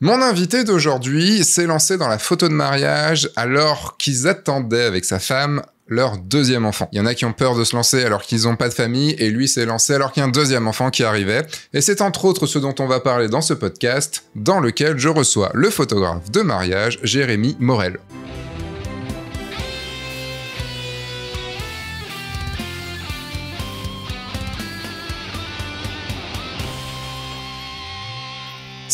Mon invité d'aujourd'hui s'est lancé dans la photo de mariage alors qu'ils attendaient avec sa femme leur deuxième enfant. Il y en a qui ont peur de se lancer alors qu'ils n'ont pas de famille et lui s'est lancé alors qu'il y a un deuxième enfant qui arrivait. Et c'est entre autres ce dont on va parler dans ce podcast dans lequel je reçois le photographe de mariage Jérémy Morel.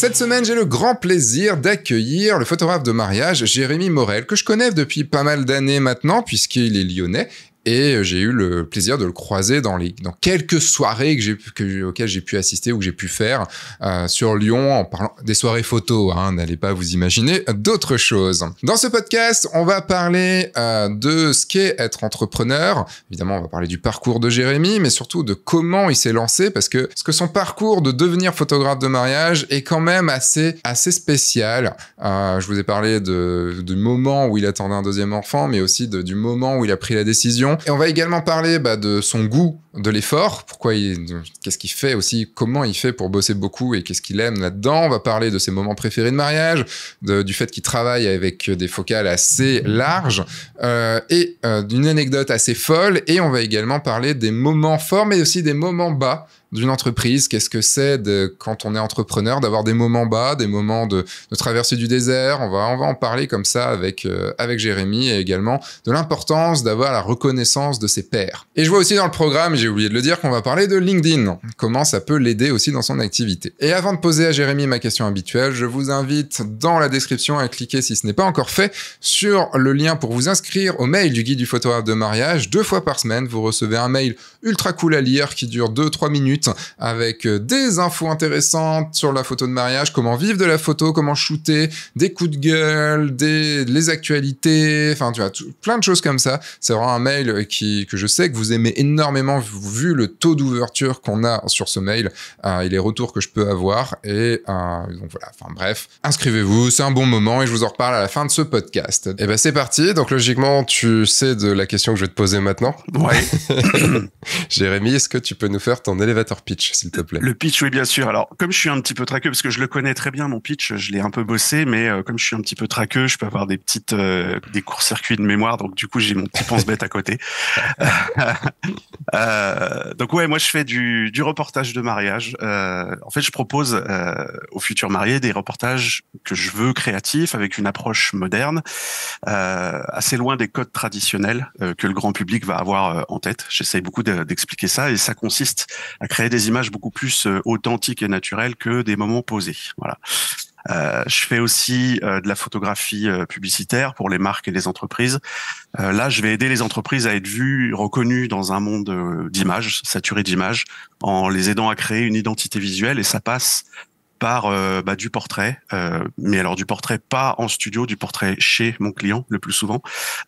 Cette semaine, j'ai le grand plaisir d'accueillir le photographe de mariage Jérémy Morel, que je connais depuis pas mal d'années maintenant, puisqu'il est lyonnais et euh, j'ai eu le plaisir de le croiser dans, les, dans quelques soirées que j'ai, que, auxquelles j'ai pu assister ou que j'ai pu faire euh, sur Lyon en parlant des soirées photos. Hein, n'allez pas vous imaginer d'autres choses. Dans ce podcast, on va parler euh, de ce qu'est être entrepreneur. Évidemment, on va parler du parcours de Jérémy, mais surtout de comment il s'est lancé parce que, ce que son parcours de devenir photographe de mariage est quand même assez, assez spécial. je vous ai parlé de, du moment où il attendait un deuxième enfant, mais aussi du moment où il a pris la décision Hein. Et on va également parler bah, de son goût de l'effort, pourquoi il, qu'est-ce qu'il fait aussi, comment il fait pour bosser beaucoup et qu'est-ce qu'il aime là-dedans. On va parler de ses moments préférés de mariage, du fait qu'il travaille avec des focales assez larges euh, et euh, d'une anecdote assez folle. Et on va également parler des moments forts, mais aussi des moments bas d'une entreprise, qu'est-ce que c'est quand on est entrepreneur d'avoir des moments bas, des moments de, de, traversée du désert. On va, on va en parler comme ça avec, euh, avec Jérémy et également de l'importance d'avoir la reconnaissance de ses pairs. Et je vois aussi dans le programme, j'ai oublié de le dire, qu'on va parler de LinkedIn, comment ça peut l'aider aussi dans son activité. Et avant de poser à Jérémy ma question habituelle, je vous invite dans la description à cliquer si ce n'est pas encore fait sur le lien pour vous inscrire au mail du guide du photographe de mariage. Deux fois par semaine, vous recevez un mail ultra cool à lire qui dure 2-3 minutes avec euh, des infos intéressantes sur la photo de mariage, comment vivre de la photo, comment shooter, des coups de gueule, des les actualités, enfin tu vois, plein de choses comme ça. C'est vraiment un mail euh, qui que je sais que vous aimez énormément vu le taux d'ouverture qu'on a sur ce mail euh, et les retours que je peux avoir. Et donc voilà, enfin bref, inscrivez-vous, c'est un bon moment et je vous en reparle à la fin de ce podcast. Et eh ben c'est parti. Donc logiquement, tu sais de la question que je vais te poser maintenant. Ouais. Jérémy, est-ce que tu peux nous faire ton élévateur pitch, s'il te plaît. Le pitch, oui, bien sûr. Alors, comme je suis un petit peu traqueux, parce que je le connais très bien, mon pitch, je l'ai un peu bossé, mais euh, comme je suis un petit peu traqueux, je peux avoir des petites, euh, des courts-circuits de mémoire, donc du coup, j'ai mon petit pense-bête à côté. Euh, donc, ouais, moi, je fais du, du reportage de mariage. en fait, je propose aux futurs mariés des reportages que je veux créatifs, avec une approche moderne, assez loin des codes traditionnels que le grand public va avoir en tête. J'essaye beaucoup d'expliquer ça, et ça consiste à créer des images beaucoup plus euh, authentiques et naturelles que des moments posés. Voilà. Euh, je fais aussi euh, de la photographie publicitaire pour les marques et les entreprises. là, je vais aider les entreprises à être vues, reconnues dans un monde d'images, saturé d'images, en les aidant à créer une identité visuelle. Et ça passe par bah, du portrait, mais alors du portrait pas en studio, du portrait chez mon client le plus souvent,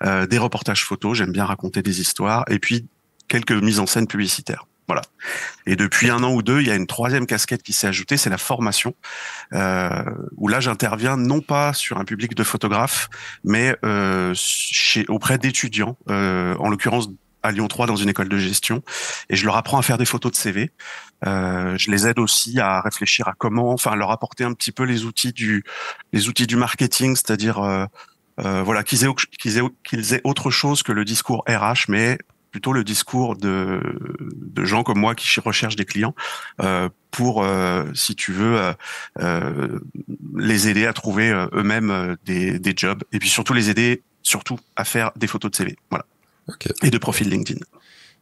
des reportages photos, j'aime bien raconter des histoires, et puis quelques mises en scène publicitaires. Voilà. Et depuis un an ou deux, il y a une troisième casquette qui s'est ajoutée, c'est la formation, euh, où là j'interviens non pas sur un public de photographes, mais euh, chez, auprès d'étudiants, euh, en l'occurrence à Lyon 3 dans une école de gestion, et je leur apprends à faire des photos de CV. Euh, je les aide aussi à réfléchir à comment, enfin, leur apporter un petit peu les outils du, les outils du marketing, c'est-à-dire voilà, qu'ils aient, qu'ils aient, qu'ils aient autre chose que le discours RH, mais plutôt le discours de, gens comme moi qui recherchent des clients euh, pour, euh, si tu veux, euh, les aider à trouver eux-mêmes des, jobs et puis surtout les aider surtout à faire des photos de CV, et de profil LinkedIn.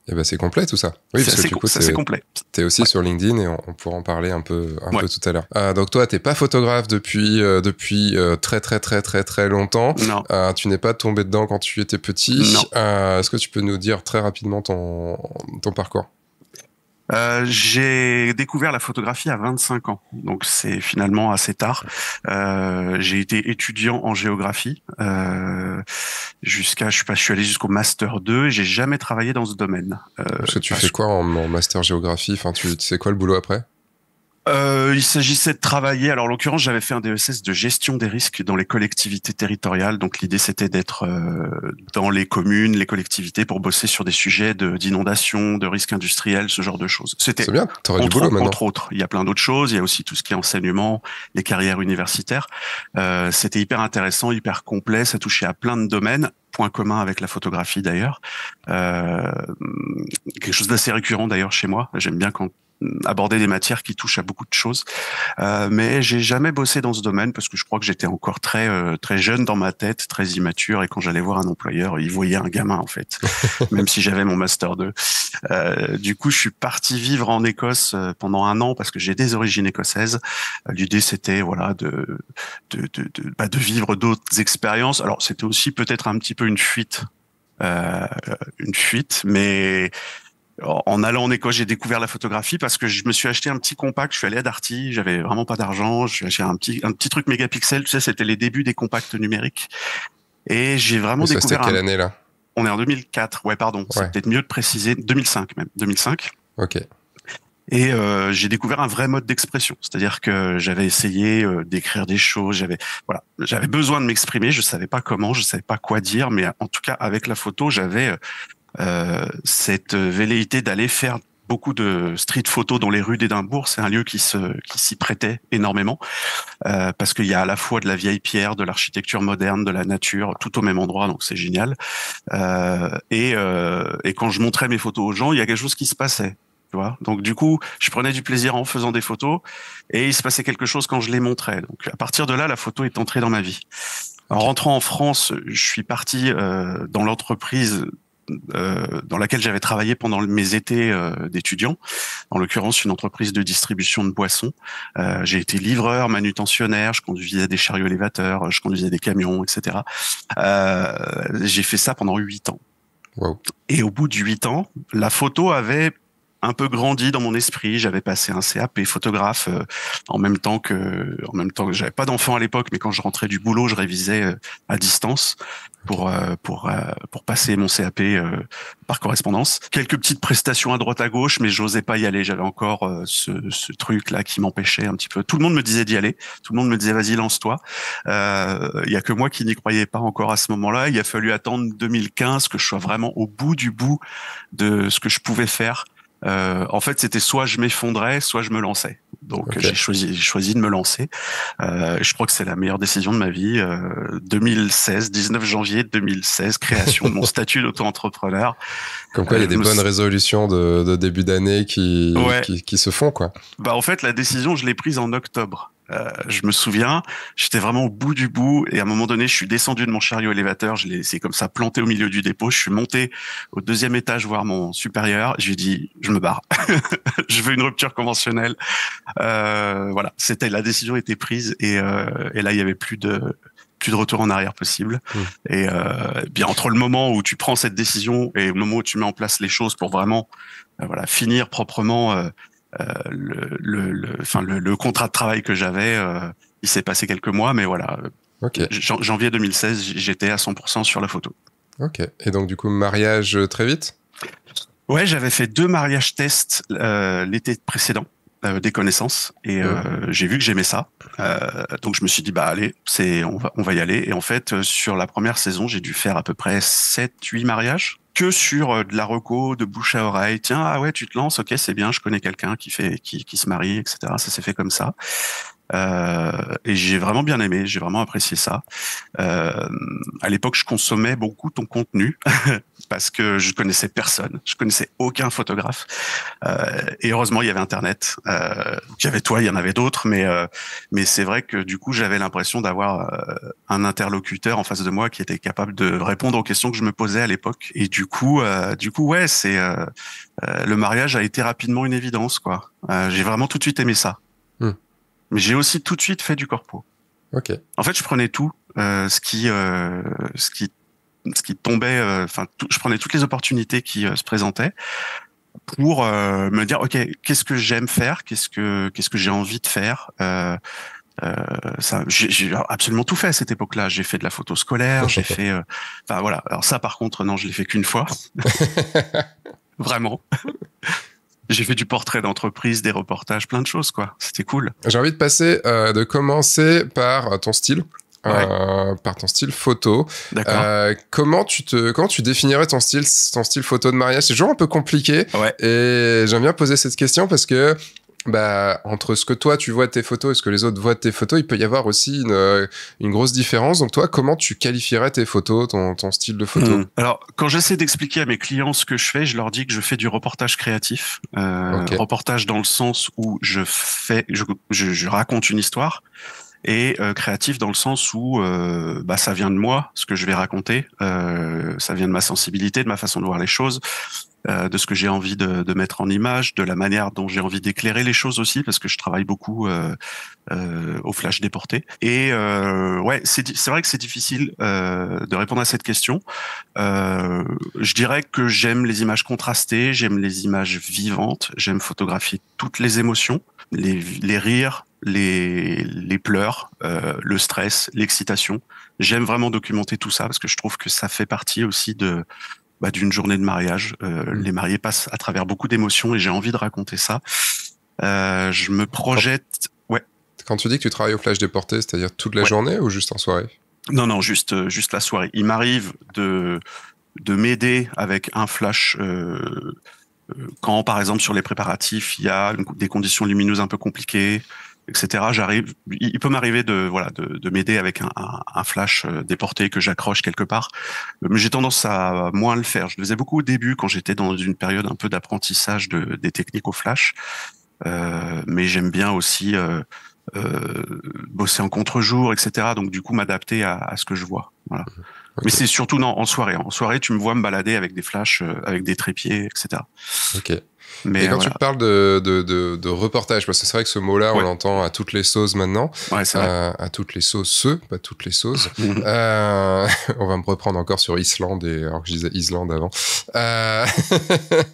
Eh ben c'est complet tout ça. Oui, parce que du coup, c'est complet. Tu es aussi sur LinkedIn et on, pourra en parler un peu, un peu tout à l'heure. Ah, donc toi, t'es pas photographe depuis, euh, depuis euh, très très très très très longtemps. Non. Ah, tu n'es pas tombé dedans quand tu étais petit. Ah, est-ce que tu peux nous dire très rapidement ton, ton parcours euh, j'ai découvert la photographie à 25 ans, donc c'est finalement assez tard. Euh, j'ai été étudiant en géographie euh, jusqu'à, je sais pas, je suis allé jusqu'au master 2 j'ai jamais travaillé dans ce domaine. Euh, que tu fais quoi en, master géographie Enfin, tu, tu sais quoi le boulot après euh, il s'agissait de travailler. Alors, en l'occurrence, j'avais fait un DSS e de gestion des risques dans les collectivités territoriales. Donc, l'idée, c'était d'être euh, dans les communes, les collectivités, pour bosser sur des sujets d'inondation, de, risque risques industriels, ce genre de choses. C'était bien. Entre, du boulot, entre autres. Il y a plein d'autres choses. Il y a aussi tout ce qui est enseignement, les carrières universitaires. Euh, c'était hyper intéressant, hyper complet. Ça touchait à plein de domaines point commun avec la photographie d'ailleurs. Euh, quelque chose d'assez récurrent d'ailleurs chez moi. J'aime bien quand aborder des matières qui touchent à beaucoup de choses. Euh, mais j'ai jamais bossé dans ce domaine parce que je crois que j'étais encore très euh, très jeune dans ma tête, très immature et quand j'allais voir un employeur, il voyait un gamin en fait, même si j'avais mon master 2. Euh, du coup, je suis parti vivre en Écosse euh, pendant un an parce que j'ai des origines écossaises. Euh, l'idée c'était voilà de de de, bah, de vivre d'autres expériences. Alors c'était aussi peut-être un petit peu une fuite euh, une fuite, mais en allant en école, j'ai découvert la photographie parce que je me suis acheté un petit compact. Je suis allé à Darty, j'avais vraiment pas d'argent. J'ai acheté un petit, un petit truc mégapixel. Tu sais, c'était les débuts des compacts numériques. Et j'ai vraiment ça, découvert. C'était quelle année là On est en 2004. Ouais, pardon. C'est peut-être mieux de préciser 2005 même. 2005. Ok. Et euh, j'ai découvert un vrai mode d'expression, c'est-à-dire que j'avais essayé euh, d'écrire des choses, j'avais voilà, j'avais besoin de m'exprimer, je savais pas comment, je savais pas quoi dire, mais en tout cas avec la photo, j'avais euh, euh, cette velléité d'aller faire beaucoup de street photos dans les rues d'Édimbourg. C'est un lieu qui se qui s'y prêtait énormément euh, parce qu'il y a à la fois de la vieille pierre, de l'architecture moderne, de la nature, tout au même endroit. Donc c'est génial. Euh, et et quand je montrais mes photos aux gens, il y a quelque chose qui se passait. vois donc du coup, je prenais du plaisir en faisant des photos et il se passait quelque chose quand je les montrais. Donc à partir de là, la photo est entrée dans ma vie. En rentrant en France, je suis parti dans l'entreprise euh, dans laquelle j'avais travaillé pendant mes étés euh, d'étudiant, en l'occurrence une entreprise de distribution de boissons. Euh, j'ai été livreur, manutentionnaire, je conduisais des chariots élévateurs, je conduisais des camions, etc. j'ai fait ça pendant huit ans. Et au bout de huit ans, la photo avait un peu grandi dans mon esprit. J'avais passé un CAP photographe euh, en même temps que, en même temps que j'avais pas d'enfant à l'époque, mais quand je rentrais du boulot, je révisais euh, à distance pour euh, pour pour passer mon CAP par correspondance. Quelques petites prestations à droite à gauche, mais j'osais pas y aller. J'avais encore ce, ce truc là qui m'empêchait un petit peu. Tout le monde me disait d'y aller. Tout le monde me disait vas-y lance-toi. Il y a que moi qui n'y croyais pas encore à ce moment-là. Il a fallu attendre 2015 que je sois vraiment au bout du bout de ce que je pouvais faire euh, en fait, c'était soit je m'effondrais, soit je me lançais. Donc j'ai choisi, de me lancer. Euh, je crois que c'est la meilleure décision de ma vie. 2016, euh, 19 janvier 2016, création de mon statut d'auto-entrepreneur. Comme quoi, il y a des bonnes résolutions de, début d'année qui, qui, se font, quoi. Bah en fait, la décision, je l'ai prise en octobre. Euh, je me souviens, j'étais vraiment au bout du bout et à un moment donné, je suis descendu de mon chariot élévateur, je l'ai laissé comme ça planté au milieu du dépôt, je suis monté au deuxième étage voir mon supérieur, je lui ai dit je me barre, je veux une rupture conventionnelle. Euh, voilà, c'était la décision était prise euh, et, là il y avait plus de plus de retour en arrière possible. Mmh. Et bien entre le moment où tu prends cette décision et le moment où tu mets en place les choses pour vraiment voilà finir proprement le, le, le, contrat de travail que j'avais, euh, il s'est passé quelques mois, mais voilà. Janvier 2016, j'étais à 100% sur la photo. Ok. Et donc, du coup, mariage euh, très vite Ouais, j'avais fait deux mariages tests euh, l'été précédent, des connaissances, et j'ai vu que j'aimais ça. donc, je me suis dit, bah, allez, c'est, on, va, on va y aller. Et en fait, sur la première saison, j'ai dû faire à peu près 7-8 mariages que sur euh, de la reco, de bouche à oreille. Tiens, ah ouais, tu te lances, ok, c'est bien, je connais quelqu'un qui fait, qui, qui se marie, etc. Ça s'est fait comme ça. Euh, et j'ai vraiment bien aimé, j'ai vraiment apprécié ça. Euh, à l'époque, je consommais beaucoup ton contenu parce que je connaissais personne, je connaissais aucun photographe. Euh, et heureusement, il y avait Internet. Euh, il y avait toi, il y en avait d'autres, mais euh, mais c'est vrai que du coup, j'avais l'impression d'avoir euh, un interlocuteur en face de moi qui était capable de répondre aux questions que je me posais à l'époque. Et du coup, du coup, ouais, c'est le mariage a été rapidement une évidence, quoi. j'ai vraiment tout de suite aimé ça. Hmm. Mais j'ai aussi tout de suite fait du corpo. Ok. En fait, je prenais tout, euh, ce qui, euh, ce qui, ce qui tombait. Euh, enfin, je prenais toutes les opportunités qui se présentaient pour me dire, ok, qu'est-ce que j'aime faire, qu'est-ce que, qu'est-ce que j'ai envie de faire. ça, j'ai absolument tout fait à cette époque-là. J'ai fait de la photo scolaire, j'ai fait, enfin voilà. Alors ça, par contre, non, je l'ai fait qu'une fois, vraiment j'ai fait du portrait d'entreprise, des reportages, plein de choses, quoi. C'était cool. J'ai envie de passer, euh, de commencer par euh, ton style. Euh, par ton style photo. Euh, comment tu te, comment tu définirais ton style, ton style photo de mariage C'est toujours un peu compliqué. Ouais. Et j'aime bien poser cette question parce que bah, entre ce que toi tu vois de tes photos et ce que les autres voient de tes photos, il peut y avoir aussi euh, une, grosse différence. Donc toi, comment tu qualifierais tes photos, ton, style de photo hmm. Alors, quand j'essaie d'expliquer à mes clients ce que je fais, je leur dis que je fais du reportage créatif. Euh, Reportage dans le sens où je fais, je, raconte une histoire et euh, créatif dans le sens où euh, bah, ça vient de moi, ce que je vais raconter, ça vient de ma sensibilité, de ma façon de voir les choses. Euh, de ce que j'ai envie de, de, mettre en image, de la manière dont j'ai envie d'éclairer les choses aussi, parce que je travaille beaucoup euh, euh au flash déporté. Et euh, ouais, c'est vrai que c'est difficile de répondre à cette question. je dirais que j'aime les images contrastées, j'aime les images vivantes, j'aime photographier toutes les émotions, les, les rires, les, les, pleurs, euh, le stress, l'excitation. J'aime vraiment documenter tout ça parce que je trouve que ça fait partie aussi de, bah, d'une journée de mariage. Euh, mmh. les mariés passent à travers beaucoup d'émotions et j'ai envie de raconter ça. Euh, je me projette. Ouais. Quand tu dis que tu travailles au flash déporté, c'est-à-dire toute la journée ou juste en soirée Non, non, juste, euh, juste la soirée. Il m'arrive de, de m'aider avec un flash. quand, par exemple, sur les préparatifs, il y a des conditions lumineuses un peu compliquées, etc. J'arrive, il peut m'arriver de voilà de, de m'aider avec un, un, flash euh, déporté que j'accroche quelque part, euh, mais j'ai tendance à moins le faire. Je le faisais beaucoup au début quand j'étais dans une période un peu d'apprentissage de, des techniques au flash, euh, mais j'aime bien aussi euh, euh bosser en contre-jour, etc. Donc du coup m'adapter à, à, ce que je vois. Voilà. Mmh. Mais c'est surtout en soirée. Hein. En soirée, tu me vois me balader avec des flashs, euh, avec des trépieds, etc. Ok. Mais quand tu parles de, reportage, parce que c'est vrai que ce mot-là, on l'entend à toutes les sauces maintenant. Euh, à toutes les sauces, ceux, pas toutes les sauces. Mhm. Euh, on va me reprendre encore sur Islande, et, alors que je disais Islande avant. Euh...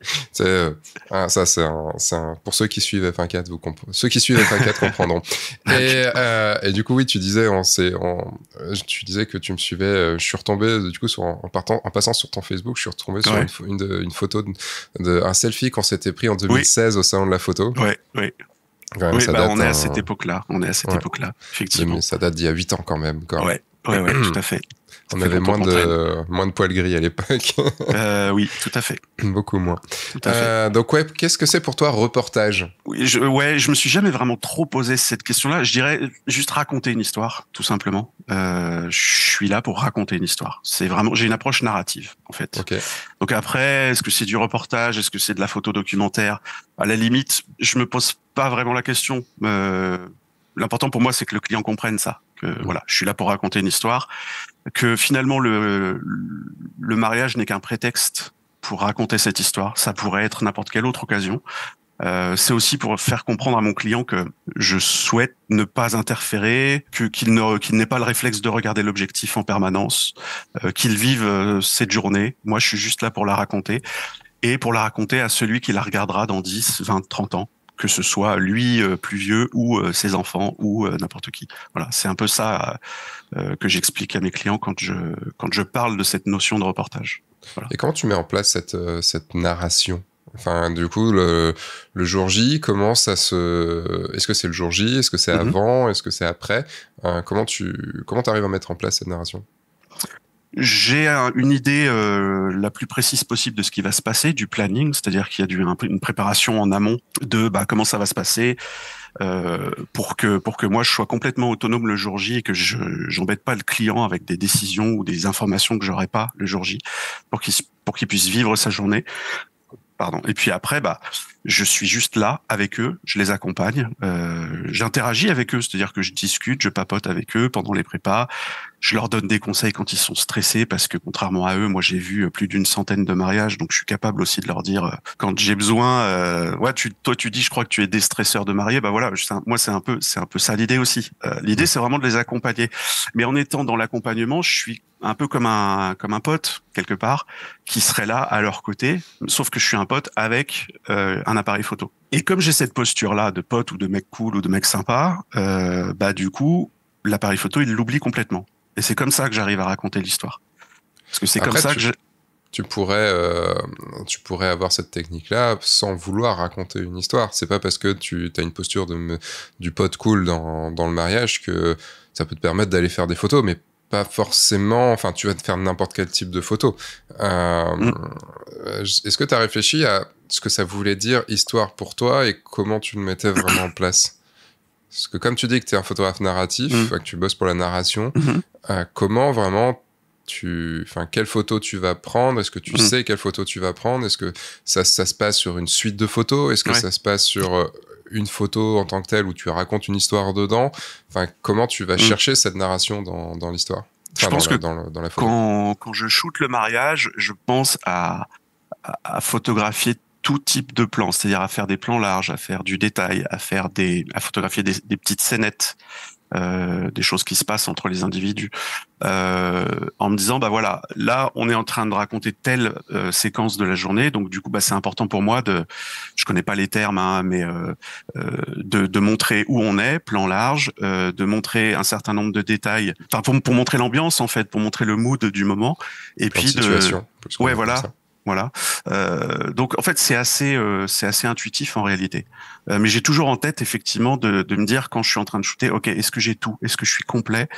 Euh, ah, ça, c'est Pour ceux qui suivent F1.4, vous ceux qui suivent F1.4 comprendront. Euh, et, du coup, oui, tu disais, on, euh, tu disais que tu me suivais. je suis retombé, du coup, en, passant sur ton Facebook, je suis retombé sur une, photo, de, un selfie qu'on s'était pris en 2016 au salon de la photo. Oui, oui. Bah, on, est à cette époque-là. On est à cette époque-là, effectivement. ça date d'il y a 8 ans quand même. Quand. ouais, tout à fait. On avait moins de, moins de poils gris à l'époque. Euh, oui, tout à fait. Beaucoup moins. Euh, donc ouais, qu'est-ce que c'est pour toi reportage oui, je, Ouais, je me suis jamais vraiment trop posé cette question-là. Je dirais juste raconter une histoire, tout simplement. Euh, je suis là pour raconter une histoire. C'est vraiment, j'ai une approche narrative en fait. Donc après, est-ce que c'est du reportage Est-ce que c'est de la photo documentaire À la limite, je me pose pas vraiment la question. L'important pour moi, c'est que le client comprenne ça voilà, je suis là pour raconter une histoire, que finalement le, mariage n'est qu'un prétexte pour raconter cette histoire. Ça pourrait être n'importe quelle autre occasion. Euh, c'est aussi pour faire comprendre à mon client que je souhaite ne pas interférer, que qu'il n'ait pas le réflexe de regarder l'objectif en permanence, euh, qu'il vive euh, cette journée. Moi, je suis juste là pour la raconter et pour la raconter à celui qui la regardera dans 10, 20, 30 ans que ce soit lui euh, plus vieux ou euh, ses enfants ou euh, n'importe qui. Voilà, c'est un peu ça que j'explique à mes clients quand je, quand je parle de cette notion de reportage. Et comment tu mets en place cette, cette narration Enfin, du coup, le, le, jour J, comment ça se. Est-ce que c'est le jour J Est-ce que c'est mhm. avant Est-ce que c'est après hein, Comment tu comment arrives à mettre en place cette narration j'ai une idée euh, la plus précise possible de ce qui va se passer, du planning, c'est-à-dire qu'il y a dû une préparation en amont de bah, comment ça va se passer, euh, pour que pour que moi je sois complètement autonome le jour J et que je j'embête pas le client avec des décisions ou des informations que j'aurais pas le jour J, pour qu'il pour qu'il puisse vivre sa journée. Pardon. Et puis après, bah je suis juste là avec eux, je les accompagne, euh, j'interagis avec eux, c'est-à-dire que je discute, je papote avec eux pendant les prépas, je leur donne des conseils quand ils sont stressés parce que contrairement à eux, moi j'ai vu euh, plus d'une centaine de mariages, donc je suis capable aussi de leur dire euh, quand j'ai besoin. Euh, ouais, tu, toi tu dis, je crois que tu es déstresseur de mariés, bah voilà, moi c'est un peu, c'est un peu ça l'idée aussi. Euh, l'idée c'est vraiment de les accompagner, mais en étant dans l'accompagnement, je suis un peu comme un comme un pote quelque part qui serait là à leur côté, sauf que je suis un pote avec euh, un appareil photo. Et comme j'ai cette posture-là de pote ou de mec cool ou de mec sympa, euh, bah du coup, l'appareil photo, il l'oublie complètement. Et c'est comme ça que j'arrive à raconter l'histoire. Parce que c'est comme ça que Tu pourrais, euh, tu pourrais avoir cette technique-là sans vouloir raconter une histoire. C'est pas parce que tu as une posture de, du pote cool dans, dans le mariage que ça peut te permettre d'aller faire des photos, mais pas forcément, enfin, tu vas te faire n'importe quel type de photo. Euh, mm. euh, est-ce que tu as réfléchi à ce que ça voulait dire histoire pour toi et comment tu le mettais vraiment en place Parce que comme tu dis que tu es un photographe narratif, mm. que tu bosses pour la narration, mm-hmm. euh, comment vraiment tu, enfin, quelle photo tu vas prendre Est-ce que tu mm. sais quelle photo tu vas prendre Est-ce que ça, ça, se passe sur une suite de photos Est-ce que ça se passe sur une photo en tant que telle où tu racontes une histoire dedans, enfin, comment tu vas mm. chercher cette narration dans, l'histoire Je pense que dans quand, je shoote le mariage, je pense à, photographier tout type de plans, c'est-à-dire à faire des plans larges, à faire du détail, à faire des, à photographier des, des petites scénettes, euh, des choses qui se passent entre les individus, euh, en me disant bah voilà, là on est en train de raconter telle euh, séquence de la journée, donc du coup bah c'est important pour moi de, je connais pas les termes, hein, mais euh, euh, de, de, montrer où on est, plan large, de montrer un certain nombre de détails, enfin pour, pour montrer l'ambiance en fait, pour montrer le mood du moment, et puis de, ouais voilà, voilà. Euh, donc en fait, c'est assez, euh, c'est assez intuitif en réalité. Euh, mais j'ai toujours en tête effectivement de, de, me dire quand je suis en train de shooter, ok, est-ce que j'ai tout Est-ce que je suis complet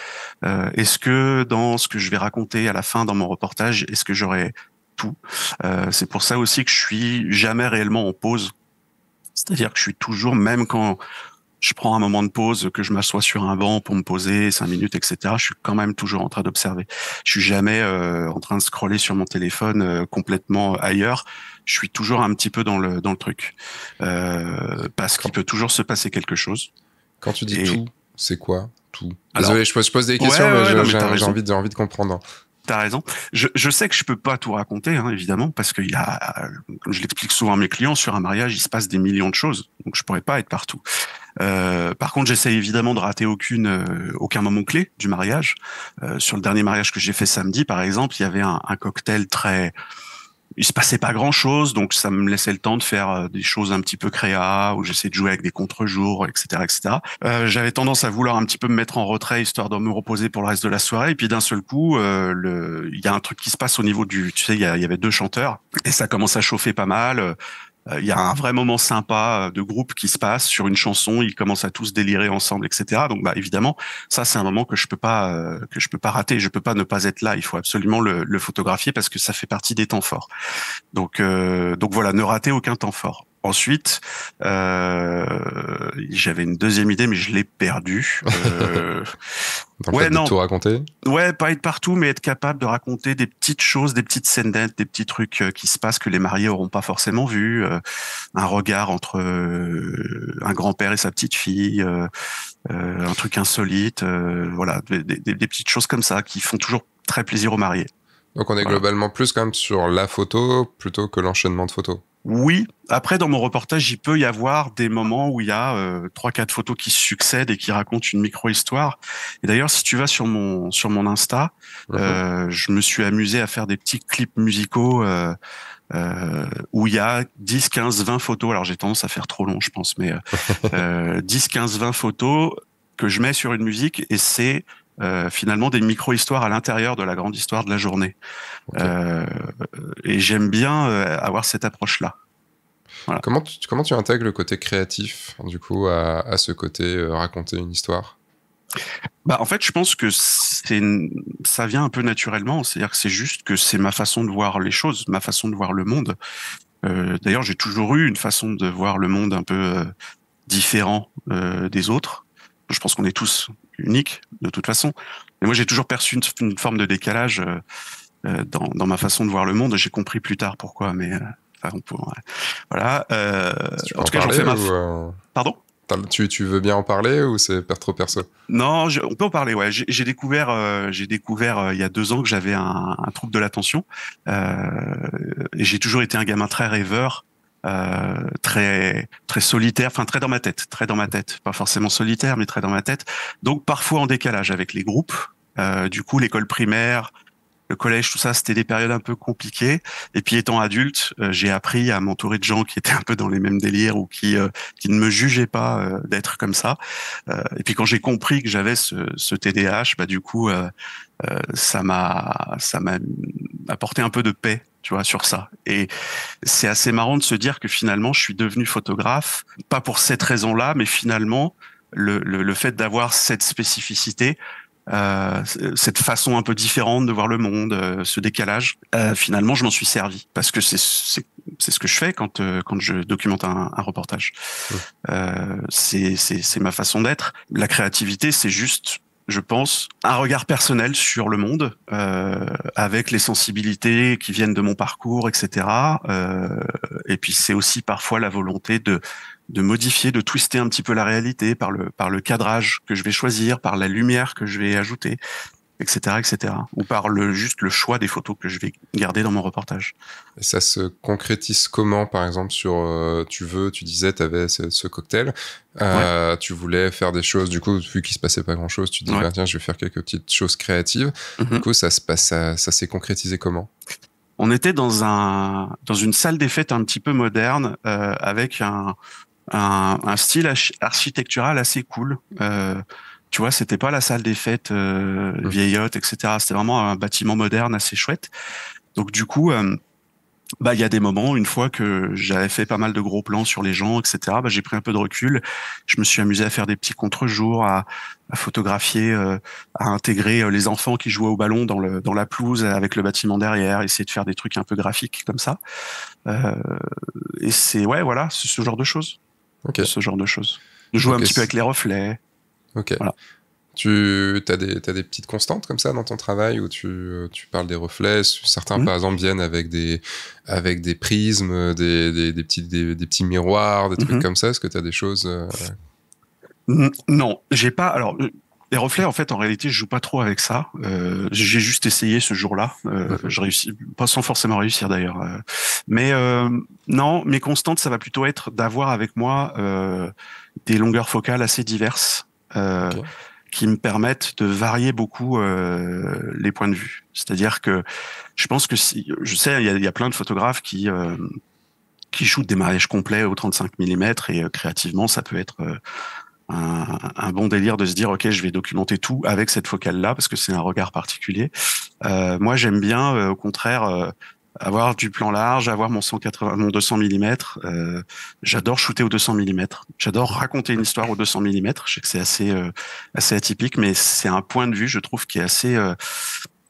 euh, Est-ce que dans ce que je vais raconter à la fin dans mon reportage, est-ce que j'aurai tout euh, C'est pour ça aussi que je suis jamais réellement en pause. C'est-à-dire que je suis toujours, même quand je prends un moment de pause, que je m'assois sur un banc pour me poser cinq minutes, etc. Je suis quand même toujours en train d'observer. Je suis jamais euh, en train de scroller sur mon téléphone euh, complètement ailleurs. Je suis toujours un petit peu dans le dans le truc euh, parce qu'il peut toujours se passer quelque chose. Quand tu dis tout, c'est quoi tout Désolé, je, pose, des questions, mais j'ai envie, envie, de comprendre t'as raison. Je, sais que je peux pas tout raconter, hein, évidemment, parce que, y a, comme je l'explique souvent à mes clients, sur un mariage, il se passe des millions de choses, donc je pourrais pas être partout. Euh, par contre, j'essaie évidemment de rater aucune, euh, aucun moment clé du mariage. Euh, sur le dernier mariage que j'ai fait samedi, par exemple, il y avait un, un cocktail très il se passait pas grand chose, donc ça me laissait le temps de faire euh, des choses un petit peu créa, où j'essayais de jouer avec des contre-jours, etc., etc. Euh, j'avais tendance à vouloir un petit peu me mettre en retrait histoire de me reposer pour le reste de la soirée. Et puis d'un seul coup, euh, il y a un truc qui se passe au niveau du, tu sais, il y, avait deux chanteurs et ça commence à chauffer pas mal. Euh, il y a un vrai moment sympa euh, de groupe qui se passe sur une chanson, ils commencent à tous délirer ensemble, etc. Donc bah, évidemment, ça c'est un moment que je peux pas euh, que je peux pas rater, je peux pas ne pas être là. Il faut absolument le, photographier parce que ça fait partie des temps forts. Donc donc voilà, ne ratez aucun temps fort. Ensuite, euh, j'avais une deuxième idée, mais je l'ai perdue. Euh... ouais, non. tout raconter. Ouais, pas être partout, mais être capable de raconter des petites choses, des petites scènes d'être, des petits trucs euh, qui se passent que les mariés auront pas forcément vu. Euh, un regard entre euh, un grand-père et sa petite-fille, un truc insolite, voilà, des petites choses comme ça qui font toujours très plaisir aux mariés. Donc on est globalement plus quand même sur la photo plutôt que l'enchaînement de photos. Oui. Après, dans mon reportage, il peut y avoir des moments où il y a euh, trois, quatre photos qui succèdent et qui racontent une micro-histoire. Et d'ailleurs, si tu vas sur mon sur mon Insta, mhm. euh, je me suis amusé à faire des petits clips musicaux euh, où il y a 10, 15, 20 photos. Alors j'ai tendance à faire trop long, je pense, mais 10, 15, 20 photos que je mets sur une musique et c'est euh, finalement des micro-histoires à l'intérieur de la grande histoire de la journée. Euh, et j'aime bien euh, avoir cette approche-là. Comment, tu, comment tu intègres le côté créatif, du coup, à, à ce côté raconter une histoire bah, en fait, je pense que ça vient un peu naturellement. C'est-à-dire que c'est juste que c'est ma façon de voir les choses, ma façon de voir le monde. D'ailleurs, j'ai toujours eu une façon de voir le monde un peu différent des autres. Je pense qu'on est tous unique de toute façon. Mais moi, j'ai toujours perçu une, forme de décalage euh, euh, dans, ma façon de voir le monde. J'ai compris plus tard pourquoi, mais euh, voilà. en tout cas, j'en fais Pardon. Tu, veux bien en parler ou c'est trop perso Non, on peut en parler. Ouais, j'ai découvert, j'ai découvert il y a deux ans que j'avais un, trouble de l'attention. et j'ai toujours été un gamin très rêveur, euh, très très solitaire, enfin très dans ma tête, très dans ma tête, pas forcément solitaire, mais très dans ma tête. Donc parfois en décalage avec les groupes. Euh, du coup, l'école primaire, le collège, tout ça, c'était des périodes un peu compliquées. Et puis étant adulte, euh, j'ai appris à m'entourer de gens qui étaient un peu dans les mêmes délires ou qui qui ne me jugeaient pas d'être comme ça. et puis quand j'ai compris que j'avais ce, ce TDAH, bah du coup, ça m'a ça m'a apporté un peu de paix tu vois, sur ça. Et c'est assez marrant de se dire que finalement, je suis devenu photographe, pas pour cette raison-là, mais finalement, le, le, le fait d'avoir cette spécificité, euh, cette façon un peu différente de voir le monde, euh, ce décalage, euh, finalement, je m'en suis servi parce que c'est c'est ce que je fais quand euh, quand je documente un, un reportage. c'est c'est c'est ma façon d'être. La créativité, c'est juste je pense, un regard personnel sur le monde, euh, avec les sensibilités qui viennent de mon parcours, etc. Euh, et puis c'est aussi parfois la volonté de, de modifier, de twister un petit peu la réalité par le, par le cadrage que je vais choisir, par la lumière que je vais ajouter etc., etc. Ou par le, juste le choix des photos que je vais garder dans mon reportage. ça se concrétise comment, par exemple, sur euh, tu veux, tu disais, tu avais ce, cocktail, euh, tu voulais faire des choses, du coup, vu qu'il se passait pas grand chose, tu dis, bah, tiens, je vais faire quelques petites choses créatives. Mhm. Du coup, ça se passe, ça, s'est concrétisé comment on était dans un dans une salle des fêtes un petit peu moderne euh, avec un, style architectural assez cool. Tu vois, c'était pas la salle des fêtes euh, mmh. vieillotte, etc. C'était vraiment un bâtiment moderne assez chouette. Donc du coup, euh, bah il y a des moments, une fois que j'avais fait pas mal de gros plans sur les gens, etc. Bah, j'ai pris un peu de recul. Je me suis amusé à faire des petits contre-jours, à, photographier, euh, à intégrer les enfants qui jouaient au ballon dans le dans la pelouse avec le bâtiment derrière, essayer de faire des trucs un peu graphiques comme ça. et c'est ouais voilà, ce genre de choses. Okay. Ce genre de choses. jouer un petit peu avec les reflets. Ok. Tu as des, petites constantes comme ça dans ton travail où tu, parles des reflets. Certains, pas mmh. par exemple, viennent avec des, avec des prismes, des, des, des petits, miroirs, des trucs mmh comme ça. Est-ce que tu as des choses euh, Non, j'ai pas. Alors, euh, les reflets, en fait, en réalité, je joue pas trop avec ça. Euh, j'ai juste essayé ce jour-là. Mmh je réussis, pas sans forcément réussir d'ailleurs. Mais non, mes constantes, ça va plutôt être d'avoir avec moi des longueurs focales assez diverses. Euh, qui me permettent de varier beaucoup euh, les points de vue. C'est-à-dire que je pense que si, je sais, il y a, plein de photographes qui euh, qui shootent des mariages complets au 35 mm et créativement, ça peut être un, bon délire de se dire ok je vais documenter tout avec cette focale là parce que c'est un regard particulier moi j'aime bien au contraire avoir du plan large, avoir mon 180, 200 mm. j'adore shooter au 200 mm. J'adore raconter une histoire au 200 mm. Je sais que c'est assez euh, assez atypique, mais c'est un point de vue, je trouve, qui est assez euh,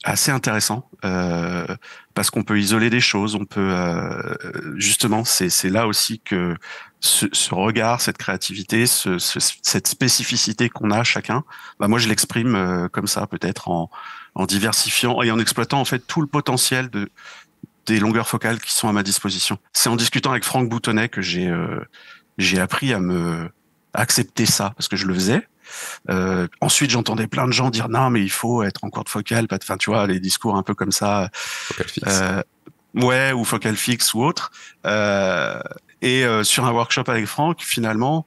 assez intéressant euh, parce qu'on peut isoler des choses. On peut justement, c'est c'est là aussi que ce, regard, cette créativité, cette spécificité qu'on a chacun, bah moi je l'exprime comme ça, peut-être en en diversifiant et en exploitant en fait tout le potentiel de des longueurs focales qui sont à ma disposition. C'est en discutant avec Franck Boutonnet que j'ai euh, appris à me accepter ça parce que je le faisais. Euh, ensuite, j'entendais plein de gens dire non, mais il faut être en courte focale, pas de, fin, tu vois, les discours un peu comme ça. Euh, ouais, ou focale fixe ou autre. et sur un workshop avec Franck, finalement,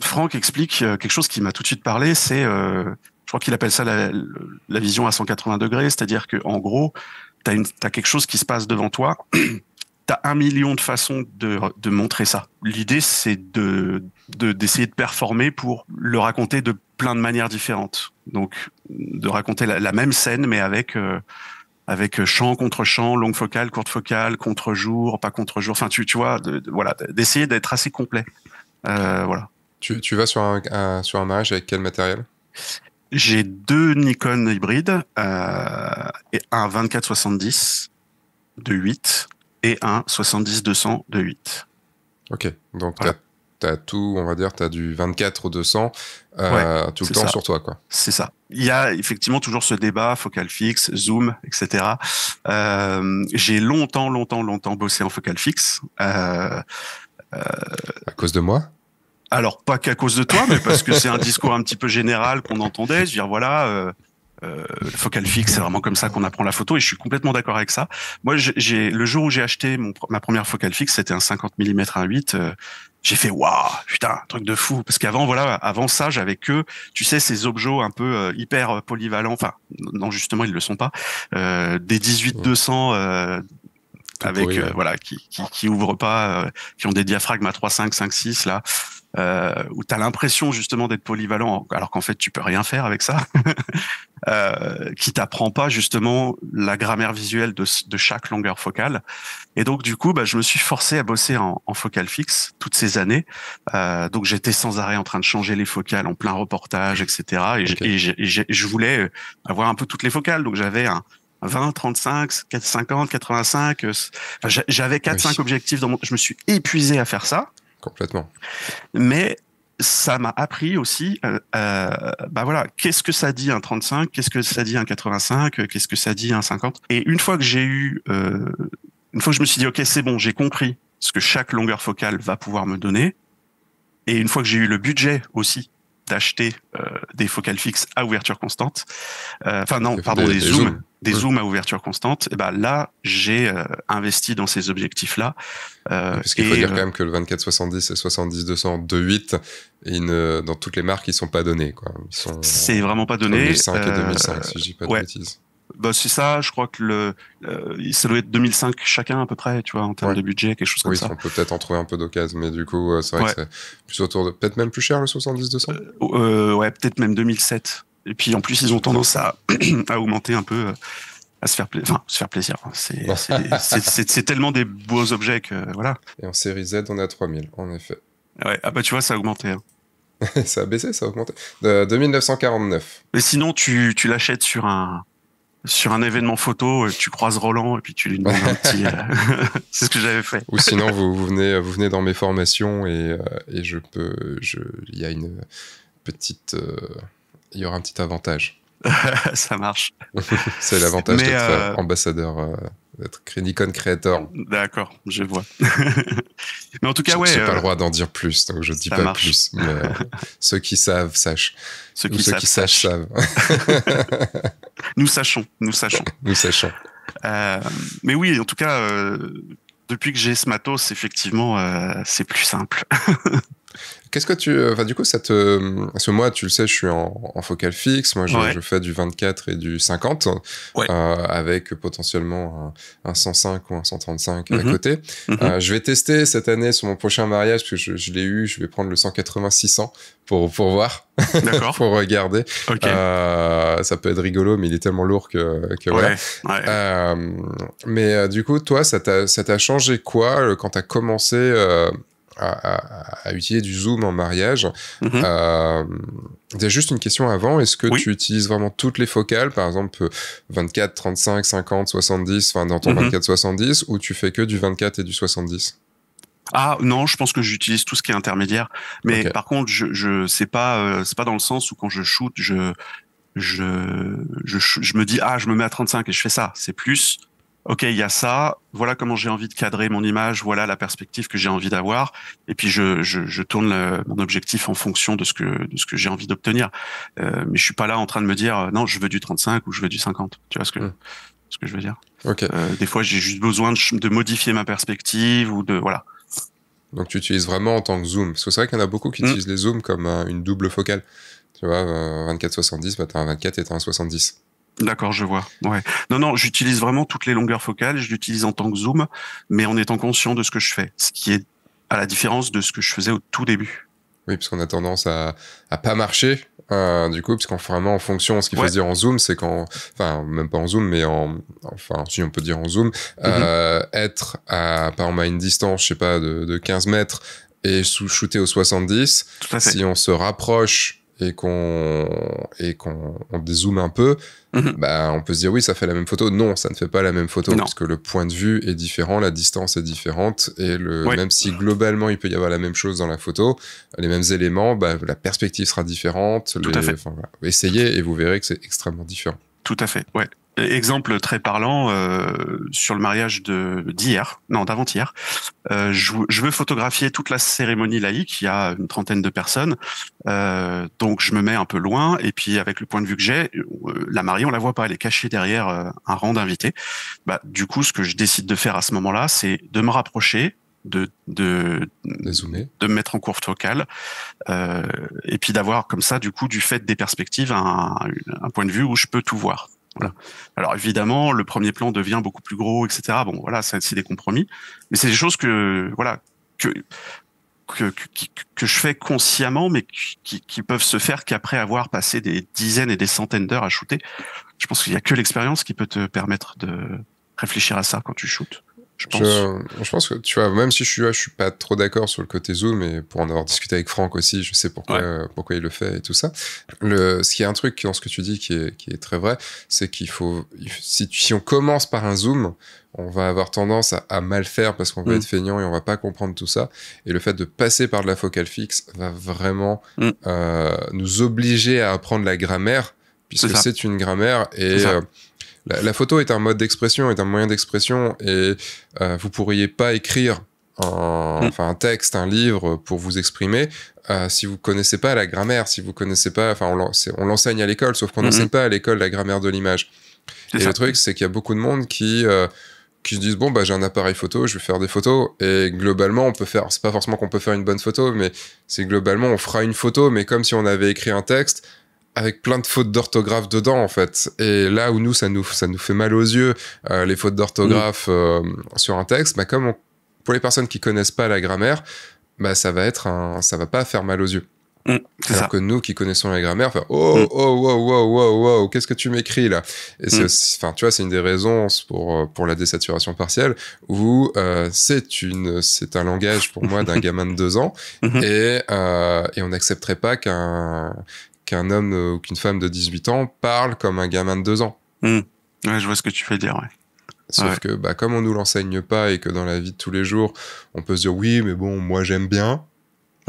Franck explique quelque chose qui m'a tout de suite parlé, c'est, je crois qu'il appelle ça la, vision à 180 degrés, c'est-à-dire que en gros, tu as, quelque chose qui se passe devant toi, tu as un million de façons de, montrer ça. L'idée, c'est d'essayer de, d'essayer de, performer pour le raconter de plein de manières différentes. Donc, de raconter la, même scène, mais avec... Euh, chant avec contre chant, longue focale, courte focale, contre-jour, pas contre-jour. Enfin, tu, tu vois, voilà, d'essayer d'être assez complet. Euh, voilà. Tu, vas sur un, sur un mariage avec quel matériel j'ai deux Nikon hybrides euh, et un 24-70 de 8 et un 70-200 de 8. Ok, donc tu as, tout, on va dire, tu as du 24 au 200 euh, tout le temps sur toi. quoi. C'est ça. Il y a effectivement toujours ce débat, focal fixe, zoom, etc. Euh, j'ai longtemps, longtemps, longtemps bossé en focal fixe. à cause de moi alors pas qu'à cause de toi, mais parce que c'est un discours un petit peu général qu'on entendait. Je veux dire voilà, euh, euh focal fixe, c'est vraiment comme ça qu'on apprend la photo et je suis complètement d'accord avec ça. Moi, j'ai le jour où j'ai acheté ma première focale fixe, c'était un 50 mm 1.8. Euh, j'ai fait waouh, putain, truc de fou. Parce qu'avant, voilà, avant ça, j'avais que, tu sais, ces objets un peu euh, hyper polyvalents. Enfin, non, justement, ils le sont pas. Euh, des 18 200. avec voilà qui, qui, qui ouvrent pas qui ont des diaphragmes à 3 5 5 6 là euh, où tu as l'impression justement d'être polyvalent, alors qu'en fait tu peux rien faire avec ça, euh, qui t'apprend pas justement la grammaire visuelle de, chaque longueur focale. Et donc du coup, bah, je me suis forcé à bosser en, en focale fixe toutes ces années. Euh, donc j'étais sans arrêt en train de changer les focales en plein reportage, etc. Et, je, voulais avoir un peu toutes les focales. Donc j'avais un, 20, 35, 50, 85. j'avais 4, 5 objectifs dans Je me suis épuisé à faire ça. Complètement. Mais ça m'a appris aussi, euh, euh, bah voilà, qu'est-ce que ça dit un 35, qu'est-ce que ça dit un 85, qu'est-ce que ça dit un 50. Et une fois que j'ai eu, euh, une fois que je me suis dit, ok, c'est bon, j'ai compris ce que chaque longueur focale va pouvoir me donner, et une fois que j'ai eu le budget aussi d'acheter euh, des focales fixes à ouverture constante. Euh, enfin non, pardon, des, zooms, des zooms à ouverture constante. Et ben là, j'ai euh, investi dans ces objectifs-là. Parce qu'il faut dire quand même que le 24-70 et 70-200 2.8, dans toutes les marques, ils sont pas donnés. c'est vraiment pas donné. 2005 et 2005, si je dis pas de bêtises bah, c'est ça. Je crois que le, euh, ça doit être 2005 chacun à peu près, tu vois, en termes de budget, quelque chose comme ça. Oui, on peut peut-être en trouver un peu d'occasion, mais du coup, euh, c'est vrai que c'est plus autour de, peut-être même plus cher le 70-200. Euh, ouais, peut-être même 2007. Et puis en plus, ils ont tendance à, à augmenter un peu à se faire, se faire plaisir. Hein. C'est tellement des beaux objets que voilà. Et en série Z, on est à 3000, en effet. Ouais. Ah bah tu vois, ça a augmenté. Hein. ça a baissé, ça a augmenté. De, 2949. Mais sinon, tu, tu l'achètes sur un, sur un événement photo, euh, tu croises Roland et puis tu lui demandes un petit. Euh, c'est ce que j'avais fait. Ou sinon, vous, venez, euh, vous venez dans mes formations et, je peux. Il y a une petite. Il y aura un petit avantage. ça marche. c'est l'avantage d'être ambassadeur d'être Crinicon Creator. D'accord, je vois. mais en tout cas, je, ouais. Je n'ai pas le euh, droit d'en dire plus, donc je ne dis pas plus. Mais euh, ceux qui savent, sachent. Ceux qui, savent, sachent, savent. nous sachons, nous sachons. nous sachons. Euh, mais oui, en tout cas, depuis que j'ai ce matos, effectivement, c'est plus simple. Qu'est-ce que tu. Euh, enfin, du coup, ça te. Parce que moi, tu le sais, je suis en, en focal fixe. Moi, je, fais du 24 et du 50, euh, avec potentiellement un, 105 ou un 135 à mhm. côté. Mhm. Euh, je vais tester cette année sur mon prochain mariage, parce que je, l'ai eu, je vais prendre le 180 pour, pour voir. D'accord. pour regarder. Euh, ça peut être rigolo, mais il est tellement lourd que, que ouais, euh, mais du coup, toi, ça t'a changé quoi quand t'as commencé à, utiliser du Zoom en mariage. Mhm. Euh, juste une question avant. Est-ce que tu utilises vraiment toutes les focales, par exemple 24, 35, 50, 70, enfin dans ton 24-70, mhm. ou tu fais que du 24 et du 70 ah non, je pense que j'utilise tout ce qui est intermédiaire. Mais par contre, je, je c'est pas euh, c'est pas dans le sens où quand je shoot, je, je me dis ah je me mets à 35 et je fais ça. C'est plus OK, il y a ça, voilà comment j'ai envie de cadrer mon image, voilà la perspective que j'ai envie d'avoir, et puis je, tourne mon objectif en fonction de ce que, de ce que j'ai envie d'obtenir. Euh, mais je suis pas là en train de me dire, euh, non, je veux du 35 ou je veux du 50. Tu vois ce que, hmm. ce que je veux dire Ok. Euh, des fois, j'ai juste besoin de, modifier ma perspective ou de... Voilà. Donc tu utilises vraiment en tant que zoom, parce que c'est vrai qu'il y en a beaucoup qui hmm. utilisent les zooms comme une double focale. Tu vois, 24-70, tu as un 24 et un 70. D'accord, je vois. Ouais. Non, non, j'utilise vraiment toutes les longueurs focales. Je l'utilise en tant que zoom, mais en étant conscient de ce que je fais, ce qui est à la différence de ce que je faisais au tout début. Oui, parce qu'on a tendance à, pas marcher, hein, du coup, parce qu'en vraiment en fonction, ce qu'il faut dire en zoom, c'est qu'en, enfin, même pas en zoom, mais en, enfin, si on peut dire en zoom, mhm. euh, être à, une distance, je sais pas, de, 15 mètres et sous shooter au 70, si on se rapproche et qu'on, et qu'on dézoome un peu, Mhm. Bah, on peut se dire oui, ça fait la même photo. Non, ça ne fait pas la même photo parce que le point de vue est différent, la distance est différente et le même si globalement il peut y avoir la même chose dans la photo, les mêmes éléments, bah, la perspective sera différente. Essayez et vous verrez que c'est extrêmement différent. Tout à fait. Ouais. Exemple très parlant euh, sur le mariage de d'hier, non d'avant-hier. Euh, je, je, veux photographier toute la cérémonie laïque. Il y a une trentaine de personnes, euh, donc je me mets un peu loin. Et puis avec le point de vue que j'ai, la mariée on la voit pas, elle est cachée derrière un rang d'invités. Bah du coup, ce que je décide de faire à ce moment-là, c'est de me rapprocher, de de de me mettre en courbe focale et puis d'avoir comme ça du coup du fait des perspectives un, un, point de vue où je peux tout voir voilà. Alors évidemment, le premier plan devient beaucoup plus gros, etc. Bon, voilà, c'est des compromis, mais c'est des choses que voilà que que, que, que je fais consciemment, mais qui, qui peuvent se faire qu'après avoir passé des dizaines et des centaines d'heures à shooter. Je pense qu'il n'y a que l'expérience qui peut te permettre de réfléchir à ça quand tu shootes je pense. que, tu vois, même si je suis, je suis pas trop d'accord sur le côté Zoom, et pour en avoir discuté avec Franck aussi, je sais pourquoi, euh, pourquoi il le fait et tout ça. Le, ce qui est un truc dans ce que tu dis qui est, très vrai, c'est qu'il faut, si, on commence par un Zoom, on va avoir tendance à, mal faire parce qu'on va mm. être feignant et on va pas comprendre tout ça. Et le fait de passer par de la focale fixe va vraiment mm. euh, nous obliger à apprendre la grammaire puisque c'est une grammaire et euh, la, photo est un mode d'expression, est un moyen d'expression, et euh, vous pourriez pas écrire mm. un, texte, un livre pour vous exprimer euh, si vous connaissez pas la grammaire, si vous connaissez pas, enfin, on l'enseigne à l'école, sauf qu'on mm-hmm. ne pas à l'école la grammaire de l'image. Et le truc, c'est qu'il y a beaucoup de monde qui euh, qui se disent bon bah j'ai un appareil photo, je vais faire des photos et globalement on peut faire c'est pas forcément qu'on peut faire une bonne photo mais c'est globalement on fera une photo mais comme si on avait écrit un texte avec plein de fautes d'orthographe dedans en fait. Et là où nous ça nous ça nous fait mal aux yeux euh, les fautes d'orthographe mm. euh, sur un texte, bah comme pour les personnes qui connaissent pas la grammaire, bah ça va être un, ça va pas faire mal aux yeux. Mm, Alors que nous qui connaissons la grammaire, enfin, oh, mm. oh, wow, wow, wow, qu'est-ce que tu m'écris là enfin, tu vois, c'est une des raisons pour, euh, pour la désaturation partielle où c'est une, c'est un langage pour moi d'un gamin de deux ans mm-hmm. et, et on n'accepterait pas qu'un, qu'un homme euh, ou qu'une femme de 18 ans parle comme un gamin de 2 ans. Hmm. je vois ce que tu fais dire, Sauf que bah, comme on nous l'enseigne pas et que dans la vie de tous les jours, on peut se dire oui, mais bon, moi j'aime bien.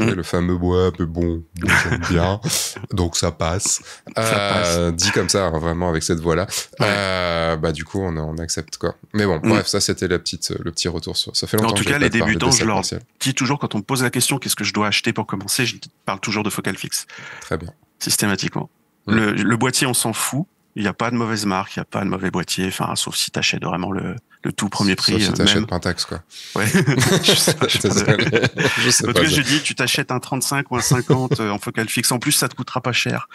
Hmm. Et le fameux bois, mais bon, j'aime bien. Donc ça passe. Euh, dit comme ça, hein, vraiment avec cette voix-là. Euh, bah du coup, on, accepte quoi. Mais bon, hmm. bref, ça c'était la petite, le petit retour sur. Ça fait longtemps. En tout cas, les débutants, je leur dis toujours quand on me pose la question, qu'est-ce que je dois acheter pour commencer, je parle toujours de focal fixe. Très bien. Systématiquement. Le, boîtier, on s'en fout. Il n'y a pas de mauvaise marque, il n'y a pas de mauvais boîtier, enfin, sauf si tu achètes vraiment le, tout premier prix. Sauf si euh, t'achètes Pentax, quoi. Ouais. je sais pas. Je sais je dis, tu t'achètes un 35 ou un 50 euh, en focal fixe. En plus, ça te coûtera pas cher.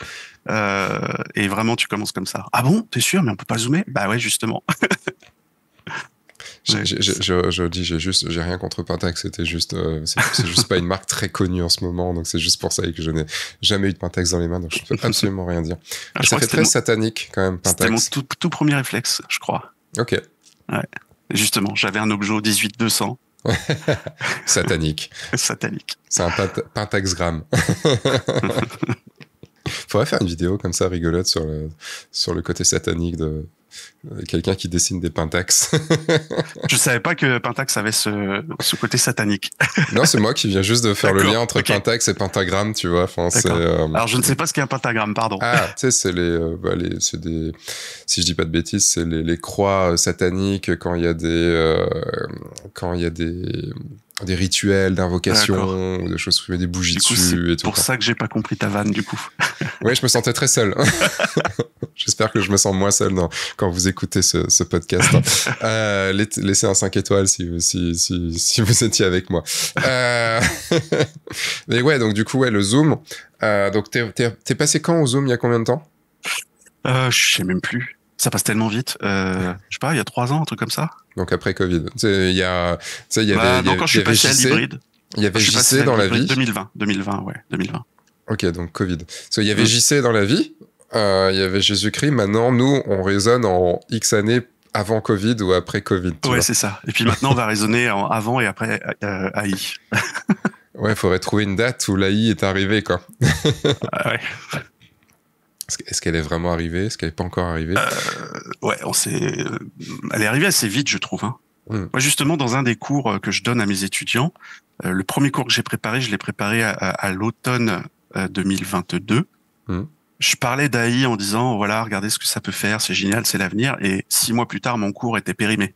Euh, et vraiment, tu commences comme ça. Ah bon? T'es sûr? Mais on peut pas zoomer? Bah ouais, justement. Je, dis, j'ai juste, j'ai rien contre Pentax. C'était juste, euh, c'est juste pas une marque très connue en ce moment, donc c'est juste pour ça que je n'ai jamais eu de Pentax dans les mains, donc je peux absolument rien dire. Ah, ça fait très satanique quand même. C'était mon tout, premier réflexe, je crois. Ok. Justement, j'avais un objet 18-200. satanique. satanique. C'est un Il Faudrait faire une vidéo comme ça rigolote sur le, sur le côté satanique de, euh, quelqu'un qui dessine des Pentax. je savais pas que Pentax avait ce, ce côté satanique. non, c'est moi qui viens juste de faire le lien entre Pentax et pentagramme, tu vois. Euh, Alors, je ne sais pas ce qu'est un pentagramme, pardon. Ah, tu sais, c'est les, euh, bah, des, si je dis pas de bêtises, c'est les, croix sataniques quand il y a des, quand il y a des, des rituels d'invocation ou des choses des bougies dessus et tout. C'est pour ça que j'ai pas compris ta vanne du coup. oui, je me sentais très seul. J'espère que je me sens moins seul dans, quand vous écoutez ce, podcast. Hein. Euh, laissez un 5 étoiles si, vous, étiez avec moi. Euh, mais ouais, donc du coup, le Zoom. Euh, donc, t'es passé quand au Zoom Il y a combien de temps euh, Je sais même plus. Ça passe tellement vite. Euh, Je sais pas, il y a trois ans, un truc comme ça. Donc après Covid. Il y a, il y avait. Bah, non, quand je suis passé à l'hybride. Il y avait JC dans la vie. 2020, 2020, ouais, 2020. Ok, donc Covid. il y avait JC dans la vie, euh, il y avait Jésus-Christ. Maintenant, nous, on raisonne en X années avant Covid ou après Covid. Oui, c'est ça. Et puis maintenant, on va raisonner en avant et après euh, AI. ouais, il faudrait trouver une date où l'AI est arrivée, quoi. Ah est-ce qu'elle est vraiment arrivée Est-ce qu'elle n'est pas encore arrivée euh, Ouais, on sait. Euh, elle est arrivée assez vite, je trouve. Hein. Hmm. Moi, justement, dans un des cours que je donne à mes étudiants, le premier cours que j'ai préparé, je l'ai préparé à, l'automne 2022. Mmh je parlais d'AI en disant voilà, regardez ce que ça peut faire, c'est génial, c'est l'avenir. Et six mois plus tard, mon cours était périmé.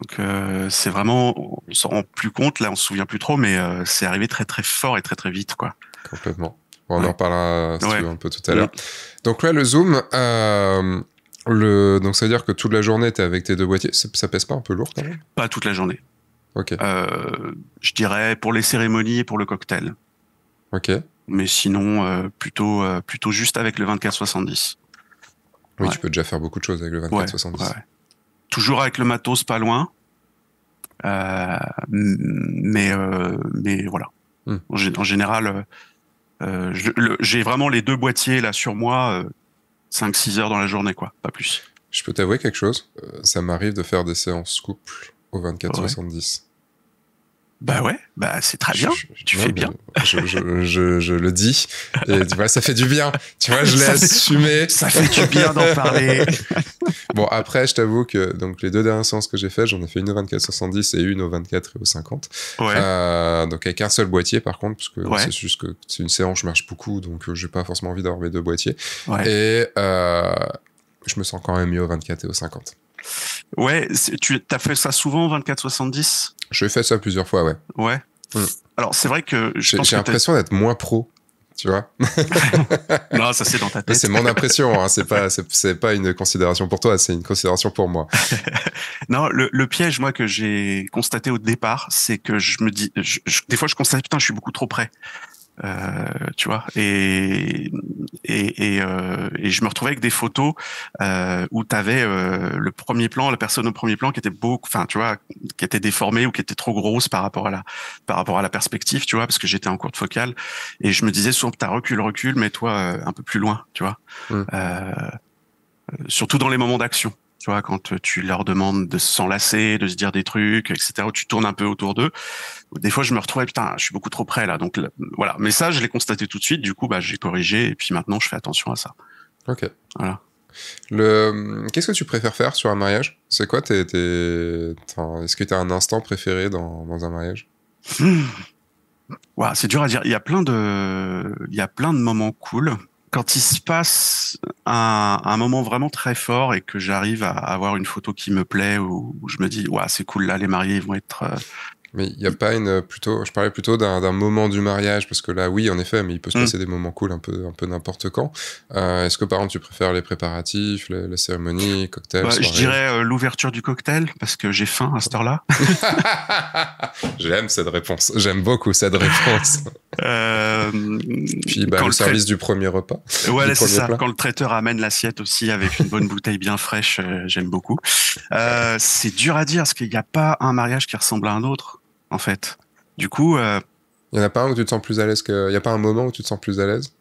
Donc euh, c'est vraiment, on s'en rend plus compte, là on se souvient plus trop, mais euh, c'est arrivé très très fort et très très vite quoi. Complètement. on en reparlera euh, un peu tout à l'heure. Mm. Donc là le zoom, le... donc ça veut dire que toute la journée tu es avec tes deux boîtiers, ça, ne pèse pas un peu lourd quand même Pas toute la journée. Ok. je dirais pour les cérémonies et pour le cocktail. Ok mais sinon euh, plutôt euh, plutôt juste avec le 24-70. Oui, tu peux déjà faire beaucoup de choses avec le 24-70. Toujours avec le matos pas loin, euh, mais mais voilà. Hmm. En, général, j'ai vraiment les deux boîtiers là sur moi, 5-6 heures dans la journée quoi, pas plus. Je peux t'avouer quelque chose, ça m'arrive de faire des séances couple au 24-70. Bah ouais, bah c'est très bien. tu fais bien. Je, je, le dis. Et tu vois, ça fait du bien. Tu vois, je l'ai assumé. ça fait du bien d'en parler. bon, après, je t'avoue que donc les deux dernières séances que j'ai faites, j'en ai fait une au 24-70 et une au 24 et au 50. Euh, donc avec un seul boîtier, par contre, parce que c'est juste que c'est une séance, je marche beaucoup, donc euh, j'ai pas forcément envie d'avoir mes deux boîtiers. Et euh, je me sens quand même mieux au 24 et au 50. Ouais, tu as fait ça souvent au 24-70 je fais ça plusieurs fois, ouais. Ouais. Mm. Alors, c'est vrai que j'ai l'impression d'être moins pro, tu vois. non, ça c'est dans ta tête. C'est mon impression, hein. c'est pas, pas une considération pour toi, c'est une considération pour moi. non, le, piège, moi, que j'ai constaté au départ, c'est que je me dis, des fois, je constate, putain, je suis beaucoup trop près. Euh, tu vois, et et et, euh, et, je me retrouvais avec des photos euh, où tu avais euh, le premier plan, la personne au premier plan qui était beau, enfin tu vois, qui était déformée ou qui était trop grosse par rapport à la par rapport à la perspective, tu vois, parce que j'étais en courte focale et je me disais souvent t'as recul recul, mets-toi euh, un peu plus loin, tu vois, mmh. surtout dans les moments d'action. Tu vois, quand tu leur demandes de s'enlacer, de se dire des trucs, etc., où tu tournes un peu autour d'eux, des fois je me retrouvais, putain, je suis beaucoup trop près là. Donc voilà. Mais ça, je l'ai constaté tout de suite. Du coup, bah, j'ai corrigé et puis maintenant, je fais attention à ça. Ok. Voilà. Le... Qu'est-ce que tu préfères faire sur un mariage C'est quoi tes, Est-ce que tu as un instant préféré dans, un mariage C'est dur à dire. Il y a plein de, il y a plein de moments cool quand il se passe un, moment vraiment très fort et que j'arrive à avoir une photo qui me plaît ou je me dis ouais c'est cool là les mariés vont être euh, mais il n'y a pas une. Euh, plutôt, je parlais plutôt d'un moment du mariage, parce que là, oui, en effet, mais il peut se mm. passer des moments cool un peu un peu n'importe quand. Euh, est-ce que, par exemple, tu préfères les préparatifs, la cérémonie, cocktail bah, Je dirais euh, l'ouverture du cocktail, parce que j'ai faim à cette heure-là. J'aime cette réponse. J'aime beaucoup cette réponse. Puis bah, le, service du premier repas. Ouais, c'est ça. Quand le traiteur amène l'assiette aussi avec une bonne bouteille bien fraîche, j'aime beaucoup. c'est dur à dire, parce qu'il n'y a pas un mariage qui ressemble à un autre en fait. Du coup. Euh, il n'y en a pas un où tu te sens plus à l'aise que. Il n'y a pas un moment où tu te sens plus à l'aise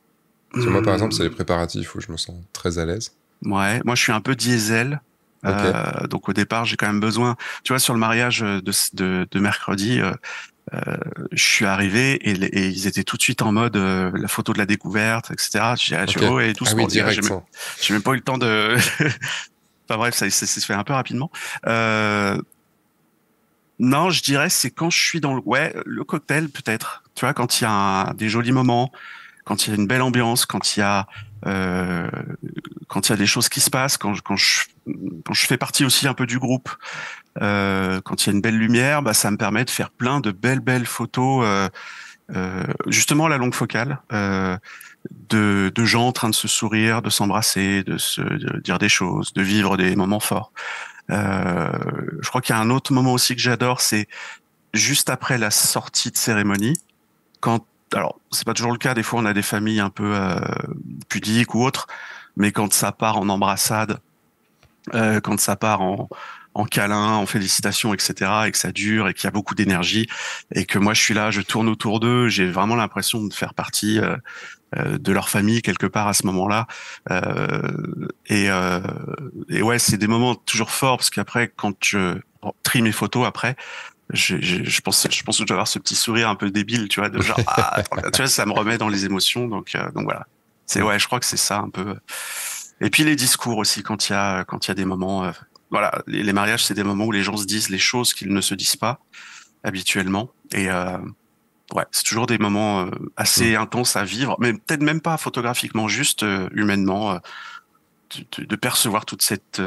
moi, par hmm. exemple, c'est les préparatifs où je me sens très à l'aise. Ouais, moi, je suis un peu diesel. Euh, donc au départ, j'ai quand même besoin. Tu vois, sur le mariage de, mercredi, euh, je suis arrivé et, ils étaient tout de suite en mode la photo de la découverte, etc. J'ai ah, et tout ah ce ah, J'ai même, pas eu le temps de. enfin bref, ça, se fait un peu rapidement. Non, je dirais c'est quand je suis dans le ouais le cocktail peut-être. Tu vois quand il y a des jolis moments, quand il y a une belle ambiance, quand il y a euh, quand il y a des choses qui se passent, quand je, quand je quand je fais partie aussi un peu du groupe, euh, quand il y a une belle lumière, bah ça me permet de faire plein de belles belles photos. Euh, euh justement la longue focale euh, de, de gens en train de se sourire, de s'embrasser, de se dire des choses, de vivre des moments forts. Euh, je crois qu'il y a un autre moment aussi que j'adore, c'est juste après la sortie de cérémonie, quand alors c'est pas toujours le cas, des fois on a des familles un peu euh, pudiques ou autres, mais quand ça part en embrassade, euh, quand ça part en, en câlin, en félicitations, etc., et que ça dure et qu'il y a beaucoup d'énergie et que moi je suis là, je tourne autour d'eux, j'ai vraiment l'impression de faire partie euh, euh, de leur famille quelque part à ce moment-là. Euh, et, euh, et, ouais, c'est des moments toujours forts parce qu'après, quand je trie mes photos après, je, je, je, pense je pense que je dois avoir ce petit sourire un peu débile, tu vois, de genre ah, tu vois, ça me remet dans les émotions. Donc euh, donc voilà, c'est ouais, je crois que c'est ça un peu. Et puis les discours aussi quand il y a quand il y a des moments euh, voilà, les, mariages, c'est des moments où les gens se disent les choses qu'ils ne se disent pas habituellement. Et euh, ouais, c'est toujours des moments euh, assez mmh. intenses à vivre, mais peut-être même pas photographiquement, juste euh, humainement. De, percevoir toute cette,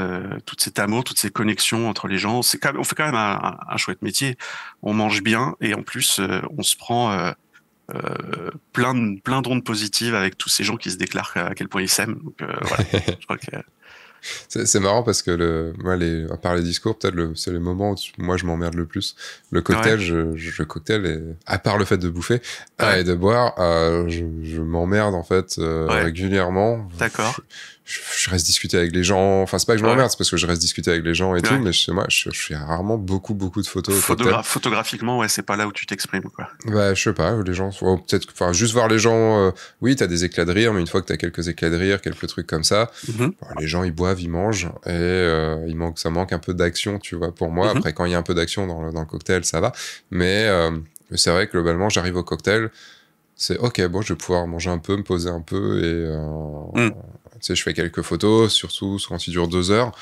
toute cet amour, toutes ces connexions entre les gens. C'est on fait quand même un, chouette métier. On mange bien et en plus, on se prend plein plein d'ondes positives avec tous ces gens qui se déclarent à quel point ils s'aiment. voilà, je crois que c'est marrant parce que le, moi, les, à part les discours, peut-être le, c'est les moments où moi je m'emmerde le plus. Le cocktail, je, cocktail, à part le fait de bouffer et de boire, euh, je, m'emmerde en fait euh, régulièrement. D'accord je, reste discuter avec les gens. Enfin, c'est pas que je m'emmerde, c'est parce que je reste discuter avec les gens et tout, mais moi, je, je, fais rarement beaucoup, beaucoup de photos. photographiquement, ouais, c'est pas là où tu t'exprimes, quoi. Bah, je sais pas, les gens, peut-être, enfin, juste voir les gens, oui euh, oui, t'as des éclats de rire, mais une fois que t'as quelques éclats de rire, quelques trucs comme ça, mm-hmm. bah, les gens, ils boivent, ils mangent, et euh, il manque, ça manque un peu d'action, tu vois, pour moi. Mm-hmm. Après, quand il y a un peu d'action dans le, dans cocktail, ça va. Mais euh, c'est vrai que globalement, j'arrive au cocktail, c'est ok, bon, je vais pouvoir manger un peu, me poser un peu et mm sais, je fais quelques photos, surtout quand ils dure deux heures.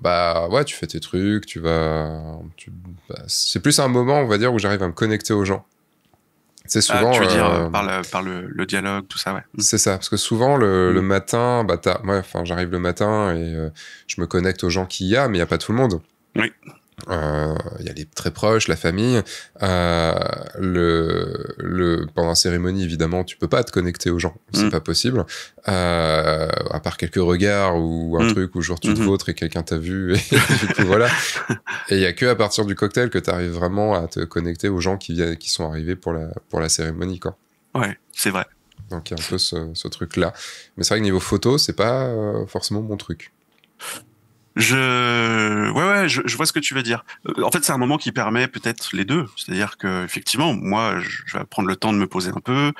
Bah ouais, tu fais tes trucs, tu vas. Bah, c'est plus un moment, on va dire, où j'arrive à me connecter aux gens. C'est ah, souvent. tu veux dire euh, euh, par, le, par le, le, dialogue, tout ça, ouais. Mm. C'est ça, parce que souvent le, mm. le matin, bah, ouais, j'arrive le matin et euh, je me connecte aux gens qu'il y a, mais il n'y a pas tout le monde. Oui il euh, y a les très proches, la famille. Euh, le, le, pendant la cérémonie, évidemment, tu peux pas te connecter aux gens, c'est mm. pas possible. Euh, à part quelques regards ou un mm. truc où genre tu te mm-hmm. vôtres et quelqu'un t'a vu, et voilà. Et il y a que à partir du cocktail que tu arrives vraiment à te connecter aux gens qui, qui sont arrivés pour la, pour la cérémonie, quoi. Ouais, c'est vrai. Donc il y a un peu ce, truc-là. Mais c'est vrai que niveau photo, c'est pas forcément mon truc. Je, ouais, ouais, je, vois ce que tu veux dire. Euh, en fait, c'est un moment qui permet peut-être les deux. C'est-à-dire que, effectivement, moi, je vais prendre le temps de me poser un peu,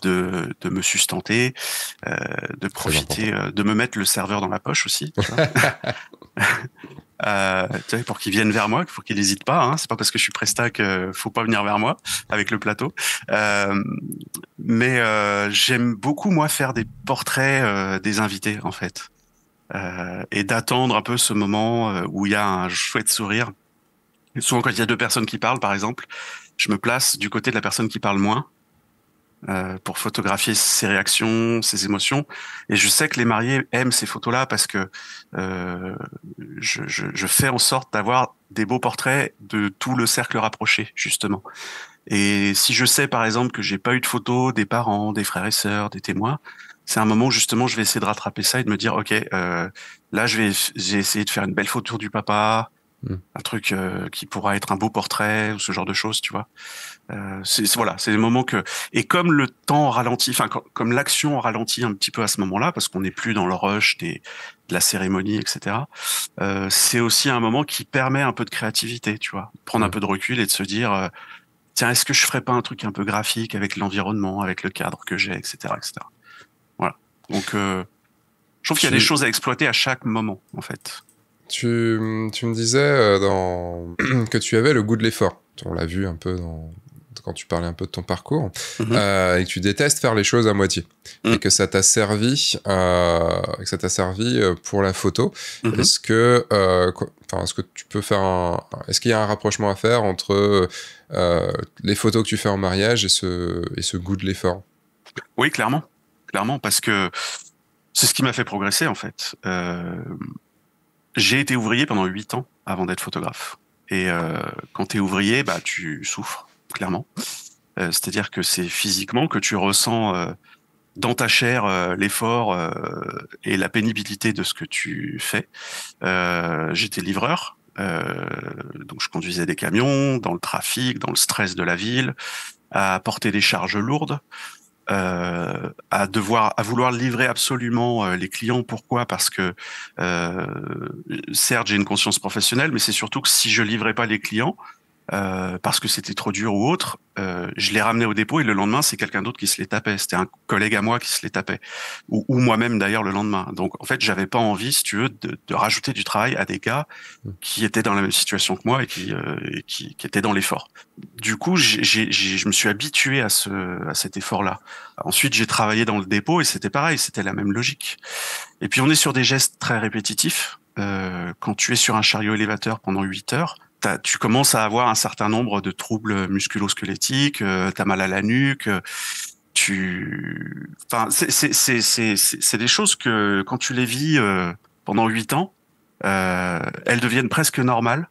de, de me sustenter, euh, de profiter, euh, de me mettre le serveur dans la poche aussi. pour qu'ils viennent vers moi, pour qu'ils n'hésite pas. Hein. C'est pas parce que je suis presta que faut pas venir vers moi avec le plateau. mais j'aime beaucoup moi faire des portraits des invités en fait. Euh, et d'attendre un peu ce moment euh, où il y a un chouette sourire. souvent, quand il y a deux personnes qui parlent, par exemple, je me place du côté de la personne qui parle moins euh, pour photographier ses réactions, ses émotions. Et je sais que les mariés aiment ces photos-là parce que je, je, fais en sorte d'avoir des beaux portraits de tout le cercle rapproché, justement. Et si je sais, par exemple, que j'ai pas eu de photos des parents, des frères et sœurs, des témoins, c'est un moment où justement je vais essayer de rattraper ça et de me dire ok euh, là je vais j'ai essayé de faire une belle photo du papa mm. un truc euh, qui pourra être un beau portrait ou ce genre de choses tu vois euh, c'est voilà c'est des moments que et comme le temps ralentit enfin comme l'action ralentit un petit peu à ce moment là parce qu'on n'est plus dans le rush des de la cérémonie etc c'est aussi un moment qui permet un peu de créativité tu vois prendre un mm. peu de recul et de se dire tiens est-ce que je ferais pas un truc un peu graphique avec l'environnement avec le cadre que j'ai etc etc donc, euh, je trouve qu'il y a des choses à exploiter à chaque moment, en fait. Tu, me disais euh, que tu avais le goût de l'effort. On l'a vu un peu quand tu parlais un peu de ton parcours, mhm. euh, et que tu détestes faire les choses à moitié, mhm. et que ça t'a servi, servi pour la photo. Mhm. Est-ce que, que tu peux faire est-ce qu'il y a un rapprochement à faire entre les photos que tu fais en mariage et ce goût de l'effort Oui, clairement clairement, parce que c'est ce qui m'a fait progresser en fait. Euh, j'ai été ouvrier pendant huit ans avant d'être photographe. Et euh, quand tu es ouvrier, bah, tu souffres, clairement. Euh, c'est-à-dire que c'est physiquement que tu ressens dans ta chair l'effort et la pénibilité de ce que tu fais. J'étais livreur, donc je conduisais des camions, dans le trafic, dans le stress de la ville, à porter des charges lourdes. Euh, à devoir, à vouloir livrer absolument euh, les clients. Pourquoi Parce que euh, certes, j'ai une conscience professionnelle, mais c'est surtout que si je livrais pas les clients, euh, parce que c'était trop dur ou autre, euh, je les ramenais au dépôt et le lendemain, c'est quelqu'un d'autre qui se les tapait. C'était un collègue à moi qui se les tapait, ou, moi-même d'ailleurs le lendemain. Donc en fait, j'avais pas envie, si tu veux, de, rajouter du travail à des gars qui étaient dans la même situation que moi et qui, euh, qui, étaient dans l'effort. Du coup, je me suis habitué à, ce, à cet effort-là. Ensuite, j'ai travaillé dans le dépôt et c'était pareil, c'était la même logique. Et puis on est sur des gestes très répétitifs. quand tu es sur un chariot élévateur pendant 8 heures, tu commences à avoir un certain nombre de troubles musculo-squelettiques, tu euh, t'as mal à la nuque, euh, tu, enfin, c'est des choses que quand tu les vis euh, pendant huit ans, elles deviennent presque normales.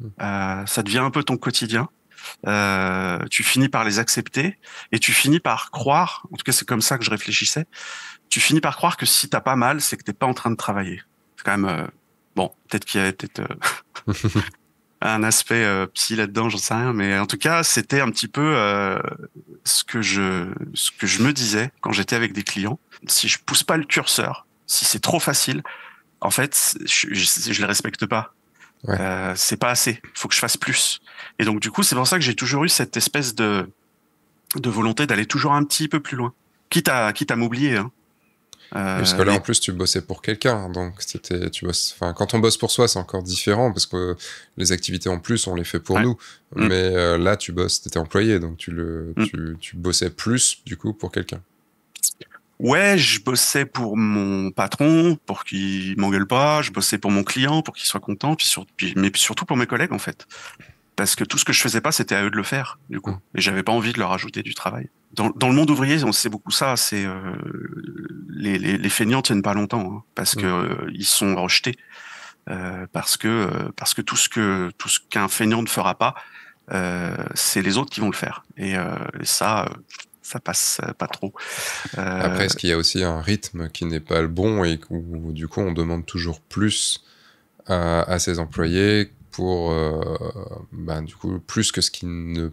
Mmh. ça devient un peu ton quotidien. tu finis par les accepter et tu finis par croire. En tout cas, c'est comme ça que je réfléchissais. Tu finis par croire que si tu t'as pas mal, c'est que t'es pas en train de travailler. C'est quand même bon. Peut-être qu'il y a peut un aspect euh, psy là-dedans, j'en sais rien, mais en tout cas, c'était un petit peu euh, ce que je ce que je me disais quand j'étais avec des clients. Si je pousse pas le curseur, si c'est trop facile, en fait, je, je, les respecte pas. Euh, c'est pas assez. Il faut que je fasse plus. Et donc du coup, c'est pour ça que j'ai toujours eu cette espèce de de volonté d'aller toujours un petit peu plus loin, quitte à quitte à m'oublier. Hein. Euh, parce que là, en plus, tu bossais pour quelqu'un, hein, donc c'était, tu Enfin, quand on bosse pour soi, c'est encore différent parce que les activités en plus, on les fait pour nous. Mm. Mais euh, là, tu bosses, tu étais employé, donc tu le, mm. tu, bossais plus du coup pour quelqu'un. Ouais, je bossais pour mon patron pour qu'il m'engueule pas. Je bossais pour mon client pour qu'il soit content, mais surtout pour mes collègues en fait parce que tout ce que je faisais pas, c'était à eux de le faire, du coup. Mmh. Et j'avais pas envie de leur ajouter du travail. Dans, le monde ouvrier, on sait beaucoup ça. C'est euh, les, les, les, tiennent pas longtemps hein, parce mmh. que euh, ils sont rejetés, euh, parce que parce que tout ce que tout ce qu'un feignant ne fera pas, c'est les autres qui vont le faire. Et, ça, ça. ça passe pas trop. Après, est-ce qu'il y a aussi un rythme qui n'est pas le bon et où, du coup, on demande toujours plus à, à ses employés pour euh, ben, du coup plus que ce qu'il ne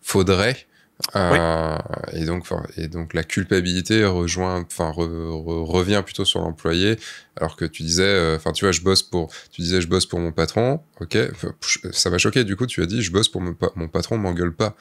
faudrait. Euh, et donc, et donc la culpabilité rejoint, enfin revient plutôt sur l'employé, alors que tu disais, euh, enfin tu vois, je bosse pour, tu disais je bosse pour mon patron, ok, ça m'a choqué. Du coup, tu as dit je bosse pour mon, mon patron, m'engueule pas.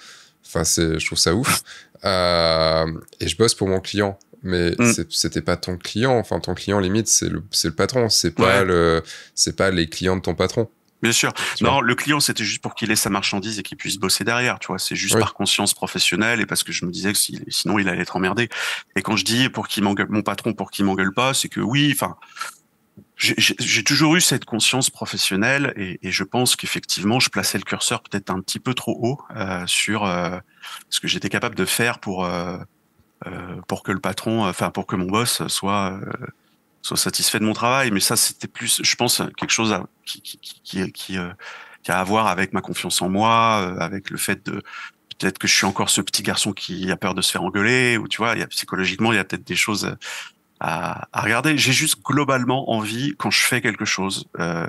Enfin, je trouve ça ouf. et je bosse pour mon client. Mais mm. c'était pas ton client. Enfin, ton client, limite, c'est le, patron. C'est pas, le, c'est pas les clients de ton patron. Bien sûr. Non, le client, c'était juste pour qu'il ait sa marchandise et qu'il puisse bosser derrière, tu vois. C'est juste par conscience professionnelle et parce que je me disais que sinon, il allait être emmerdé. Et quand je dis pour qu'il mon patron, pour qu'il m'engueule pas, c'est que oui, enfin, j'ai toujours eu cette conscience professionnelle et, je pense qu'effectivement, je plaçais le curseur peut-être un petit peu trop haut euh, sur euh, ce que j'étais capable de faire pour euh, pour que le patron, enfin pour que mon boss soit soit satisfait de mon travail. Mais ça, c'était plus, je pense, quelque chose qui, qui, qui, qui, euh, qui, a à voir avec ma confiance en moi, euh, avec le fait de peut-être que je suis encore ce petit garçon qui a peur de se faire engueuler, ou tu vois, y a, psychologiquement, il y a peut-être des choses à, à regarder. J'ai juste globalement envie, quand je fais quelque chose, euh,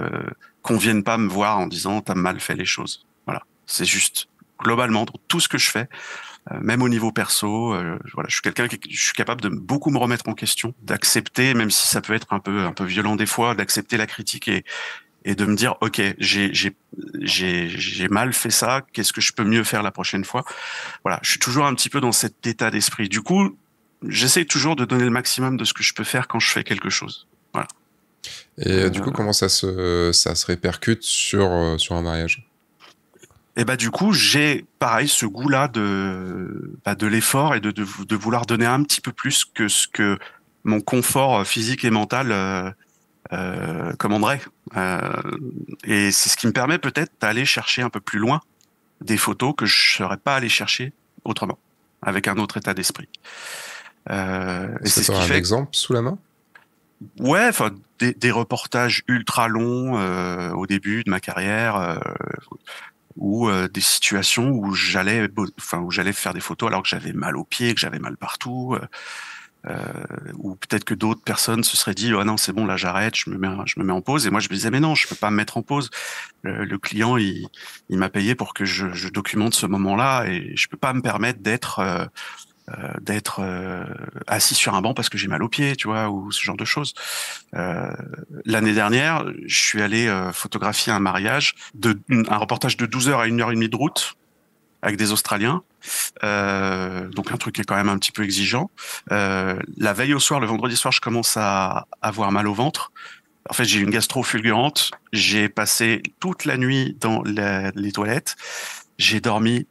qu'on vienne pas me voir en disant t'as mal fait les choses. Voilà, c'est juste globalement dans tout ce que je fais euh, même au niveau perso. Euh, voilà, je suis quelqu'un qui je suis capable de beaucoup me remettre en question, d'accepter, même si ça peut être un peu un peu violent des fois, d'accepter la critique et et de me dire ok j'ai j'ai j'ai mal fait ça qu'est-ce que je peux mieux faire la prochaine fois voilà je suis toujours un petit peu dans cet état d'esprit du coup j'essaie toujours de donner le maximum de ce que je peux faire quand je fais quelque chose voilà et euh, du coup comment ça se ça se répercute sur sur un mariage et bah du coup j'ai pareil ce goût-là de bah, de l'effort et de, de, de vouloir donner un petit peu plus que ce que mon confort euh, physique et mental euh, euh commanderait. Euh, et c'est ce qui me permet peut-être d'aller chercher un peu plus loin des photos que je serais pas allé chercher autrement, avec un autre état d'esprit. Euh, et c'est ce qui un exemple sous la main. Ouais, enfin des, des, reportages ultra longs au début de ma carrière. Euh, ou euh, des situations où j'allais enfin où j'allais faire des photos alors que j'avais mal aux pieds, que j'avais mal partout euh, euh ou peut-être que d'autres personnes se seraient dit oh non, c'est bon là j'arrête, je me mets je me mets en pause et moi je me disais mais non, je peux pas me mettre en pause. Le, client il, m'a payé pour que je, je documente ce moment-là et je peux pas me permettre d'être euh, euh, d'être euh, assis sur un banc parce que j'ai mal aux pieds, tu vois, ou ce genre de choses. Euh, l'année dernière, je suis allé photographier un mariage, de, un reportage de 12 h à 1 h 30 de route avec des Australiens, donc un truc qui est quand même un petit peu exigeant. la veille au soir, le vendredi soir, je commence à avoir mal au ventre. En fait, j'ai une gastro fulgurante. J'ai passé toute la nuit dans les toilettes. J'ai dormi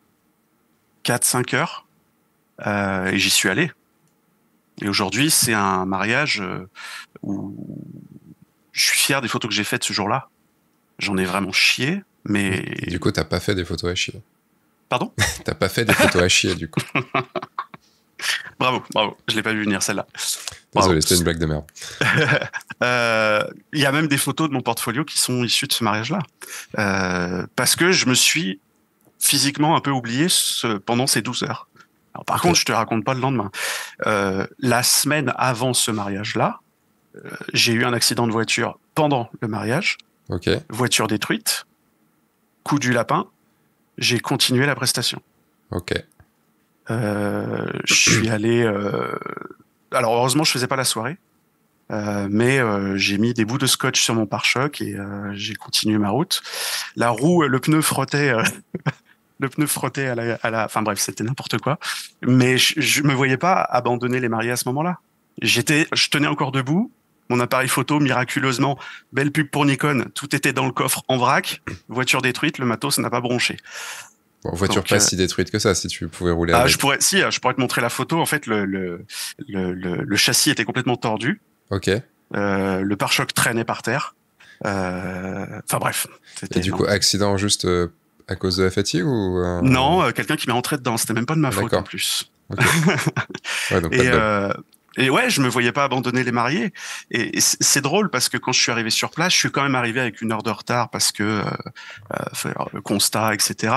4-5 heures euh, et j'y suis allé. Et aujourd'hui, c'est un mariage euh, où je suis fier des photos que j'ai faites ce jour-là. J'en ai vraiment chié, mais. Du coup, t'as pas fait des photos à chier. Pardon T'as pas fait des photos à chier, du coup. bravo, bravo. Je l'ai pas vu venir, celle-là. Désolé, c'était une blague de merde. Euh, il y a même des photos de mon portfolio qui sont issues de ce mariage-là. parce que je me suis physiquement un peu oublié pendant ces 12 heures par contre, je te raconte pas le lendemain. Euh, la semaine avant ce mariage-là, euh, j'ai eu un accident de voiture pendant le mariage. Ok. Voiture détruite, coup du lapin. J'ai continué la prestation. Ok. Euh, je suis allé. Alors heureusement, je faisais pas la soirée, mais j'ai mis des bouts de scotch sur mon pare-choc et j'ai continué ma route. La roue, le pneu frottait le pneu frottait à la, à enfin bref, c'était n'importe quoi. Mais je, me voyais pas abandonner les mariés à ce moment-là. J'étais, je tenais encore debout. Mon appareil photo, miraculeusement, belle pub pour Nikon, tout était dans le coffre en vrac. Voiture détruite, le matos n'a pas bronché. voiture Donc, euh, si détruite que ça, si tu pouvais rouler. Ah, je pourrais, si, euh, je pourrais te montrer la photo. En fait, le, le, châssis était complètement tordu. Ok. Euh, le pare-choc traînait par terre. Enfin bref. Et du coup, accident juste à cause de la fatigue ou euh, Non, euh, quelqu'un qui m'est entré dedans. C'était même pas de ma faute en plus. Euh, et, ouais, je me voyais pas abandonner les mariés. Et c'est drôle parce que quand je suis arrivé sur place, je suis quand même arrivé avec une heure de retard parce que le constat, etc.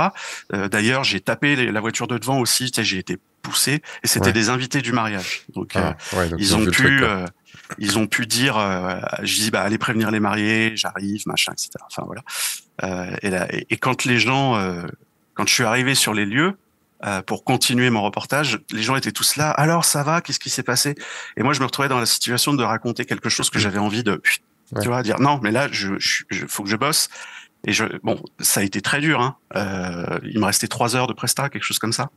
D'ailleurs, j'ai tapé la voiture de devant aussi. J'ai été poussé et c'était des invités du mariage. Donc, ah, ils, ont, pu. ils ont pu dire, je dis, bah, allez prévenir les mariés, j'arrive, machin, etc. Enfin voilà. Euh, et, là, et, quand les gens, euh, quand je suis arrivé sur les lieux, euh, pour continuer mon reportage, les gens étaient tous là. Alors ça va Qu'est-ce qui s'est passé Et moi, je me retrouvais dans la situation de raconter quelque chose que j'avais envie de, tu vois, dire non, mais là, je, faut que je bosse. Et je, bon, ça a été très dur. Hein. il me restait trois heures de presta, quelque chose comme ça.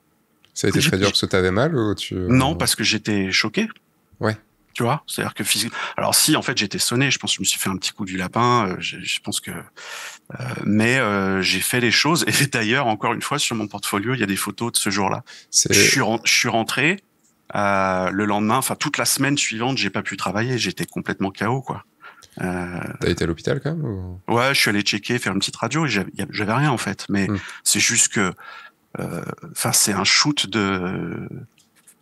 Ça a été très dur parce que t'avais mal ou tu Non, parce que j'étais choqué. Ouais tu vois c'est-à-dire que alors si en fait j'étais sonné je pense que je me suis fait un petit coup du lapin euh, je, pense que euh, mais euh, j'ai fait les choses et d'ailleurs encore une fois sur mon portfolio il y a des photos de ce jour-là je suis rentré le lendemain enfin toute la semaine suivante j'ai pas pu travailler j'étais complètement KO quoi T'as été à l'hôpital quand même Ouais, je suis allé checker, faire une petite radio et j'avais rien en fait. Mais hmm. c'est juste que. Enfin, c'est un shoot de,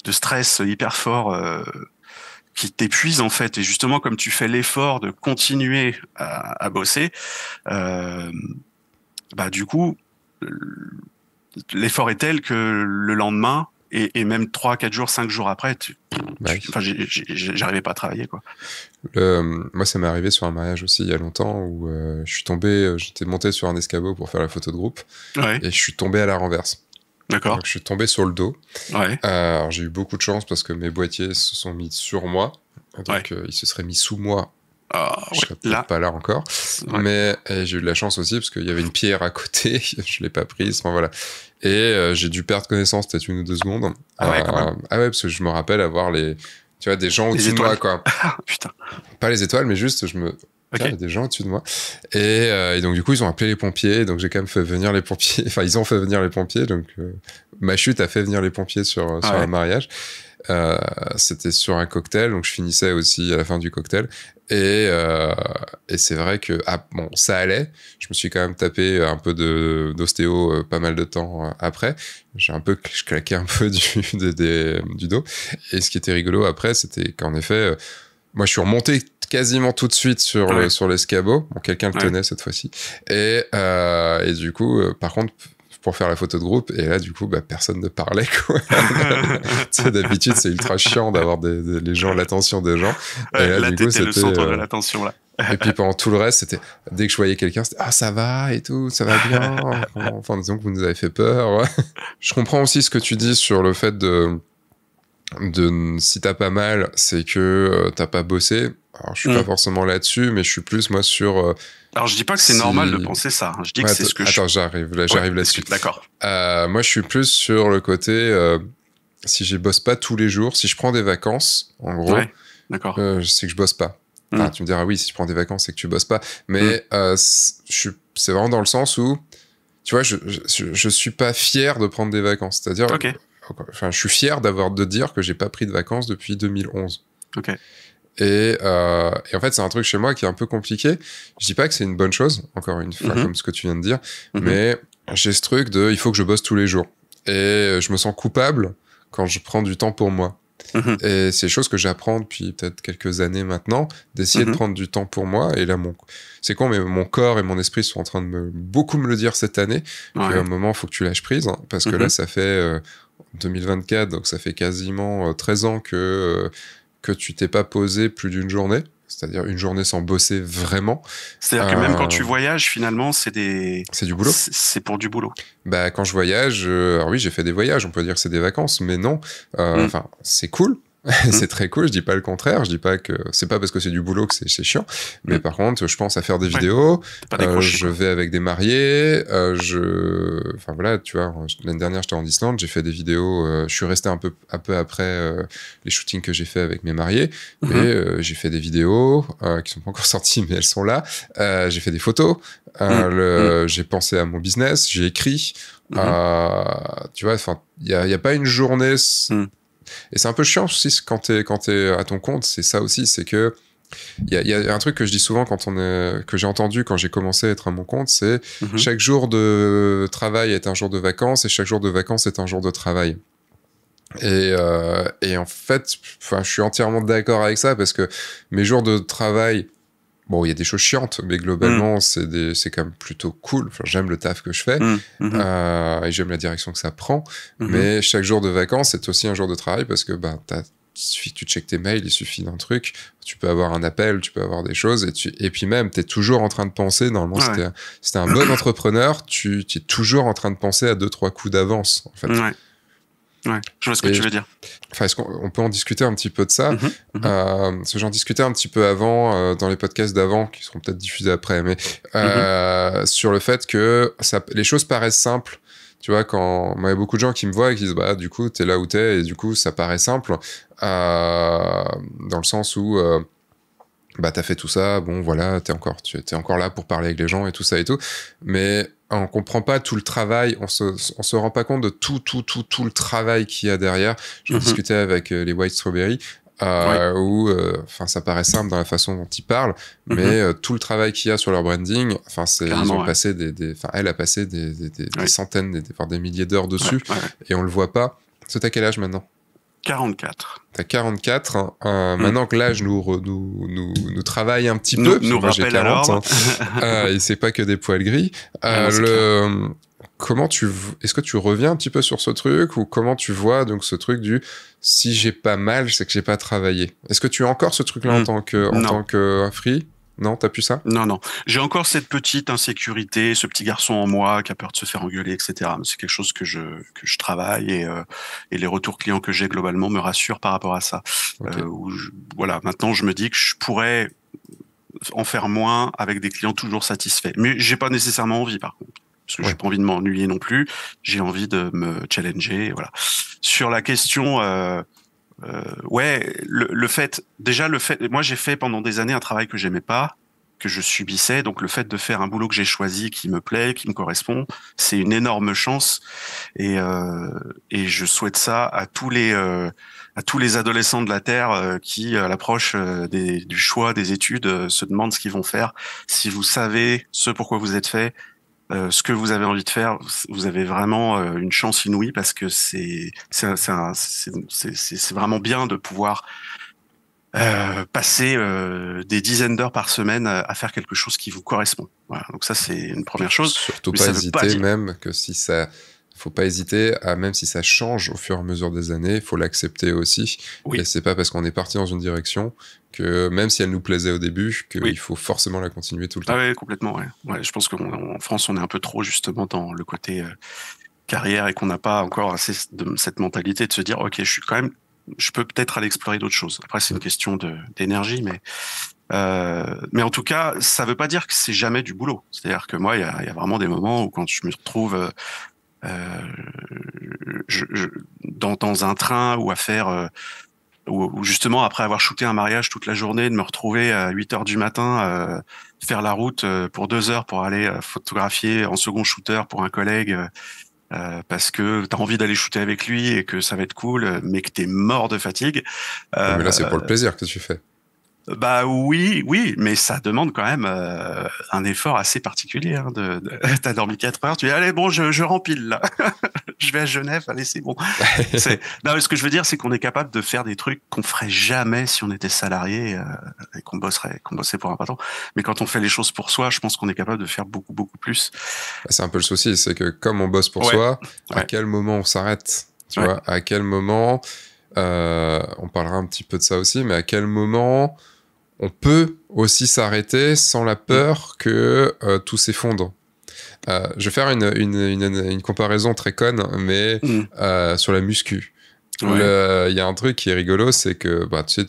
de stress hyper fort qui t'épuise en fait. Et justement, comme tu fais l'effort de continuer à, bosser, euh, bah du coup, l'effort est tel que le lendemain et, même 3, 4 jours, 5 jours après, tu, j'arrivais pas à travailler. Quoi. moi, ça m'est arrivé sur un mariage aussi il y a longtemps où euh, je suis tombé, j'étais monté sur un escabeau pour faire la photo de groupe et je suis tombé à la renverse. D'accord. Donc je suis tombé sur le dos. Ouais. Euh, alors j'ai eu beaucoup de chance parce que mes boîtiers se sont mis sur moi. Donc euh, ils se seraient mis sous moi. Ah, je serais pas là encore. Mais eh, j'ai eu de la chance aussi parce qu'il y avait une pierre à côté. je l'ai pas prise. Enfin voilà. Et euh, j'ai dû perdre connaissance peut-être une ou deux secondes. Ah ouais, quand même. ah ouais parce que je me rappelle avoir les tu vois des gens au-dessus de moi quoi. Putain. Pas les étoiles mais juste je me il y des gens au-dessus de moi. Euh, et, donc, du coup, ils ont appelé les pompiers. Donc, j'ai quand même fait venir les pompiers. Enfin, ils ont fait venir les pompiers. Donc, euh, ma chute a fait venir les pompiers sur, ah un mariage. Euh, c'était sur un cocktail. Donc, je finissais aussi à la fin du cocktail. Et, et c'est vrai que ah, bon, ça allait. Je me suis quand même tapé un peu d'ostéo pas mal de temps après. J'ai un peu je claquais un peu du, du dos. Et ce qui était rigolo après, c'était qu'en effet, moi, je suis remonté quasiment tout de suite sur le, sur l'escabeau. quelqu'un le tenait cette fois-ci. Et, euh, et du coup, euh, par contre, pour faire la photo de groupe. Et là, du coup, bah, personne ne parlait. d'habitude, c'est ultra chiant d'avoir des, les gens, l'attention des gens. Et là, c'était le centre de euh, l'attention là. et puis pendant tout le reste, c'était dès que je voyais quelqu'un, c'était ah ça va et tout, ça va bien. enfin, disons que vous nous avez fait peur. je comprends aussi ce que tu dis sur le fait de de si t'as pas mal, c'est que euh, t'as pas bossé. Alors, je suis pas mm. forcément là-dessus, mais je suis plus, moi, sur. Euh, Alors, je dis pas que c'est normal de penser ça. Hein. Je dis que c'est ce que je. Attends, j'arrive là, j'arrive la là-dessus. D'accord. Euh, moi, je suis plus sur le côté. si je bosse pas tous les jours, si je prends des vacances, en gros, ouais, d'accord. c'est que je bosse pas. Mm. Tu me diras, oui, si je prends des vacances, c'est que tu bosses pas. Mais mm. c'est vraiment dans le sens où, tu vois, je, suis pas fier de prendre des vacances. C'est-à-dire, okay enfin, je suis fier d'avoir de dire que j'ai pas pris de vacances depuis 2011. Ok. Euh, et, en fait, c'est un truc chez moi qui est un peu compliqué. Je dis pas que c'est une bonne chose, encore une fois, mhm. comme ce que tu viens de dire, mhm. mais j'ai ce truc de il faut que je bosse tous les jours. Et je me sens coupable quand je prends du temps pour moi. Mhm. Et c'est chose que j'apprends depuis peut-être quelques années maintenant, d'essayer de prendre du temps pour moi. Et là, mon... c'est con, mais mon corps et mon esprit sont en train de me... beaucoup me le dire cette année. Ouais. à un moment, il faut que tu lâches prise, hein, parce que là, ça fait. Euh, 2024, donc ça fait quasiment 13 euh, ans que, euh, que tu t'es pas posé plus d'une journée. C'est-à-dire une journée sans bosser vraiment. C'est-à-dire que même quand tu euh, voyages, finalement, c'est des. C'est du boulot. C'est pour du boulot. Bah, quand je voyage, alors oui, j'ai fait des voyages, on peut dire que c'est des vacances, mais non. Mm. c'est cool, c'est hmm. très cool, je dis pas le contraire, je dis pas que c'est pas parce que c'est du boulot que c'est chiant, mais hmm. par contre, je pense à faire des vidéos, euh, je vais avec des mariés, euh, je enfin voilà, tu vois, l'année dernière j'étais en Islande, j'ai fait des vidéos, euh, je suis resté un peu un peu après les shootings que j'ai fait avec mes mariés, mmh j'ai fait des vidéos qui sont pas encore sorties mais elles sont là, j'ai fait des photos, mmh, mmh. j'ai pensé à mon business, j'ai écrit, tu vois, enfin il y, y a, pas une journée et c'est un peu chiant aussi quand t'es quand es à ton compte, c'est ça aussi, c'est que il y, a un truc que je dis souvent quand on que j'ai entendu quand j'ai commencé à être à mon compte, c'est mhm. chaque jour de travail est un jour de vacances et chaque jour de vacances est un jour de travail. Et, euh, et en fait, je suis entièrement d'accord avec ça parce que mes jours de travail Bon, il y a des choses chiantes, mais globalement, mm. c'est quand même plutôt cool. Enfin, j'aime le taf que je fais mm. mm-hmm. euh, et j'aime la direction que ça prend. Mm-hmm. Mais chaque jour de vacances, c'est aussi un jour de travail parce que ben, tu checkes tes mails, il suffit d'un truc. Tu peux avoir un appel, tu peux avoir des choses. Et, tu, et puis même, tu es toujours en train de penser. Normalement, si tu es, un bon entrepreneur, tu es toujours en train de penser à deux, trois coups d'avance. En fait. Ouais, je vois ce que tu veux dire. Enfin, est-ce qu'on peut en discuter un petit peu de ça mhm, mhm. Euh, j'en discutais un petit peu avant, euh, dans les podcasts d'avant, qui seront peut-être diffusés après, mais euh, mhm. sur le fait que les choses paraissent simples. Tu vois, quand il y a beaucoup de gens qui me voient et qui disent, bah, du coup, t'es là où t'es, et du coup, ça paraît simple, dans le sens où bah t'as fait tout ça, bon voilà, t'es encore, tu es encore là pour parler avec les gens et tout ça et tout. Mais on ne comprend pas tout le travail, on se, se rend pas compte de tout, tout, tout, tout le travail qu'il y a derrière. J'en mhm. discutais avec euh, les White Strawberry. Euh, où, euh, enfin, ça paraît simple dans la façon dont ils parlent, mhm. mais tout le travail qu'il y a sur leur branding, enfin, c'est, ils ont passé des, elle a passé des, centaines, des, voire des milliers d'heures dessus, et on le voit pas. C'est à quel âge maintenant 44. T'as 44. Hein. Euh, maintenant mm. que l'âge nous, nous, travaille un petit peu, nous, ne hein. euh, et c'est pas que des poils gris. Ah euh, comment tu est-ce que tu reviens un petit peu sur ce truc ou comment tu vois donc ce truc du si j'ai pas mal c'est que j'ai pas travaillé est-ce que tu as encore ce truc là en mm. tant que en tant que free non, t'as plus ça Non, non. J'ai encore cette petite insécurité, ce petit garçon en moi qui a peur de se faire engueuler, etc. C'est quelque chose que je, que je travaille euh, et, les retours clients que j'ai globalement me rassurent par rapport à ça. Euh, voilà, maintenant je me dis que je pourrais en faire moins avec des clients toujours satisfaits. Mais j'ai pas nécessairement envie, par contre parce que j'ai pas envie de m'ennuyer non plus. J'ai envie de me challenger. Voilà. Sur la question euh, euh, ouais, le, fait, déjà le fait, moi j'ai fait pendant des années un travail que j'aimais pas, que je subissais. Donc le fait de faire un boulot que j'ai choisi, qui me plaît, qui me correspond, c'est une énorme chance. Et, euh, et je souhaite ça à tous les euh, à tous les adolescents de la Terre qui, à l'approche du choix des études, se demandent ce qu'ils vont faire. Si vous savez ce pourquoi vous êtes fait, euh, ce que vous avez envie de faire, vous avez vraiment euh, une chance inouïe parce que c'est vraiment bien de pouvoir euh, passer des dizaines d'heures par semaine à, faire quelque chose qui vous correspond. donc ça c'est une première chose. Surtout pas hésiter même que si ça faut pas hésiter même si ça change au fur et à mesure des années, faut l'accepter aussi. Oui. Et c'est pas parce qu'on est parti dans une direction que même si elle nous plaisait au début, qu'il faut forcément la continuer tout le ah temps. Oui, complètement. Ouais. je pense qu'en France, on est un peu trop justement dans le côté euh, carrière et qu'on n'a pas encore assez de cette mentalité de se dire, ok, je suis quand même, je peux peut-être aller explorer d'autres choses. Après, c'est une question d'énergie, mais. Euh, mais en tout cas, ça ne veut pas dire que c'est jamais du boulot. C'est-à-dire que moi, il y, a, vraiment des moments où quand je me retrouve euh, dans, un train ou à faire ou, justement après avoir shooté un mariage toute la journée, de me retrouver à 8 heures du matin, euh, faire la route euh, pour deux heures pour aller euh, photographier en second shooter pour un collègue parce que tu envie d'aller shooter avec lui et que ça va être cool, mais que tu mort de fatigue. mais là, c'est pour le plaisir que tu fais. Bah oui, oui, mais ça demande quand même euh, un effort assez particulier. Hein, de, T'as dormi 4 heures, tu dis allez bon, je, je rempile là, je vais à Genève, allez c'est bon. non, ce que je veux dire, c'est qu'on est capable de faire des trucs qu'on ferait jamais si on était salarié euh, et qu'on bosserait, qu'on bossait pour un patron. Mais quand on fait les choses pour soi, je pense qu'on est capable de faire beaucoup beaucoup plus. Bah, c'est un peu le souci, c'est que comme on bosse pour soi, à quel moment on s'arrête Tu vois, à quel moment euh, On parlera un petit peu de ça aussi, mais à quel moment on peut aussi s'arrêter sans la peur que euh, tout s'effondre. Euh, je vais faire une, comparaison très conne, mais mm. euh, sur la muscu. Il y a un truc qui est rigolo, c'est que bah, tu sais,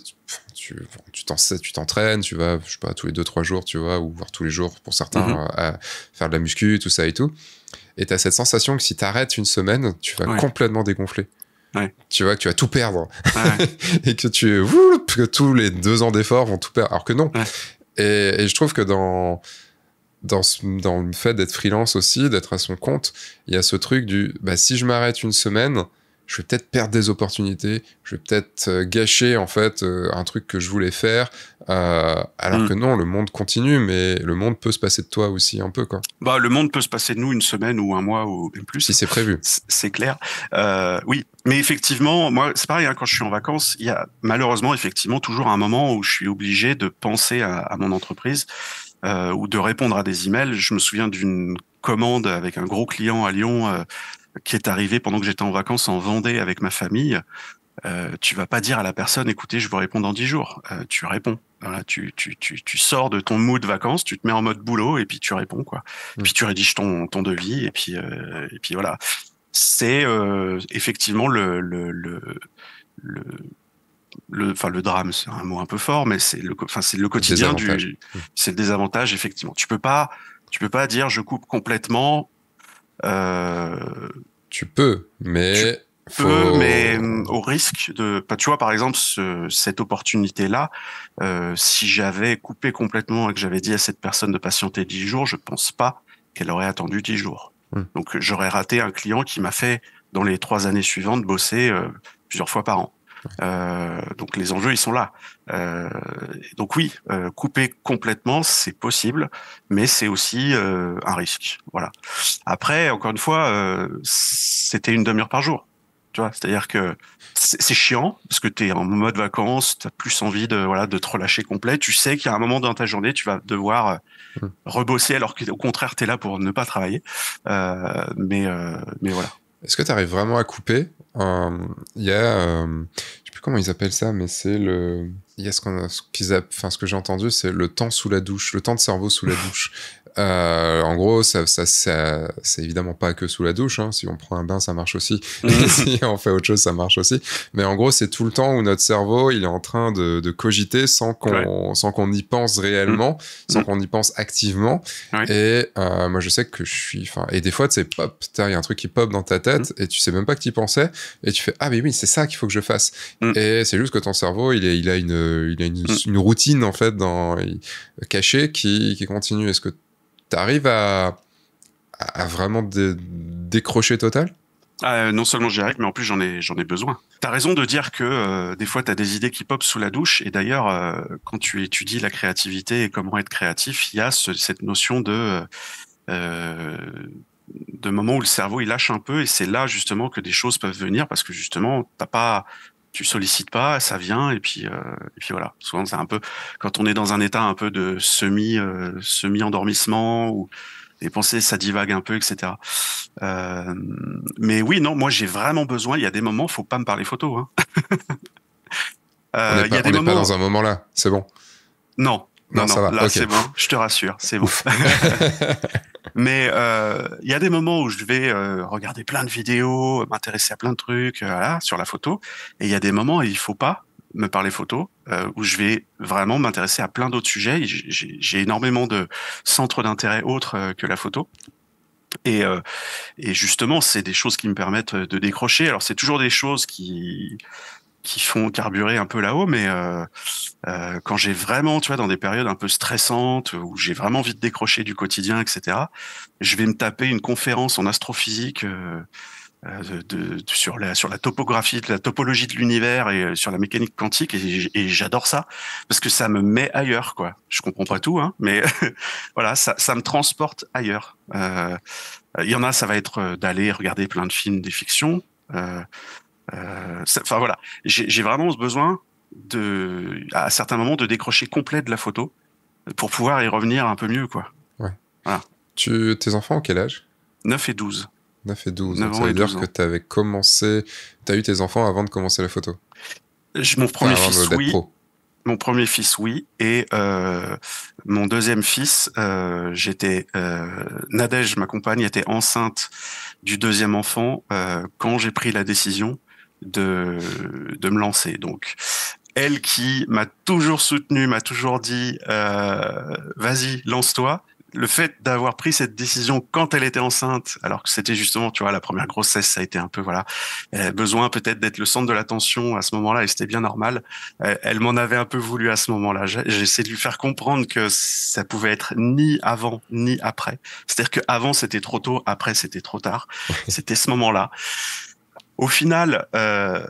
tu, t'entraînes, tu vas, tous les deux, 3 jours, tu vois, ou voir tous les jours pour certains, mm-hmm. faire de la muscu, tout ça et tout. Et tu as cette sensation que si tu arrêtes une semaine, tu vas complètement dégonfler. Tu vois que tu vas tout perdre et que tu que tous les deux ans d'efforts vont tout perdre. Alors que non. Et, je trouve que dans le fait d'être freelance aussi, d'être à son compte, il y a ce truc du bah, si je m'arrête une semaine, je vais peut-être perdre des opportunités, je vais peut-être euh, gâcher en fait euh, un truc que je voulais faire. Euh, alors mm. que non, le monde continue, mais le monde peut se passer de toi aussi un peu quoi. Bah le monde peut se passer de nous une semaine ou un mois ou même plus. Si c'est prévu. C'est clair. oui, mais effectivement, moi c'est pareil hein, quand je suis en vacances, il y a malheureusement effectivement toujours un moment où je suis obligé de penser à, mon entreprise. ou de répondre à des emails. Je me souviens d'une commande avec un gros client à Lyon qui est arrivé pendant que j'étais en vacances en Vendée avec ma famille, euh, tu vas pas dire à la personne, écoutez, je vous réponds dans dix jours. Euh, tu réponds. tu, tu, sors de ton mood vacances, tu te mets en mode boulot et puis tu réponds quoi. Mm. Puis tu rédiges ton, ton devis et puis euh, et puis voilà. C'est euh, effectivement le enfin le drame, c'est un mot un peu fort, mais c'est le, enfin c'est le quotidien du, mm. c'est le désavantage effectivement. Tu peux pas, tu peux pas dire je coupe complètement euh, tu peux, mais. mais mm, au risque de. Bah, tu vois, par exemple, cette opportunité-là, euh, si j'avais coupé complètement et que j'avais dit à cette personne de patienter 10 jours, je pense pas qu'elle aurait attendu 10 jours. Hmm. Donc, j'aurais raté un client qui m'a fait, dans les trois années suivantes, bosser euh, plusieurs fois par an. donc les enjeux, ils sont là. Euh, donc oui, euh, couper complètement, c'est possible, mais c'est aussi euh, un risque. Voilà. Après, encore une fois, euh, c'était une demi-heure par jour. Tu vois, c'est-à-dire que c'est chiant parce que tu es en mode vacances, tu as plus envie de voilà de te relâcher complet. Tu sais qu'il y a un moment dans ta journée, tu vas devoir mmh. rebosser alors qu'au contraire, tu es là pour ne pas travailler. mais mais voilà. Est-ce que tu arrives vraiment à couper Il y a, comment ils appellent ça, mais c'est le. Il y a ce, qu'on enfin, ce que j'ai entendu, c'est le temps sous la douche, le temps de cerveau sous la douche. Euh, en gros, ça, ça, ça c'est évidemment pas que sous la douche. Hein. Si on prend un bain, ça marche aussi. Mhm. si on fait autre chose, ça marche aussi. Mais en gros, c'est tout le temps où notre cerveau, il est en train de, cogiter sans qu'on sans qu'on y pense réellement, mhm. sans mhm. qu'on y pense activement. Et euh, moi, je sais que je suis. Enfin, et des fois, c'est pop. Il y a un truc qui pop dans ta tête et tu sais même pas que tu pensais. Et tu fais ah mais oui, c'est ça qu'il faut que je fasse. Et c'est juste que ton cerveau, il, il a une il a une, routine en fait dans cachée qui qui continue. Est-ce que t'arrives à, à vraiment décrocher total ah, euh, non seulement j'y arrive, mais en plus j'en ai j'en ai besoin. T'as raison de dire que euh, des fois t'as des idées qui popent sous la douche. Et d'ailleurs, euh, quand tu étudies la créativité et comment être créatif, il y a cette notion de de moment où le cerveau il lâche un peu et c'est là justement que des choses peuvent venir parce que justement t'as pas tu sollicites pas, ça vient et puis euh, et puis voilà. Souvent c'est un peu quand on est dans un état un peu de semi euh, semi endormissement ou les pensées ça divague un peu etc. Euh, mais oui non moi j'ai vraiment besoin. Il y a des moments faut pas me parler photo. Hein. on n'est pas, dans un moment là. C'est bon. Non. Non, Là c'est bon. Je te rassure c'est bon. Mais euh, il y a des moments où je vais euh, regarder plein de vidéos, m'intéresser à plein de trucs euh, voilà, sur la photo. Et il y a des moments où il ne faut pas me parler photo, où je vais vraiment m'intéresser à plein d'autres sujets. J'ai énormément de centres d'intérêt autres que la photo. et, justement, c'est des choses qui me permettent de décrocher. Alors, c'est toujours des choses qui, qui font carburer un peu là-haut, mais euh, euh, quand j'ai vraiment, tu vois, dans des périodes un peu stressantes où j'ai vraiment envie de décrocher du quotidien, etc., je vais me taper une conférence en astrophysique. Euh, de, sur, la, sur la topographie, la topologie de l'univers et sur la mécanique quantique. Et, j'adore ça parce que ça me met ailleurs, quoi. Je comprends pas tout, hein, mais voilà, ça, me transporte ailleurs. Il y en a, ça va être d'aller regarder plein de films, des fictions. Euh, enfin voilà, j'ai vraiment ce besoin de, à certains moments, de décrocher complet de la photo pour pouvoir y revenir un peu mieux, quoi. Ouais. Tu, tes enfants quel âge 9 et 12. 9 et 12. 9 ça veut que tu avais commencé, tu as eu tes enfants avant de commencer la photo. Je, mon premier fils, oui. Mon premier fils, oui. Et euh, mon deuxième fils, euh, j'étais. Nadège, ma compagne, était enceinte du deuxième enfant quand j'ai pris la décision de, de me lancer. Donc, elle qui m'a toujours soutenu, m'a toujours dit euh, vas-y, lance-toi. Le fait d'avoir pris cette décision quand elle était enceinte, alors que c'était justement, tu vois, la première grossesse, ça a été un peu, voilà, besoin peut-être d'être le centre de l'attention à ce moment-là, et c'était bien normal. Euh, elle m'en avait un peu voulu à ce moment-là. j'ai essayé de lui faire comprendre que ça pouvait être ni avant ni après. C'est-à-dire qu'avant, c'était trop tôt, après, c'était trop tard. c'était ce moment-là. Au final, euh,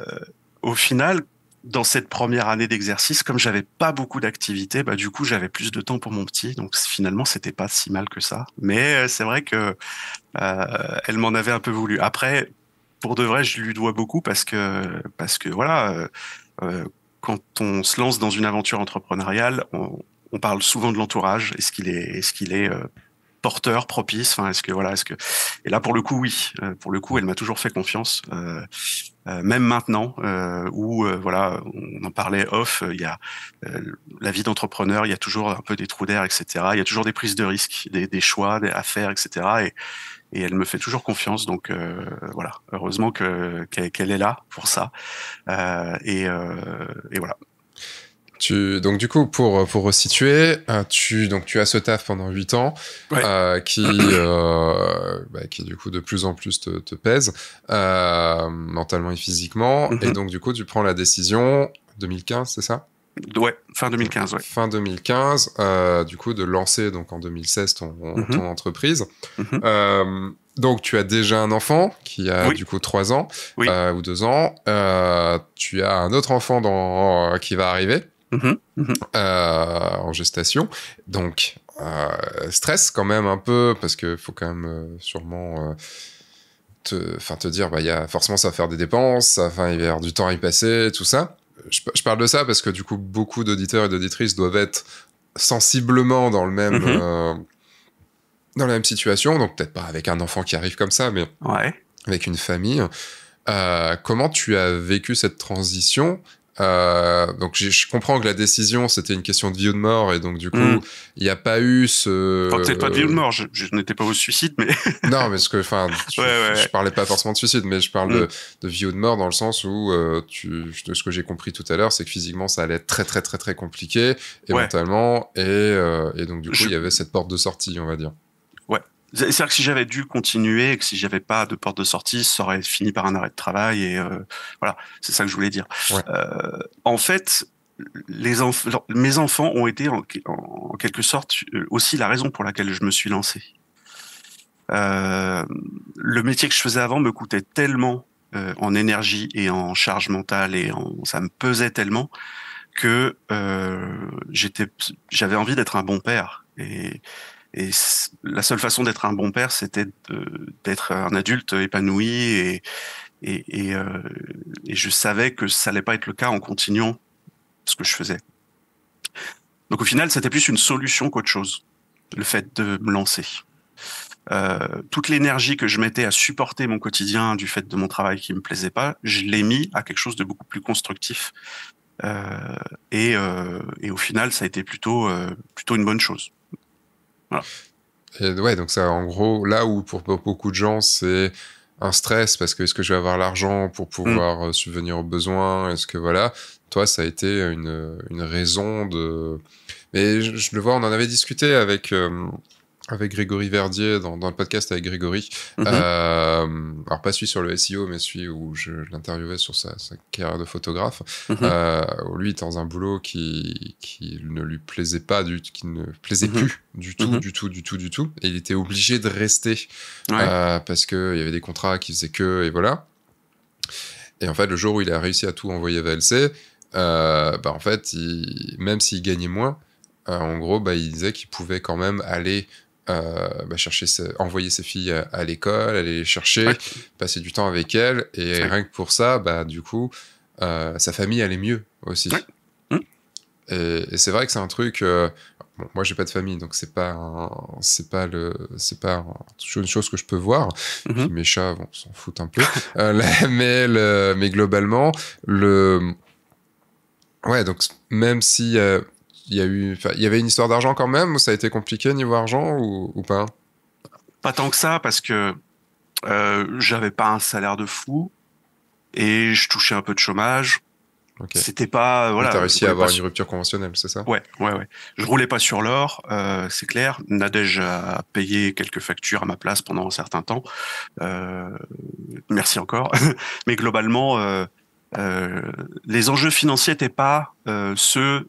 au final, dans cette première année d'exercice, comme j'avais pas beaucoup d'activités, bah du coup j'avais plus de temps pour mon petit, donc finalement c'était pas si mal que ça. Mais euh, c'est vrai que euh, elle m'en avait un peu voulu. Après, pour de vrai, je lui dois beaucoup parce que parce que voilà, quand on se lance dans une aventure entrepreneuriale, on, parle souvent de l'entourage. Est-ce qu'il est, est-ce qu'il est, porteur propice enfin est-ce que voilà est-ce que et là pour le coup oui euh, pour le coup elle m'a toujours fait confiance euh, euh, même maintenant où voilà on en parlait off il y a la vie d'entrepreneur il y a toujours un peu des trous d'air etc il y a toujours des prises de risques des, choix des affaires etc et, elle me fait toujours confiance donc voilà heureusement que qu'elle est là pour ça et voilà donc du coup, pour, pour resituer, euh, tu, donc, tu as ce taf pendant 8 ans euh, qui, euh, bah, qui du coup de plus en plus te, pèse mentalement et physiquement. Mhm. Et donc du coup, tu prends la décision 2015, c'est ça Ouais, fin 2015. Ouais. Fin 2015, du coup, de lancer donc en 2016 ton, mhm. entreprise. Mhm. donc tu as déjà un enfant qui a du coup 3 ans ou 2 ans. tu as un autre enfant dans, qui va arriver. Mm-hmm. Mm-hmm. Euh, en gestation. Donc, euh, stress quand même un peu, parce qu'il faut quand même euh, sûrement te, te dire, bah, y a, forcément, ça va faire des dépenses, enfin, il va y avoir du temps à y passer, tout ça. Je, parle de ça parce que du coup, beaucoup d'auditeurs et d'auditrices doivent être sensiblement dans le même. Mm-hmm. dans la même situation, donc peut-être pas avec un enfant qui arrive comme ça, mais avec une famille. comment tu as vécu cette transition euh, donc je comprends que la décision c'était une question de vie ou de mort et donc du coup mm. il n'y a pas eu ce peut pas de vie ou de mort je, n'étais pas au suicide mais non mais ce que enfin je, parlais pas forcément de suicide mais je parle de, mm. vie ou de mort dans le sens où euh, tu, de ce que j'ai compris tout à l'heure c'est que physiquement ça allait être très très très très compliqué et mentalement euh, et, et, donc du coup il y avait cette porte de sortie on va dire c'est-à-dire que si j'avais dû continuer et que si j'avais pas de porte de sortie, ça aurait fini par un arrêt de travail et euh, voilà, c'est ça que je voulais dire. Euh, en fait, mes enfants ont été en, quelque sorte euh, aussi la raison pour laquelle je me suis lancé. le métier que je faisais avant me coûtait tellement en énergie et en charge mentale et ça me pesait tellement que j'avais envie d'être un bon père et et la seule façon d'être un bon père, c'était d'être un adulte épanoui et, euh, et, je savais que ça allait pas être le cas en continuant ce que je faisais. Donc au final, c'était plus une solution qu'autre chose, le fait de me lancer. Euh, toute l'énergie que je mettais à supporter mon quotidien du fait de mon travail qui me plaisait pas, je l'ai mis à quelque chose de beaucoup plus constructif. Euh, et, et, au final, ça a été plutôt plutôt une bonne chose. Et ouais, donc ça, en gros, là où pour beaucoup de gens, c'est un stress parce que est-ce que je vais avoir l'argent pour pouvoir mm. euh, subvenir aux besoins Est-ce que voilà Toi, ça a été une, raison de. Mais je, le vois, on en avait discuté avec. Euh, avec Grégory Verdier dans, le podcast avec Grégory. Mhm. Euh, alors pas celui sur le SEO, mais celui où je, l'interviewais sur sa, carrière de photographe. Mhm. Euh, lui dans un boulot qui, ne lui plaisait pas, du, qui ne plaisait mhm. plus du tout, du tout, du tout, du tout. Et il était obligé de rester euh, parce qu'il y avait des contrats qui faisaient que et voilà. Et en fait, le jour où il a réussi à tout envoyer VLC, bah en fait, même s'il gagnait moins, en gros, bah, il disait qu'il pouvait quand même aller euh, bah, chercher envoyer ses filles à l'école, aller les chercher, passer du temps avec elles. Et rien que pour ça, bah, du coup, euh, sa famille allait mieux aussi. Et, c'est vrai que c'est un truc. Euh, bon, moi, j'ai pas de famille, donc c'est pas, c'est pas le, c'est pas une chose que je peux voir. Mhm. mes chats, bon, s'en foutent un peu. mais, mais globalement, le, ouais, donc même si il y a eu, il y avait une histoire d'argent quand même, ou ça a été compliqué niveau argent ou, ou pas Pas tant que ça, parce que euh, j'avais pas un salaire de fou et je touchais un peu de chômage. Tu C'était pas euh, voilà. réussi à avoir une rupture conventionnelle, c'est ça Ouais, ouais, ouais. Je roulais pas sur l'or, euh, c'est clair. Nadège a payé quelques factures à ma place pendant un certain temps. Euh, merci encore. Mais globalement, les enjeux financiers n'étaient pas ceux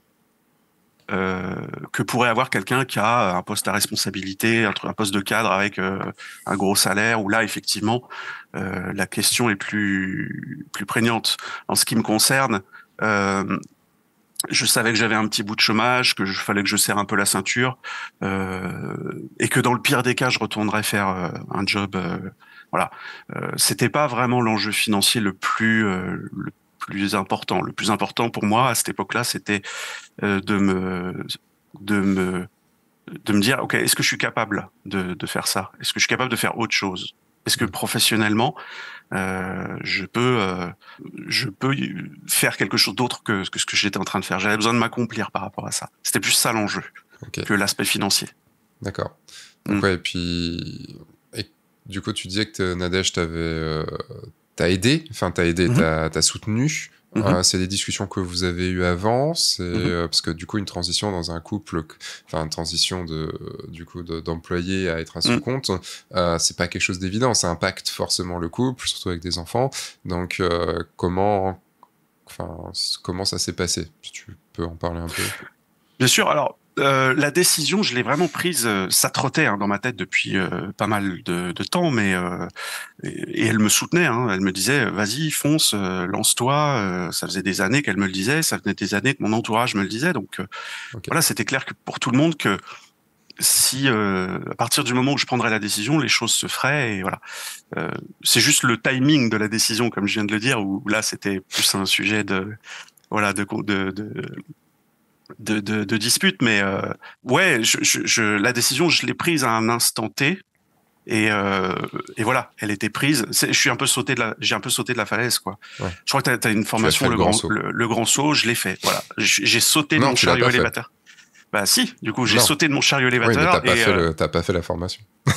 euh, que pourrait avoir quelqu'un qui a un poste à responsabilité, un, un poste de cadre avec euh, un gros salaire, où là, effectivement, euh, la question est plus, plus prégnante. En ce qui me concerne, je savais que j'avais un petit bout de chômage, que je, fallait que je serre un peu la ceinture, et que dans le pire des cas, je retournerais faire un job. voilà, c'était pas vraiment l'enjeu financier le plus le plus important. Le plus important pour moi à cette époque-là, c'était euh, de me de me de me dire, ok, est-ce que je suis capable de, de faire ça Est-ce que je suis capable de faire autre chose Est-ce que mm. professionnellement, euh, je peux euh, je peux faire quelque chose d'autre que, que, ce que j'étais en train de faire J'avais besoin de m'accomplir par rapport à ça. C'était plus ça l'enjeu que l'aspect financier. Mm. D'accord. et puis et, du coup, tu disais que Nadège, t'avait t'as aidé, enfin, tu aidé, mm soutenu. Mhm. Euh, c'est des discussions que vous avez eues avant, c'est mhm. euh, parce que du coup une transition dans un couple, enfin une transition de du coup d'employé à être à son mhm. compte, euh, c'est pas quelque chose d'évident, ça impacte forcément le couple, surtout avec des enfants. Donc comment, enfin comment ça s'est passé Si tu peux en parler un peu. Bien sûr. Alors euh, la décision, je l'ai vraiment prise, euh, ça trottait hein, dans ma tête depuis euh, pas mal de, temps, mais et, elle me soutenait, hein. elle me disait vas-y fonce, lance-toi. ça faisait des années qu'elle me le disait, ça venait des années que mon entourage me le disait, donc voilà, c'était clair que pour tout le monde que si à partir du moment où je prendrais la décision, les choses se feraient et voilà. c'est juste le timing de la décision, comme je viens de le dire, où là c'était plus un sujet de voilà de, de, de de, de, de dispute, mais euh, ouais, je, je, je, la décision, je l'ai prise à un instant T. Et, euh, et voilà, elle était prise. Je suis un peu sauté de la, j'ai un peu sauté de la falaise, quoi. Je crois que tu as, une formation, le, grand, le, grand saut, je l'ai fait. Voilà, j'ai sauté non, le chariot élévateur. Bah si, du coup j'ai sauté de mon chariot élévateur. Oui, t'as pas, euh, pas, fait la formation.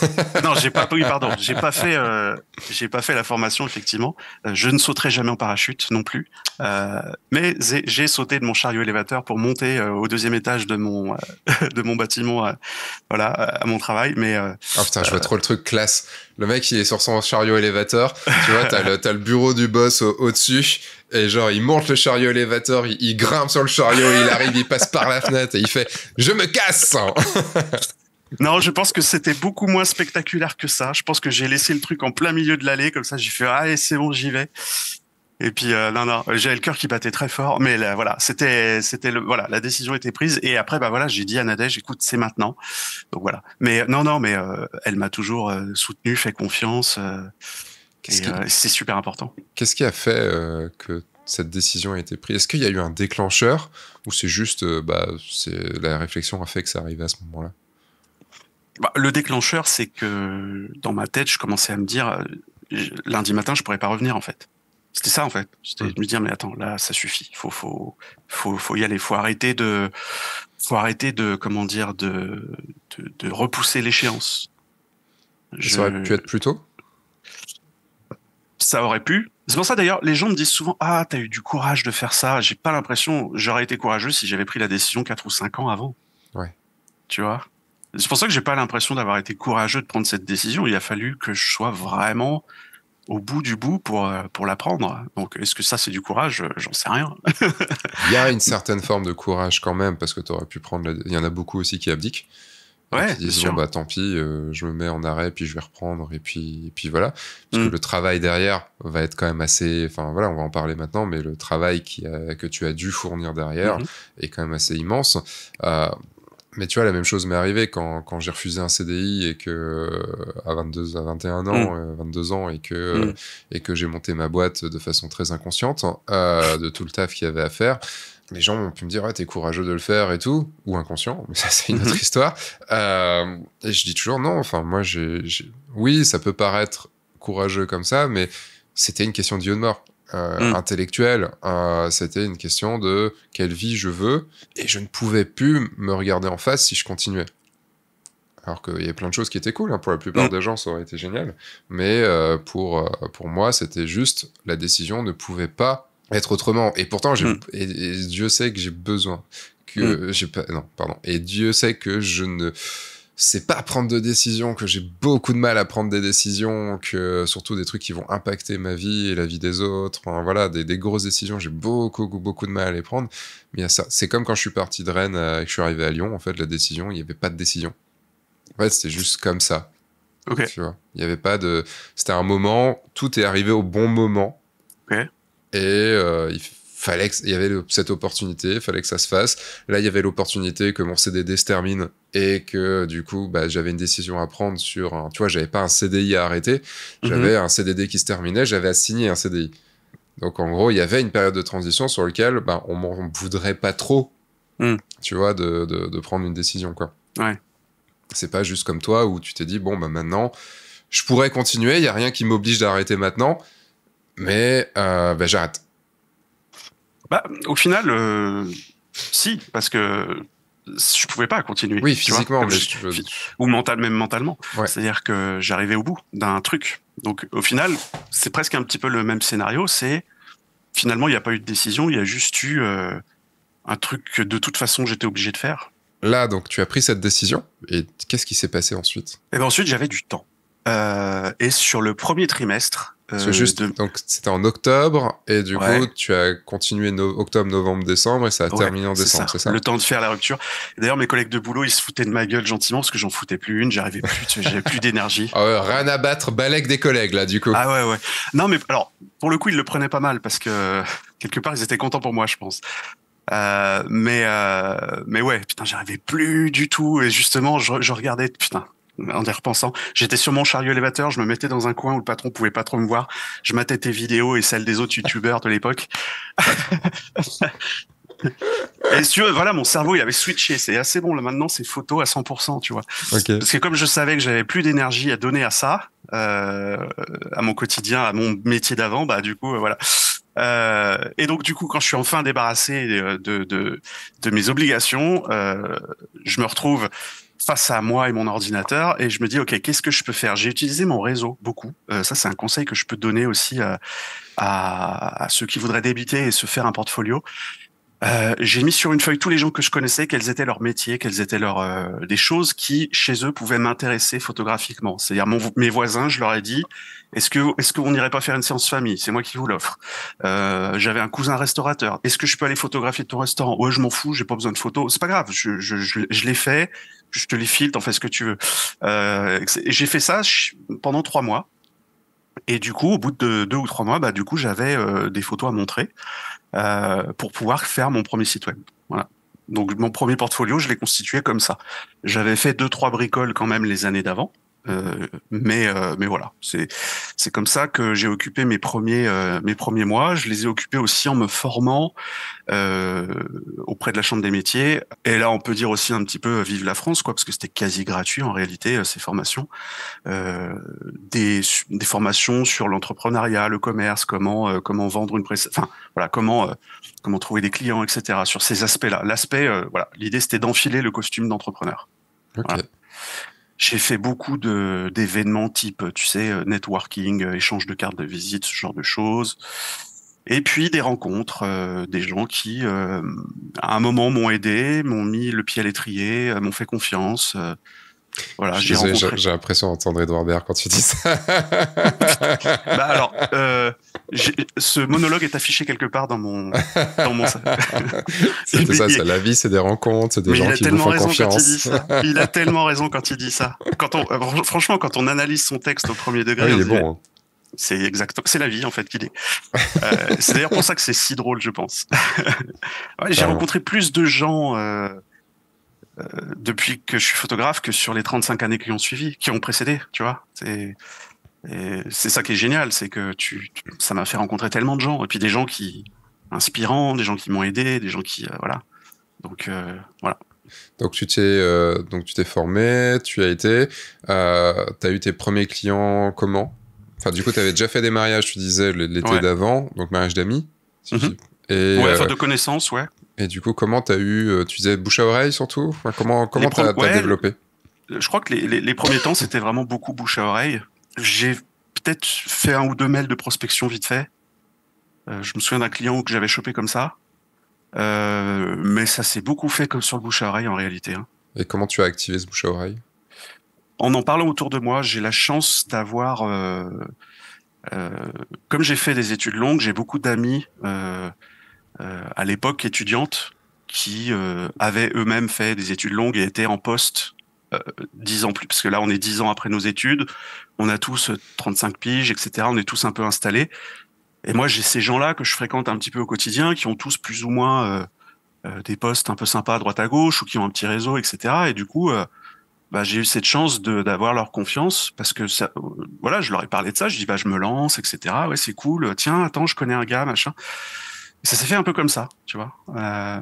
non, j'ai pas, oui, pardon, j'ai pas fait, euh, j'ai pas fait la formation effectivement. Euh, je ne sauterai jamais en parachute non plus, mais j'ai sauté de mon chariot élévateur pour monter au deuxième étage de mon de mon bâtiment, voilà, à mon travail. Mais oh putain, je vois trop le truc classe. Le mec, il est sur son chariot élévateur. Tu vois, t'as le, bureau du boss au-dessus. et genre, il monte le chariot élévateur, il, grimpe sur le chariot, il arrive, il passe par la fenêtre et il fait Je me casse Non, je pense que c'était beaucoup moins spectaculaire que ça. Je pense que j'ai laissé le truc en plein milieu de l'allée, comme ça j'ai fait ah c'est bon j'y vais. Et puis euh, non non, j'avais le cœur qui battait très fort, mais voilà, c'était c'était le voilà, la décision était prise et après bah voilà, j'ai dit à Nadège, écoute, c'est maintenant. Donc voilà. Mais euh, non non, mais euh, elle m'a toujours soutenu, fait confiance. c'est super important. Qu'est-ce qui a fait que cette décision a été prise Est-ce qu'il y a eu un déclencheur ou c'est juste bah c'est la réflexion a fait que ça arrivait à ce moment-là bah, le déclencheur, c'est que dans ma tête, je commençais à me dire lundi matin, je pourrais pas revenir en fait c'était ça en fait. C'était mm. de me dire mais attends là ça suffit. Faut faut faut faut y aller. Faut arrêter de faut arrêter de comment dire de de, repousser l'échéance. Ça aurait pu être plus tôt. Ça aurait pu. C'est pour ça d'ailleurs les gens me disent souvent ah t'as eu du courage de faire ça. J'ai pas l'impression j'aurais été courageux si j'avais pris la décision 4 ou 5 ans avant. Ouais. Tu vois. C'est pour ça que j'ai pas l'impression d'avoir été courageux de prendre cette décision. Il a fallu que je sois vraiment au bout du bout pour, euh, pour prendre. Donc, est-ce que ça, c'est du courage J'en sais rien. Il y a une certaine forme de courage quand même, parce que tu aurais pu prendre. Il y en a beaucoup aussi qui abdiquent. Ouais, disent, bon, bah, tant pis, euh, je me mets en arrêt, puis je vais reprendre, et puis, puis voilà. Parce que mm. le travail derrière va être quand même assez. Enfin, voilà, on va en parler maintenant, mais le travail qui que tu as dû fournir derrière mm-hmm. est quand même assez immense. Euh, mais tu vois, la même chose m'est arrivée quand, j'ai refusé un CDI et que euh, à 22, à 21 ans, 22 mm. euh, ans et que euh, mm. et que j'ai monté ma boîte de façon très inconsciente hein, de tout le taf qu'il y avait à faire. Les gens ont pu me dire ouais, t'es courageux de le faire et tout ou inconscient, mais ça c'est une autre mm-hmm. histoire. et je dis toujours non. Enfin moi, j'ai oui, ça peut paraître courageux comme ça, mais c'était une question de vie de mort. Euh, mm. intellectuel, euh, C'était une question de quelle vie je veux. Et je ne pouvais plus me regarder en face si je continuais. Alors qu'il y a plein de choses qui étaient cool. Hein. Pour la plupart mm. des gens, ça aurait été génial. Mais euh, pour, pour moi, c'était juste la décision ne pouvait pas être autrement. Et pourtant, mm. Dieu sait que j'ai besoin. Que je pas. Non, pardon. Et Dieu sait que je ne c'est pas prendre de décisions, que j'ai beaucoup de mal à prendre des décisions, que surtout des trucs qui vont impacter ma vie et la vie des autres. voilà, des, des, grosses décisions, j'ai beaucoup, beaucoup de mal à les prendre. Mais ça. C'est comme quand je suis parti de Rennes euh, et que je suis arrivé à Lyon, en fait, la décision, il n'y avait pas de décision. En fait, c'était juste comme ça. Ok. Tu vois, il n'y avait pas de. C'était un moment, tout est arrivé au bon moment. Ok. Et euh, fallait que, il y avait cette opportunité, fallait que ça se fasse. Là, il y avait l'opportunité que mon CDD se termine et que du coup, bah, j'avais une décision à prendre sur, tu vois, j'avais pas un CDI à arrêter, mhm. j'avais un CDD qui se terminait, j'avais à signer un CDI. Donc en gros, il y avait une période de transition sur laquelle bah, on m'en voudrait pas trop, mm. tu vois, de, prendre une décision, quoi. Ouais. C'est pas juste comme toi où tu t'es dit, bon, bah maintenant, je pourrais continuer, il y a rien qui m'oblige d'arrêter maintenant, mais euh, bah, j'arrête. Bah, au final, euh, si, parce que je pouvais pas continuer. Oui, physiquement, ou mental, même mentalement. C'est-à-dire que j'arrivais au bout d'un truc. Donc, au final, c'est presque un petit peu le même scénario. C'est finalement, il n'y a pas eu de décision, il y a juste eu euh, un truc que de toute façon j'étais obligé de faire. Là, donc, tu as pris cette décision. Et qu'est-ce qui s'est passé ensuite Et eh ben ensuite, j'avais du temps. Euh, et sur le premier trimestre, euh, juste, Donc c'était en octobre et du coup tu as continué octobre, novembre, décembre et ça a terminé en décembre, c'est ça, Le temps de faire la rupture. D'ailleurs mes collègues de boulot ils se foutaient de ma gueule gentiment parce que j'en foutais plus une, j'arrivais plus, j'avais plus d'énergie. Ah ouais, rien à battre, balèque des collègues là du coup. Ah ouais ouais. Non mais alors pour le coup ils le prenaient pas mal parce que quelque part ils étaient contents pour moi je pense. Euh, mais euh, mais ouais putain j'arrivais plus du tout et justement je, je regardais putain en y repensant. J'étais sur mon chariot élévateur, je me mettais dans un coin où le patron pouvait pas trop me voir. Je matais tes vidéos et celles des autres youtubeurs de l'époque. et si voilà, mon cerveau, il avait switché. C'est assez bon. Là, maintenant, c'est photo à 100%, tu vois. Parce que comme je savais que j'avais plus d'énergie à donner à ça, euh, à mon quotidien, à mon métier d'avant, bah, du coup, euh, voilà. Euh, et donc, du coup, quand je suis enfin débarrassé de, de, de mes obligations, je me retrouve face à moi et mon ordinateur et je me dis ok qu'est-ce que je peux faire j'ai utilisé mon réseau beaucoup euh, ça c'est un conseil que je peux donner aussi euh, à, ceux qui voudraient débiter et se faire un portfolio euh, j'ai mis sur une feuille tous les gens que je connaissais, quels étaient leurs métiers, quelles étaient leurs euh, des choses qui chez eux pouvaient m'intéresser photographiquement. C'est-à-dire mes voisins, je leur ai dit est-ce que est-ce qu'on n'irait pas faire une séance famille C'est moi qui vous l'offre. Euh, J'avais un cousin restaurateur. Est-ce que je peux aller photographier ton restaurant Ouais, je m'en fous, j'ai pas besoin de photos. C'est pas grave, je je, je, je l'ai fait. Je te les file, en fais ce que tu veux. Euh, j'ai fait ça pendant trois mois. Et du coup, au bout de deux ou trois mois, bah, du coup, j'avais des photos à montrer. Euh, pour pouvoir faire mon premier site web. Voilà. Donc mon premier portfolio, je l'ai constitué comme ça. J'avais fait deux trois bricoles quand même les années d'avant, euh, mais, euh, mais voilà, c'est c'est comme ça que j'ai occupé mes premiers, euh, mes premiers mois. Je les ai occupés aussi en me formant auprès de la Chambre des métiers. Et là, on peut dire aussi un petit peu vive la France, quoi, parce que c'était quasi gratuit en réalité, ces formations. des, des formations sur l'entrepreneuriat, le commerce, comment, comment vendre une presse, enfin, voilà, comment, comment trouver des clients, etc. Sur ces aspects-là. L'aspect, voilà, l'idée c'était d'enfiler le costume d'entrepreneur. Okay. J'ai fait beaucoup de d'événements type, tu sais, euh, networking, euh, échange de cartes de visite, ce genre de choses. Et puis des rencontres, euh, des gens qui, à un moment, m'ont aidé, m'ont mis le pied à l'étrier, m'ont fait confiance j'ai l'impression d'entendre Edouard Baird quand tu dis ça. Bah alors, euh, ce monologue est affiché quelque part dans mon. Dans mon... c'est ça, c'est la vie, c'est des rencontres, c'est des gens il a qui tellement font raison confiance. Quand il, dit ça. il a tellement raison quand il dit ça. on, euh, franchement, quand on analyse son texte au premier degré, il est bon. Hein. C'est exact, c'est la vie en fait qu'il est. Euh, c'est d'ailleurs pour ça que c'est si drôle, je pense. j'ai rencontré plus de gens. Euh, depuis que je suis photographe que sur les 35 années qui ont suivi, qui ont précédé, tu vois. C'est c'est ça qui est génial, c'est que tu, ça m'a fait rencontrer tellement de gens et puis des gens qui inspirants, des gens qui m'ont aidé, des gens qui euh, voilà. Donc euh, voilà. Donc tu t'es donc tu t'es formé, tu as été, tu as eu tes premiers clients comment Enfin du coup tu avais déjà fait des mariages, tu disais l'été d'avant, donc mariage d'amis. Mm-hmm. Et ouais, de connaissances, ouais. Et du coup, comment euh, tu as eu, tu disais bouche à oreille surtout Comment comment tu as, développé Je crois que les, les, premiers temps, c'était vraiment beaucoup bouche à oreille. J'ai peut-être fait un ou deux mails de prospection vite fait. Euh, je me souviens d'un client que j'avais chopé comme ça. Euh, mais ça s'est beaucoup fait comme sur le bouche à oreille en réalité. Hein. Et comment tu as activé ce bouche à oreille En en parlant autour de moi, j'ai la chance d'avoir... comme j'ai fait des études longues, j'ai beaucoup d'amis euh, à l'époque étudiante qui euh, avaient eux-mêmes fait des études longues et étaient en poste euh, dix ans plus, parce que là on est 10 ans après nos études, on a tous 35 piges, etc. On est tous un peu installés. Et moi j'ai ces gens-là que je fréquente un petit peu au quotidien, qui ont tous plus ou moins des postes un peu sympas à droite à gauche ou qui ont un petit réseau, etc. Et du coup, bah, j'ai eu cette chance d'avoir leur confiance parce que voilà, je leur ai parlé de ça, je dis bah je me lance, etc. Ouais c'est cool, tiens attends je connais un gars machin ça s'est fait un peu comme ça, tu vois, euh,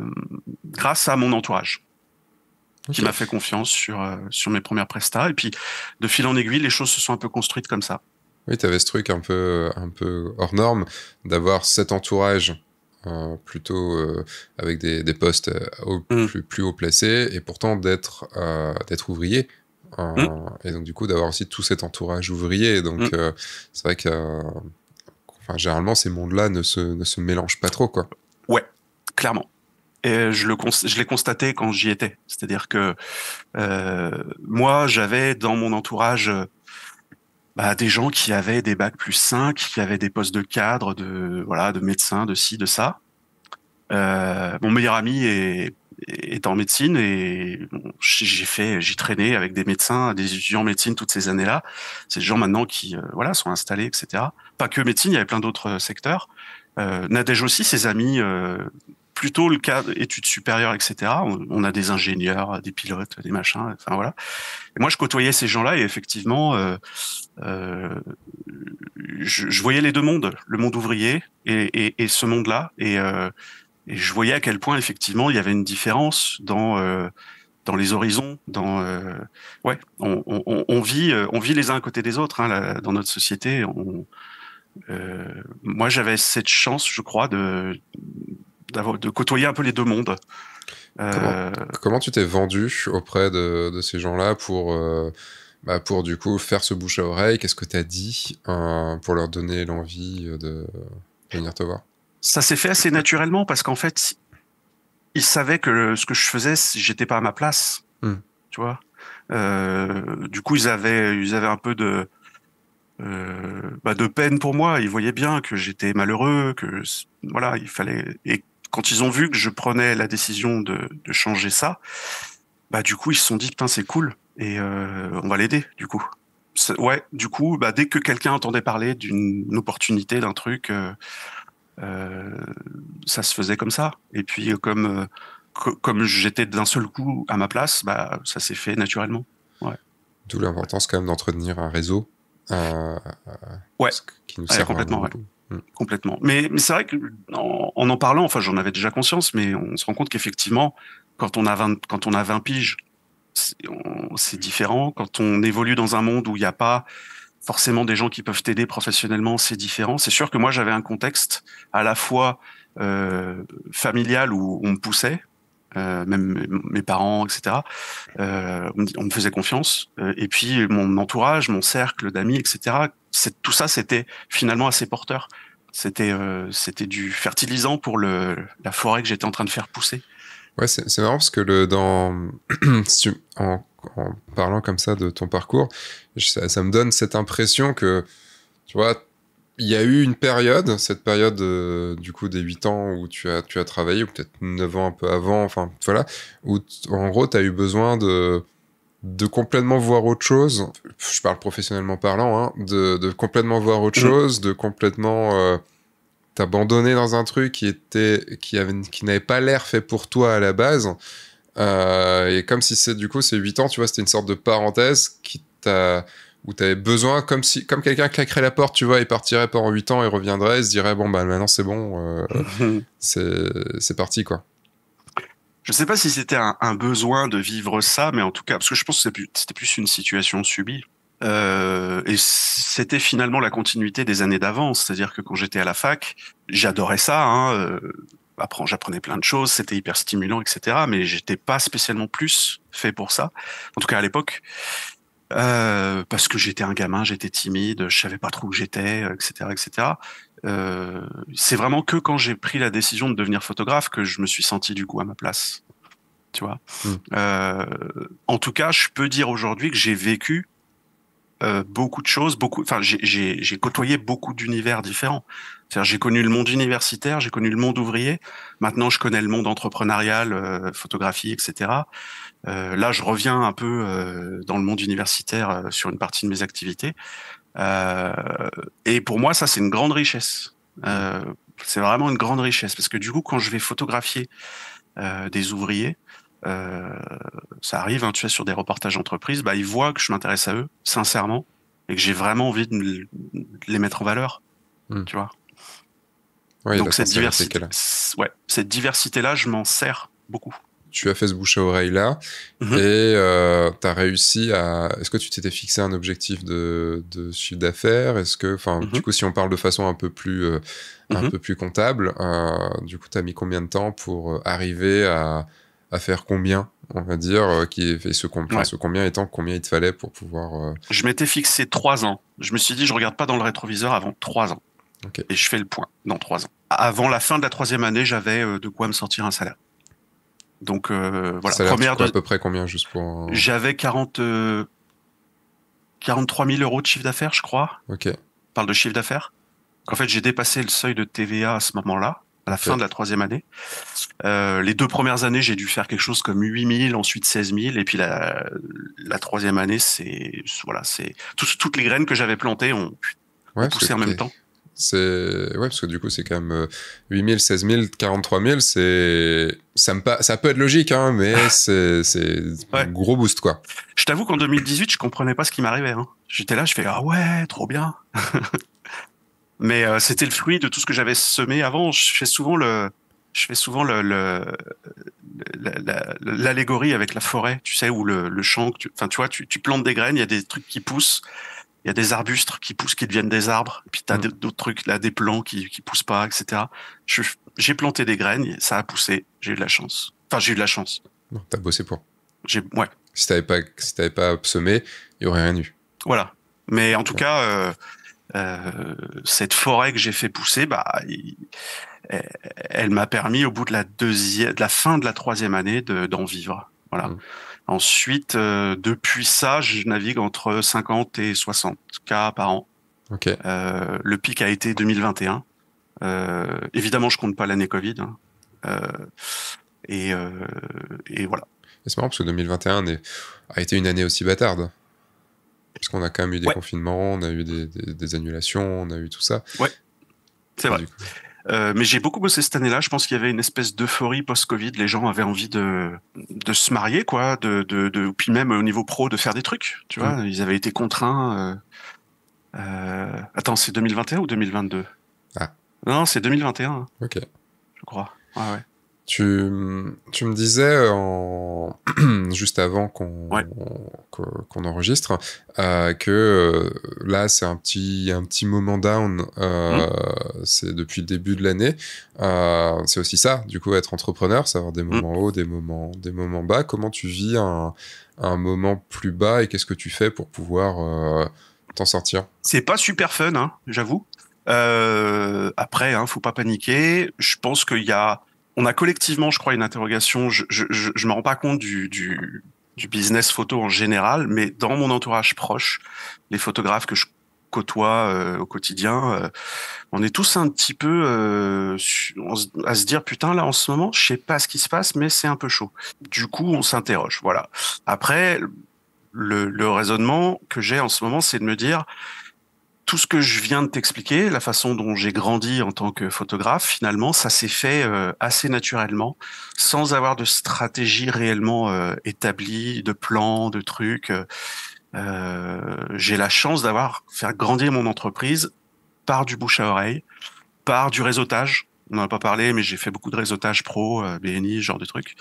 grâce à mon entourage qui m'a fait confiance sur, euh, sur mes premières prestats. Et puis, de fil en aiguille, les choses se sont un peu construites comme ça. Oui, tu avais ce truc un peu, un peu hors norme d'avoir cet entourage euh, plutôt avec des, des postes mmh. plus, haut placés et pourtant d'être d'être ouvrier mmh. et donc du coup d'avoir aussi tout cet entourage ouvrier donc mmh. c'est vrai que généralement, ces mondes-là ne se, mélangent pas trop, quoi. Ouais, clairement. Et je, le je l'ai constaté quand j'y étais. C'est-à-dire que euh, moi, j'avais dans mon entourage euh, bah, des gens qui avaient des bacs plus 5, qui avaient des postes de cadre, de, voilà, de médecin, de ci, de ça. Euh, mon meilleur ami est est en médecine et bon, j'ai fait, j'ai avec des médecins, des étudiants en médecine toutes ces années-là. C'est des gens maintenant qui, euh, voilà, sont installés, etc. Pas que médecine, il y avait plein d'autres euh, secteurs. Euh, Nadège aussi, ses amis, euh, plutôt le cadre études supérieures, etc. On, on, a des ingénieurs, des pilotes, des machins, enfin voilà. Et moi, je côtoyais ces gens-là et effectivement, euh, je, je, voyais les deux mondes, le monde ouvrier et, et, et ce monde-là. Et, euh, et je voyais à quel point effectivement il y avait une différence dans euh, dans les horizons, dans euh, ouais, on, vit euh, on vit les uns à côté des autres hein, dans notre société. On, moi, j'avais cette chance, je crois, de de côtoyer un peu les deux mondes. Comment, tu t'es vendu auprès de, ces gens-là pour bah pour du coup faire ce bouche à oreille Qu'est-ce que tu as dit pour leur donner l'envie de venir te voir ça s'est fait assez naturellement parce qu'en fait, ils savaient que ce que je faisais, j'étais pas à ma place. Hmm. Tu vois. Euh, du coup, ils avaient, ils avaient un peu de, euh, bah, de peine pour moi. Ils voyaient bien que j'étais malheureux, que voilà, il fallait. Et quand ils ont vu que je prenais la décision de, changer ça, bah du coup, ils se sont dit putain, c'est cool et euh, on va l'aider. Du coup, ouais, du coup, bah, dès que quelqu'un entendait parler d'une opportunité, d'un truc. Euh, ça se faisait comme ça. Et puis, euh, comme, euh, comme j'étais d'un seul coup à ma place, bah, ça s'est fait naturellement. D'où l'importance quand même d'entretenir un réseau ouais. qui nous sert complètement. Mm. Complètement. Mais, c'est vrai que en, en, parlant, enfin, j'en avais déjà conscience, mais on se rend compte qu'effectivement, quand on a 20, quand on a 20 piges, c'est différent. Quand on évolue dans un monde où il n'y a pas forcément des gens qui peuvent t'aider professionnellement, c'est différent. C'est sûr que moi, j'avais un contexte à la fois euh, familial où on me poussait, euh, même mes parents, etc. Euh, on, me, faisait confiance. et puis mon entourage, mon cercle d'amis, etc. Tout ça, c'était finalement assez porteur. C'était c'était du fertilisant pour la forêt que j'étais en train de faire pousser. Ouais, c'est marrant parce que le, dans, en parlant comme ça de ton parcours, ça, me donne cette impression que, tu vois, il y a eu une période, cette période euh, du coup des huit ans où tu as, travaillé, ou peut-être neuf ans un peu avant, enfin voilà, où en gros tu as eu besoin de, complètement voir autre chose, je parle professionnellement parlant, hein, de, complètement voir autre mmh. chose, de complètement euh, t'abandonner dans un truc qui était qui n'avait pas l'air fait pour toi à la base euh, et comme si c'est du coup ces 8 ans, tu vois, c'était une sorte de parenthèse qui où tu avais besoin, comme si, comme quelqu'un claquerait la porte, tu vois, et partirait pendant 8 ans et reviendrait et se dirait, bon, bah maintenant c'est bon, euh, c'est parti, quoi. Je sais pas si c'était un, besoin de vivre ça, mais en tout cas, parce que je pense que c'était plus une situation subie. Euh, et c'était finalement la continuité des années d'avance, c'est-à-dire que quand j'étais à la fac, j'adorais ça. Hein, j'apprenais plein de choses, c'était hyper stimulant, etc. Mais j'étais pas spécialement plus fait pour ça, en tout cas à l'époque, euh, parce que j'étais un gamin, j'étais timide, je savais pas trop où j'étais, etc., etc. Euh, c'est vraiment que quand j'ai pris la décision de devenir photographe que je me suis senti du coup à ma place. Tu vois. Hmm. Euh, en tout cas, je peux dire aujourd'hui que j'ai vécu beaucoup de choses, beaucoup. Enfin, j'ai côtoyé beaucoup d'univers différents. C'est-à-dire, j'ai connu le monde universitaire, j'ai connu le monde ouvrier. Maintenant, je connais le monde entrepreneurial, euh, photographie, etc. Euh, là, je reviens un peu euh, dans le monde universitaire euh, sur une partie de mes activités. et pour moi, ça, c'est une grande richesse. c'est vraiment une grande richesse parce que du coup, quand je vais photographier des ouvriers, ça arrive, hein, tu es sur des reportages entreprises, bah, ils voient que je m'intéresse à eux, sincèrement, et que j'ai vraiment envie de les mettre en valeur. Hmm. Tu vois donc cette diversité, ouais, cette diversité-là, je m'en sers beaucoup. Tu as fait ce bouche à oreille là mhm. et euh, tu as réussi à. Est-ce que tu t'étais fixé un objectif de, de d'affaires Est-ce que, enfin, mhm. du coup, si on parle de façon un peu plus, euh, un mhm. peu plus comptable, euh, du coup, tu as mis combien de temps pour arriver à, à faire combien on va dire, qui fait ce, ce, combien étant combien il te fallait pour pouvoir. Je m'étais fixé trois ans. Je me suis dit, je regarde pas dans le rétroviseur avant trois ans. Et je fais le point dans trois ans. Avant la fin de la troisième année, j'avais euh, de quoi me sortir un salaire. Donc euh, voilà. Salaire, première de... à peu près combien juste pour. J'avais 40 43 000 euros de chiffre d'affaires, je crois. Ok. parle de chiffre d'affaires. En fait, j'ai dépassé le seuil de TVA à ce moment-là, à la fin de la troisième année. Euh, les deux premières années, j'ai dû faire quelque chose comme 8 000, ensuite 16 000, et puis la, troisième année, c'est voilà, c'est toutes, toutes les graines que j'avais plantées ont poussé en même temps. C'est ouais parce que du coup c'est quand même 8000, 16000, 43000, c'est ça me ça peut être logique hein, mais c'est c'est un gros boost quoi. Je t'avoue qu'en 2018, je comprenais pas ce qui m'arrivait hein. J'étais là, je fais ah ouais, trop bien. mais euh, c'était le fruit de tout ce que j'avais semé avant, je fais souvent le je fais souvent l'allégorie le, avec la forêt, tu sais, ou le, champ. Tu, enfin, tu vois, tu, tu plantes des graines, il y a des trucs qui poussent, il y a des arbustes qui poussent, qui deviennent des arbres, puis tu as mm. d'autres trucs, là, des plants qui, qui poussent pas, etc. J'ai planté des graines, ça a poussé, j'ai eu de la chance. Enfin, j'ai eu de la chance. tu as bossé pour. ouais. Si t'avais pas, si pas semé, il y aurait rien eu. Voilà. Mais en tout cas, euh, euh, cette forêt que j'ai fait pousser, bah, elle, m'a permis au bout de la deuxième, la fin de la troisième année d'en vivre. Voilà. Mm. Ensuite, euh, depuis ça, je navigue entre 50 et 60 cas par an. Euh, le pic a été 2021. Euh, évidemment, je compte pas l'année Covid. Hein. Et, voilà. C'est marrant parce que 2021 a été une année aussi bâtarde. Parce qu'on a quand même eu des confinements, on a eu des, annulations, on a eu tout ça. Ouais, c'est vrai. Euh, mais j'ai beaucoup bossé cette année-là. Je pense qu'il y avait une espèce d'euphorie post-Covid. Les gens avaient envie de, se marier, quoi, de, puis même au niveau pro, de faire des trucs. Tu vois, mm. ils avaient été contraints. Euh, euh, attends, c'est 2021 ou 2022 ah. Non, c'est 2021. Hein. Ok. Je crois. Ouais, ouais. Tu, tu, me disais euh, en... juste avant qu'on enregistre euh, que euh, là c'est un petit, un petit moment down, mmh. c'est depuis le début de l'année. c'est aussi ça, du coup, être entrepreneur, c'est avoir des mmh. moments hauts, des moments, des moments bas. Comment tu vis un, un moment plus bas et qu'est-ce que tu fais pour pouvoir t'en sortir C'est pas super fun, hein, j'avoue. après, hein, faut pas paniquer. Je pense qu'il y a on a collectivement, je crois, une interrogation. Je ne me rends pas compte du, business photo en général, mais dans mon entourage proche, les photographes que je côtoie euh, au quotidien, euh, on est tous un petit peu euh, à se dire putain là en ce moment, je sais pas ce qui se passe, mais c'est un peu chaud. Du coup, on s'interroge. Voilà. Après, le raisonnement que j'ai en ce moment, c'est de me dire tout ce que je viens de t'expliquer, la façon dont j'ai grandi en tant que photographe, finalement, ça s'est fait euh, assez naturellement, sans avoir de stratégie réellement euh, établie, de plan, de trucs. Euh, j'ai la chance d'avoir fait grandir mon entreprise par du bouche à oreille, par du réseautage on n'en a pas parlé, mais j'ai fait beaucoup de réseautage pro, euh, BNI, ce genre de trucs.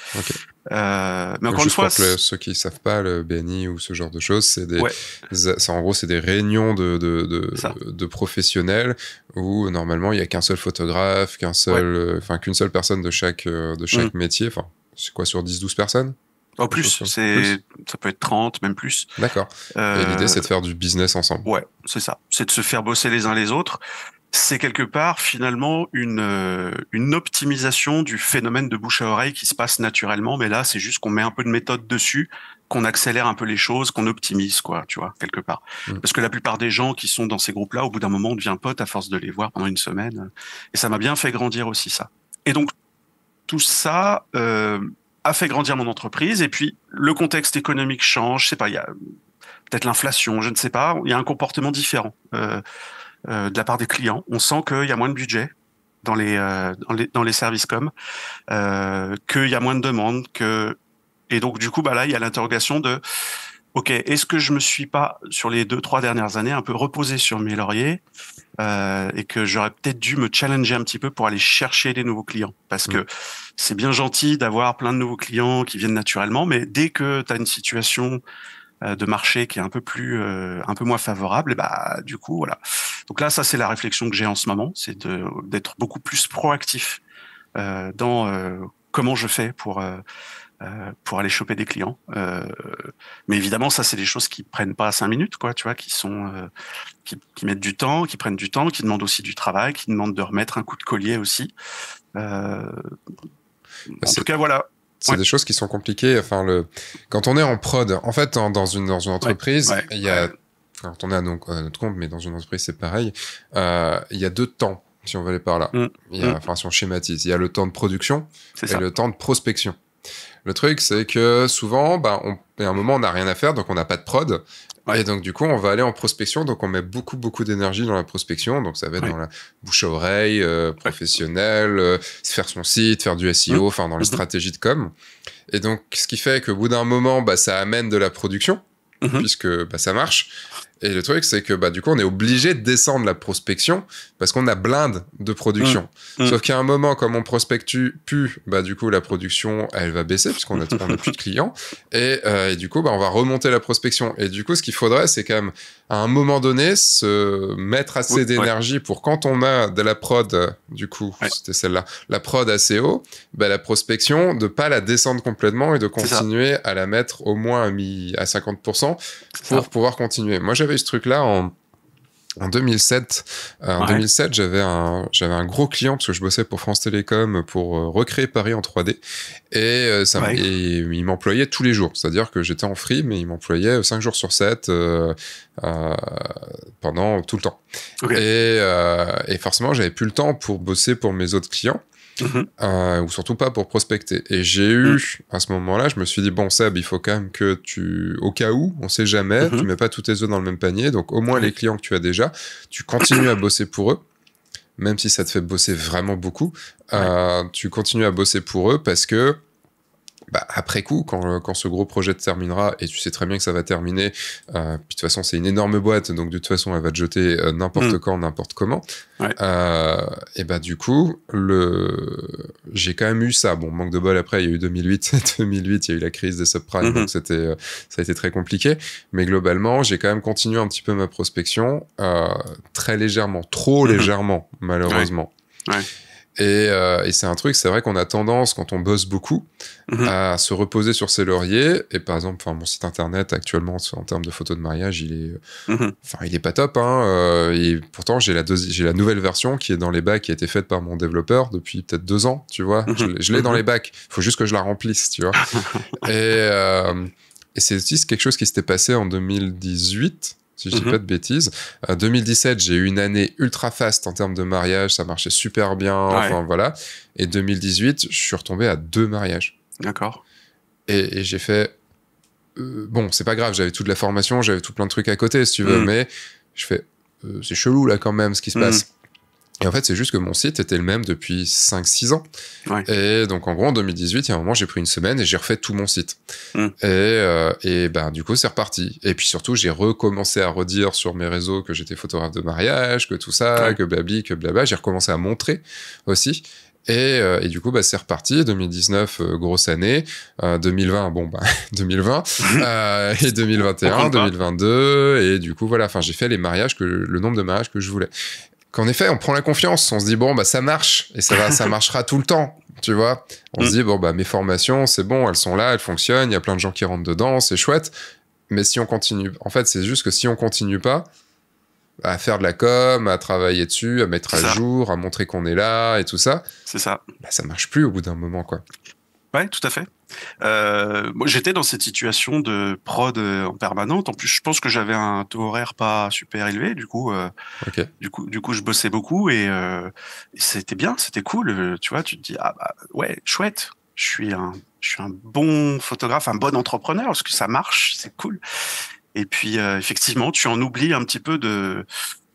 Euh, mais encore une fois, ceux qui ne savent pas le BNI ou ce genre de choses, c'est des, en gros, c'est des réunions de de, de, professionnels où normalement il y a qu'un seul photographe, qu'un seul, euh, enfin qu'une seule personne de chaque de chaque mm. métier. Enfin, c'est quoi sur 10-12 personnes en plus, c'est ça peut être 30, même plus. D'accord. et l'idée, c'est de faire du business ensemble. Ouais, c'est ça. C'est de se faire bosser les uns les autres c'est quelque part finalement une, euh, une optimisation du phénomène de bouche à oreille qui se passe naturellement, mais là c'est juste qu'on met un peu de méthode dessus, qu'on accélère un peu les choses, qu'on optimise quoi, tu vois, quelque part. Mm. Parce que la plupart des gens qui sont dans ces groupes-là, au bout d'un moment, on devient pote à force de les voir pendant une semaine, et ça m'a bien fait grandir aussi ça. Et donc tout ça euh, a fait grandir mon entreprise, et puis le contexte économique change, je pas, il y a peut-être l'inflation, je ne sais pas, il y a un comportement différent. Euh, euh, de la part des clients. On sent qu'il y a moins de budget dans les, euh, dans les, services com, euh, qu'il y a moins de demandes, que et donc du coup bah là il y a l'interrogation de ok est-ce que je me suis pas sur les deux trois dernières années un peu reposé sur mes lauriers et que j'aurais peut-être dû me challenger un petit peu pour aller chercher des nouveaux clients parce que mm. c'est bien gentil d'avoir plein de nouveaux clients qui viennent naturellement mais dès que tu as une situation euh, de marché qui est un peu plus, euh, un peu moins favorable, et bah du coup voilà. Donc là, ça c'est la réflexion que j'ai en ce moment, c'est d'être beaucoup plus proactif euh, dans comment je fais pour pour aller choper des clients. mais évidemment, ça c'est des choses qui prennent pas cinq minutes, quoi, tu vois, qui sont qui, qui, mettent du temps, qui prennent du temps, qui demandent aussi du travail, qui demandent de remettre un coup de collier aussi. Bah, en tout cas, voilà, c'est des choses qui sont compliquées. Enfin, le quand on est en prod, en fait, dans une dans une entreprise, il y a quand on est à, notre, compte, mais dans une entreprise, c'est pareil. Euh, il y a deux temps si on veut aller par là. Mm. Il y a, mm. enfin, si on schématise, il y a le temps de production et le temps de prospection. Le truc, c'est que souvent, bah, on, à un moment, on n'a rien à faire, donc on n'a pas de prod et donc, du coup, on va aller en prospection. Donc, on met beaucoup, beaucoup d'énergie dans la prospection. Donc, ça va être dans la bouche-oreille, euh, professionnelle, euh, faire son site, faire du SEO, mm. enfin, dans les mm-hmm. stratégies de com. Et donc, ce qui fait qu'au bout d'un moment, bah, ça amène de la production, mm-hmm. puisque bah, ça marche. Et le truc, c'est que bah, du coup, on est obligé de descendre la prospection parce qu'on a blinde de production. Mmh. Mmh. Sauf qu'à un moment, comme on prospectue plus, bah, du coup, la production, elle va baisser puisqu'on n'a plus de clients. Et, euh, du coup, bah, on va remonter la prospection. Et du coup, ce qu'il faudrait, c'est quand même, à un moment donné, se mettre assez d'énergie pour quand on a de la prod, du coup, c'était celle-là, la prod assez haut, bah, la prospection, de pas la descendre complètement et de continuer à la mettre au moins à, à 50% pour pouvoir continuer. Moi, j'avais ce truc-là en en 2007, euh, en 2007, j'avais un j'avais un gros client parce que je bossais pour France Télécom pour euh, recréer Paris en 3D et euh, ça il m'employait tous les jours, c'est-à-dire que j'étais en free mais il m'employait 5 jours sur 7 pendant tout le temps. et forcément, j'avais plus le temps pour bosser pour mes autres clients. Mhm. Euh, ou surtout pas pour prospecter. Et j'ai eu, mm. à ce moment-là, je me suis dit, bon, Seb, il faut quand même que tu, au cas où, on sait jamais, mhm. tu mets pas tous tes œufs dans le même panier, donc au moins les clients que tu as déjà, tu continues à bosser pour eux, même si ça te fait bosser vraiment beaucoup, euh, tu continues à bosser pour eux parce que bah, après coup, quand, euh, quand, ce gros projet te terminera, et tu sais très bien que ça va terminer, euh, puis de toute façon, c'est une énorme boîte, donc de toute façon, elle va te jeter euh, n'importe mm. quand, n'importe comment. et bah, du coup, le... j'ai quand même eu ça. Bon, manque de bol, après, il y a eu 2008. 2008, il y a eu la crise des subprimes, mm-hmm. donc c'était, ça a été très compliqué. Mais globalement, j'ai quand même continué un petit peu ma prospection, très légèrement, trop mm-hmm. légèrement, malheureusement. Ouais. Euh, et, c'est un truc, c'est vrai qu'on a tendance, quand on bosse beaucoup, mhm. à se reposer sur ses lauriers. Et par exemple, mon site internet actuellement, en termes de photos de mariage, il est, mhm. il est pas top. Hein. Euh, et pourtant, j'ai la, j'ai la nouvelle version qui est dans les bacs, qui a été faite par mon développeur depuis peut-être deux ans, tu vois. Mhm. Je, l'ai dans les bacs. Il faut juste que je la remplisse, tu vois. et, euh, et c'est aussi quelque chose qui s'était passé en 2018 si je dis mhm. pas de bêtises. En euh, 2017, j'ai eu une année ultra faste en termes de mariage, ça marchait super bien, enfin voilà. Et 2018, je suis retombé à deux mariages. D'accord. Et, j'ai fait. Euh, bon, c'est pas grave, j'avais toute la formation, j'avais tout plein de trucs à côté, si tu veux, mm. mais je fais. Euh, c'est chelou là quand même ce qui se mm. passe. Et en fait, c'est juste que mon site était le même depuis 5-6 ans. Et donc, en gros, en 2018, il y a un moment, j'ai pris une semaine et j'ai refait tout mon site. Mm. Et, euh, et, ben, du coup, c'est reparti. Et puis surtout, j'ai recommencé à redire sur mes réseaux que j'étais photographe de mariage, que tout ça, que blabli, que blabla. J'ai recommencé à montrer aussi. Et, euh, du coup, bah, c'est reparti. 2019, euh, grosse année. 2020, bon, bah, 2020. et 2021, 2022. Et du coup, voilà. Enfin, j'ai fait les mariages que le nombre de mariages que je voulais en effet, on prend la confiance, on se dit bon bah ça marche et ça va, ça marchera tout le temps, tu vois. On se mm. dit bon bah mes formations, c'est bon, elles sont là, elles fonctionnent, il y a plein de gens qui rentrent dedans, c'est chouette. Mais si on continue, en fait, c'est juste que si on continue pas à faire de la com, à travailler dessus, à mettre à jour, à montrer qu'on est là et tout ça, c'est ça. Bah, ça marche plus au bout d'un moment quoi. Ouais, tout à fait. Euh, moi, j'étais dans cette situation de prod euh, en permanente. En plus, je pense que j'avais un taux horaire pas super élevé. Du coup, euh, du coup, du coup, je bossais beaucoup et, c'était bien, c'était cool. Tu vois, tu te dis ah bah, ouais, chouette. Je suis un, je suis un bon photographe, un bon entrepreneur parce que ça marche, c'est cool. Et puis effectivement, tu en oublies un petit peu de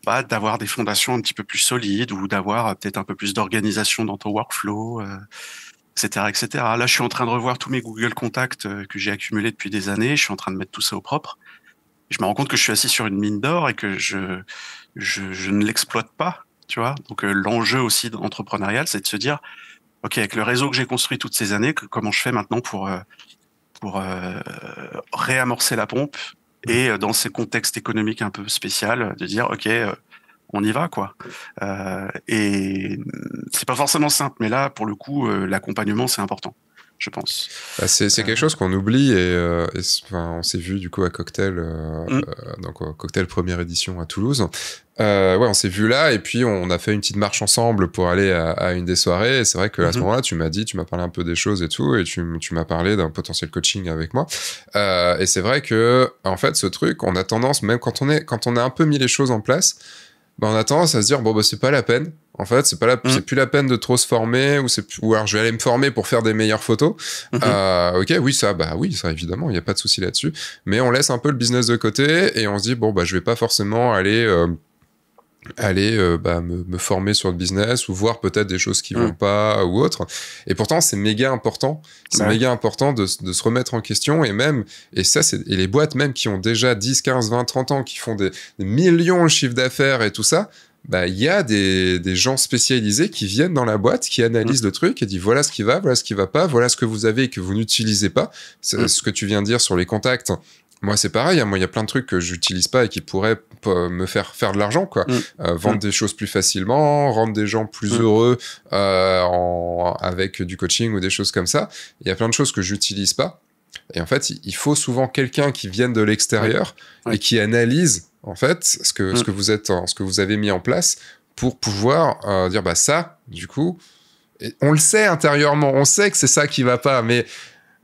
bah, d'avoir des fondations un petit peu plus solides ou d'avoir peut-être un peu plus d'organisation dans ton workflow etc., Là, je suis en train de revoir tous mes Google Contacts euh, que j'ai accumulés depuis des années. Je suis en train de mettre tout ça au propre. Je me rends compte que je suis assis sur une mine d'or et que je, je, ne l'exploite pas, tu vois. Donc, euh, l'enjeu aussi entrepreneurial, c'est de se dire, OK, avec le réseau que j'ai construit toutes ces années, comment je fais maintenant pour, euh, pour réamorcer la pompe et dans ces contextes économiques un peu spécial, de dire, OK, on y va quoi. Euh, et c'est pas forcément simple, mais là pour le coup, euh, l'accompagnement c'est important. Je pense. Ah, c'est quelque euh, chose qu'on oublie et, enfin, on s'est vu du coup à Cocktail, mm. donc Cocktail première édition à Toulouse. ouais, on s'est vu là et puis on a fait une petite marche ensemble pour aller à, une des soirées. c'est vrai que à ce mm-hmm. moment-là, tu m'as dit, tu m'as parlé un peu des choses et tout, et tu, m'as parlé d'un potentiel coaching avec moi. et c'est vrai que en fait, ce truc, on a tendance, même quand on est, quand on a un peu mis les choses en place, bah, on a tendance à se dire bon bah c'est pas la peine. En fait, c'est pas mm. c'est plus la peine de trop se former ou c'est ou alors je vais aller me former pour faire des meilleures photos. Mm-hmm. Euh, ok, oui ça, bah oui ça évidemment, il n'y a pas de souci là-dessus. Mais on laisse un peu le business de côté et on se dit bon bah je vais pas forcément aller euh, aller euh, bah, me, former sur le business ou voir peut-être des choses qui mm. vont pas ou autre. Et pourtant, c'est méga important. C'est méga important de, se remettre en question et même, et ça, c'est, les boîtes même qui ont déjà 10, 15, 20, 30 ans, qui font des, millions de chiffres d'affaires et tout ça, bah il y a des, gens spécialisés qui viennent dans la boîte, qui analysent mm. le truc et disent voilà ce qui va, voilà ce qui va pas, voilà ce que vous avez et que vous n'utilisez pas. C'est mm. ce que tu viens de dire sur les contacts. Moi, c'est pareil. Hein. Moi, il y a plein de trucs que j'utilise pas et qui pourraient euh, me faire faire de l'argent, quoi. Mm. Euh, vendre mm. des choses plus facilement, rendre des gens plus mm. heureux euh, avec du coaching ou des choses comme ça. Il y a plein de choses que j'utilise pas. Et en fait, il faut souvent quelqu'un qui vienne de l'extérieur et qui analyse en fait ce que, ce que vous êtes, ce que vous avez mis en place pour pouvoir dire bah ça, du coup, on le sait intérieurement, on sait que c'est ça qui va pas, mais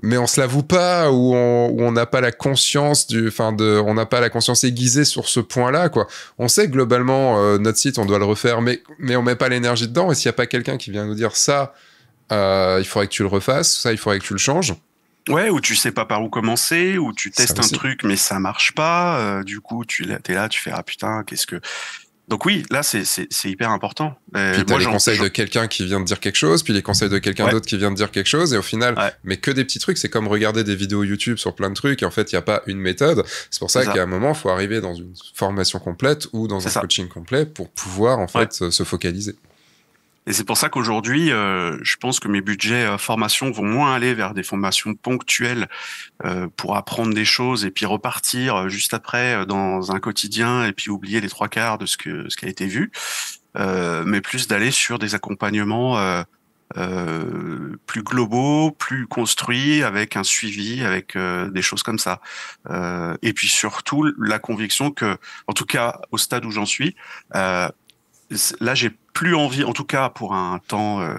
mais on se l'avoue pas ou on n'a pas la conscience du enfin de on n'a pas la conscience aiguisée sur ce point-là quoi. On sait que globalement euh, notre site on doit le refaire mais mais on met pas l'énergie dedans et s'il y a pas quelqu'un qui vient nous dire ça euh, il faudrait que tu le refasses, ça il faudrait que tu le changes. Ouais, ou tu sais pas par où commencer, ou tu testes un truc mais ça marche pas, euh, du coup tu es là tu fais ah putain, qu'est-ce que donc oui, là, c'est hyper important. puis moi, les conseils de quelqu'un qui vient de dire quelque chose, puis les conseils de quelqu'un d'autre qui vient de dire quelque chose, et au final, mais que des petits trucs, c'est comme regarder des vidéos YouTube sur plein de trucs, et en fait, il n'y a pas une méthode. C'est pour ça, qu'à un moment, il faut arriver dans une formation complète ou dans un coaching complet pour pouvoir, en fait, se focaliser. Et c'est pour ça qu'aujourd'hui, euh, je pense que mes budgets euh, formation vont moins aller vers des formations ponctuelles euh, pour apprendre des choses et puis repartir juste après dans un quotidien et puis oublier les trois quarts de ce, que, ce qui a été vu, mais plus d'aller sur des accompagnements plus globaux, plus construits, avec un suivi, avec des choses comme ça. et puis surtout, la conviction que, en tout cas au stade où j'en suis, là j'ai plus envie, en tout cas pour un temps, euh,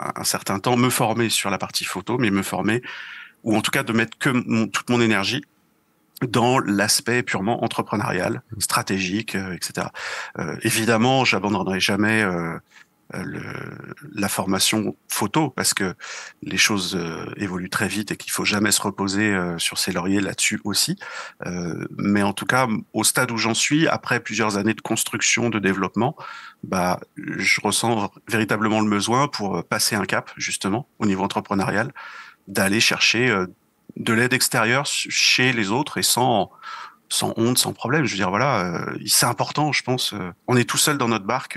un certain temps, me former sur la partie photo, mais me former, ou en tout cas de mettre que toute mon énergie dans l'aspect purement entrepreneurial, mmh. stratégique, euh, etc. Euh, évidemment, j'abandonnerai jamais le, la formation photo parce que les choses évoluent très vite et qu'il faut jamais se reposer sur ses lauriers là-dessus aussi. mais en tout cas, au stade où j'en suis, après plusieurs années de construction, de développement, bah, je ressens véritablement le besoin pour euh, passer un cap, justement, au niveau entrepreneurial, d'aller chercher euh, de l'aide extérieure chez les autres et sans, sans honte, sans problème. Je veux dire, voilà, euh, c'est important, je pense. on est tout seul dans notre barque.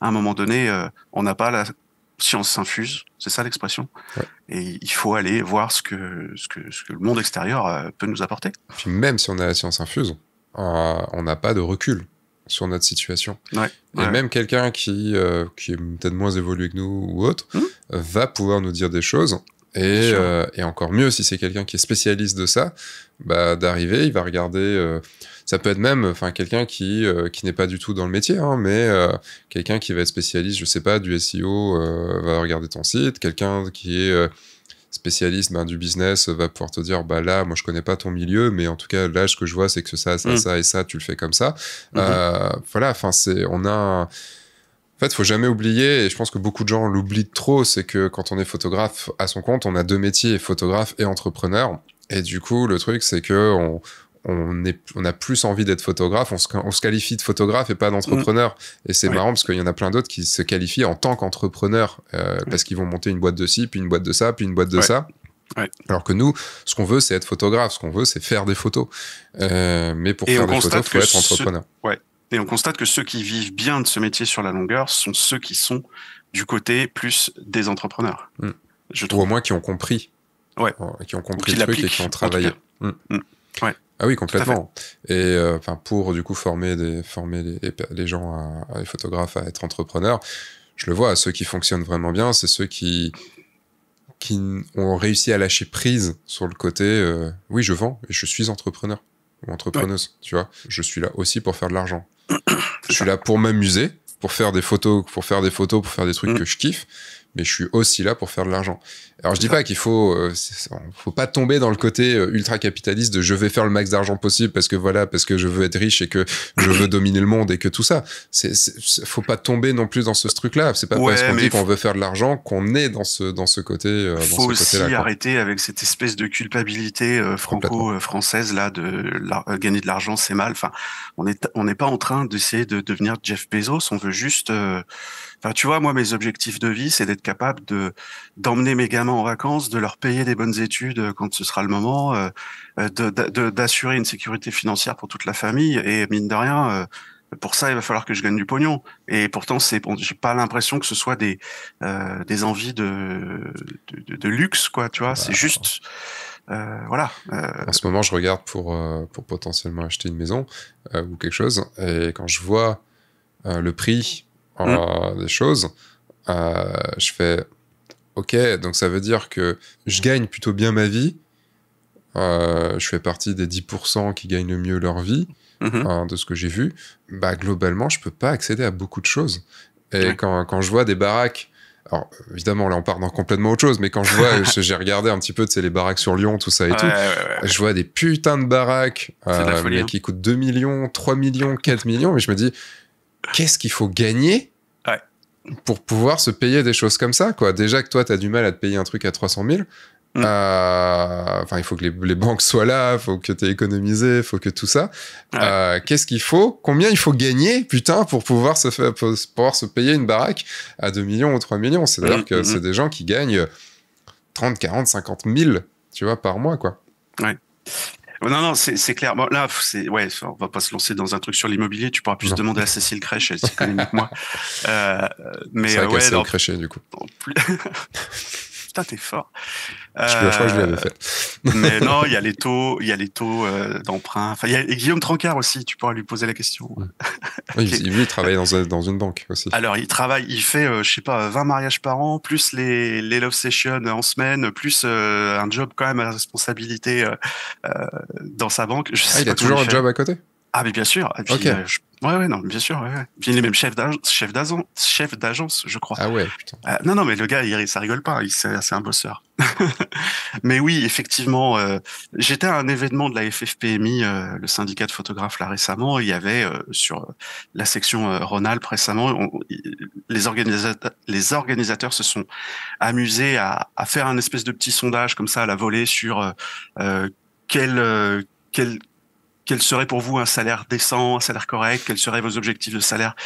À un moment donné, on n'a pas la science s'infuse, c'est ça l'expression. Et il faut aller voir ce que, ce, que, ce que le monde extérieur peut nous apporter. Puis même si on a la science infuse, on n'a pas de recul sur notre situation. et même quelqu'un euh, qui, est peut-être moins évolué que nous ou autre hmm. euh, va pouvoir nous dire des choses. Euh, et, encore mieux si c'est quelqu'un qui est spécialiste de ça, bah, d'arriver, il va regarder. ça peut être même, enfin, quelqu'un qui qui n'est pas du tout dans le métier, hein, mais quelqu'un qui va être spécialiste, je sais pas, du SEO, va regarder ton site. Quelqu'un qui est spécialiste du business va pouvoir te dire bah là moi je connais pas ton milieu mais en tout cas là ce que je vois c'est que ça ça mm. ça et ça tu le fais comme ça mm-hmm. euh, voilà enfin c'est on a En fait, faut jamais oublier, et je pense que beaucoup de gens l'oublient trop, c'est que quand on est photographe à son compte, on a deux métiers, photographe et entrepreneur. Et du coup, le truc, c'est que on, on, est, on a plus envie d'être photographe, on se, qualifie de photographe et pas d'entrepreneur. Mm. Et c'est marrant parce qu'il y en a plein d'autres qui se qualifient en tant qu'entrepreneur euh, mm. parce qu'ils vont monter une boîte de ci, puis une boîte de ça, puis une boîte de ça. Alors que nous, ce qu'on veut, c'est être photographe, ce qu'on veut, c'est faire des photos. Euh, mais pour faire des photos, il faut être entrepreneur. Ouais. Et on constate que ceux qui vivent bien de ce métier sur la longueur sont ceux qui sont du côté plus des entrepreneurs. Mm. Je trouve. Ou au moins qui ont compris. Oh, qui ont compris le truc et qui ont travaillé. Ouais. Ah oui, complètement. Et euh, enfin, pour du coup former des former les, gens, à, les photographes à être entrepreneurs, je le vois. Ceux qui fonctionnent vraiment bien, c'est ceux qui qui ont réussi à lâcher prise sur le côté. Euh, oui, je vends et je suis entrepreneur ou entrepreneuse. Tu vois, je suis là aussi pour faire de l'argent. je suis là pour m'amuser, pour faire des photos, pour faire des photos, pour faire des trucs mmh. que je kiffe mais je suis aussi là pour faire de l'argent. Alors je dis pas qu'il faut, euh, faut pas tomber dans le côté euh, ultra capitaliste de je vais faire le max d'argent possible parce que voilà, parce que je veux être riche et que je veux dominer le monde et que tout ça. C'est, faut pas tomber non plus dans ce truc-là. C'est pas parce qu'on dit qu'on veut faire de l'argent qu'on est dans ce dans ce côté. Euh, dans faut aussi arrêter avec cette espèce de culpabilité franco-française là de gagner de l'argent c'est mal. Enfin, on est on n'est pas en train d'essayer de devenir Jeff Bezos. On veut juste Enfin, tu vois, moi, mes objectifs de vie, c'est d'être capable de d'emmener mes gamins en vacances, de leur payer des bonnes études euh, quand ce sera le moment, euh, euh d'assurer une sécurité financière pour toute la famille. Et mine de rien, euh, pour ça, il va falloir que je gagne du pognon. Et pourtant, c'est, j'ai pas l'impression que ce soit des euh, des envies de, de, de luxe, quoi. Tu vois, c'est bah, juste. Euh, voilà. À En ce moment, je regarde pour, pour potentiellement acheter une maison ou quelque chose, et quand je vois le prix Mm. des choses, euh, je fais Ok, donc ça veut dire que je mm. gagne plutôt bien ma vie. Euh, je fais partie des 10% qui gagnent le mieux leur vie, mm-hmm. hein, de ce que j'ai vu. Bah, globalement, je peux pas accéder à beaucoup de choses. Et quand, je vois des baraques, alors évidemment, là on parle dans complètement autre chose, mais quand je vois, j'ai regardé un petit peu de les baraques sur Lyon, tout ça et tout, je vois des putains de baraques euh, hein. qui coûtent 2 millions, 3 millions, 4 millions, mais je me dis, qu'est-ce qu'il faut gagner pour pouvoir se payer des choses comme ça, quoi. Déjà que toi, tu as du mal à te payer un truc à 300 000. Mm. Euh, enfin, il faut que les, banques soient là, il faut que tu aies économisé, il faut que tout ça. Euh, qu'est-ce qu'il faut Combien il faut gagner, putain, pour pouvoir se, faire, se payer une baraque à 2 millions ou 3 millions C'est-à-dire mm. que mm. c'est des gens qui gagnent 30, 40, 50 000, tu vois, par mois, quoi. Ouais. Non, non, c'est clair. là, ouais, on va pas se lancer dans un truc sur l'immobilier. Tu pourras plus se demander à Cécile Crèche, elle s'y connaît mieux que moi. Euh, mais ouais, Cécile Crèche, du coup. putain, t'es fort. Euh, je crois que je l'avais euh, fait. mais non, il y a les taux, il y a les taux euh, d'emprunt. il y a Guillaume Trancard aussi, tu pourras lui poser la question. Oui, il, il travaille dans, une banque aussi. Alors, il travaille, il fait, euh, je sais pas, 20 mariages par an, plus les, love sessions en semaine, plus un job quand même à responsabilité dans sa banque. Je ah, il a toujours un job à côté ah, mais bien sûr. Et euh, Ouais, ouais, non, bien sûr. Ouais, ouais. il est même chef d'agence, chef d'agence, je crois. Ah ouais, putain. Euh, non, non, mais le gars, il, ça rigole pas. c'est, un bosseur. mais oui, effectivement, euh, j'étais à un événement de la FFPMI, le syndicat de photographes, là récemment. Il y avait sur la section Rhône-Alpes récemment, les, organisateurs, se sont amusés à, à, faire un espèce de petit sondage comme ça à la volée sur quel quel, quel serait pour vous un salaire décent, un salaire correct, quels seraient vos objectifs de salaire.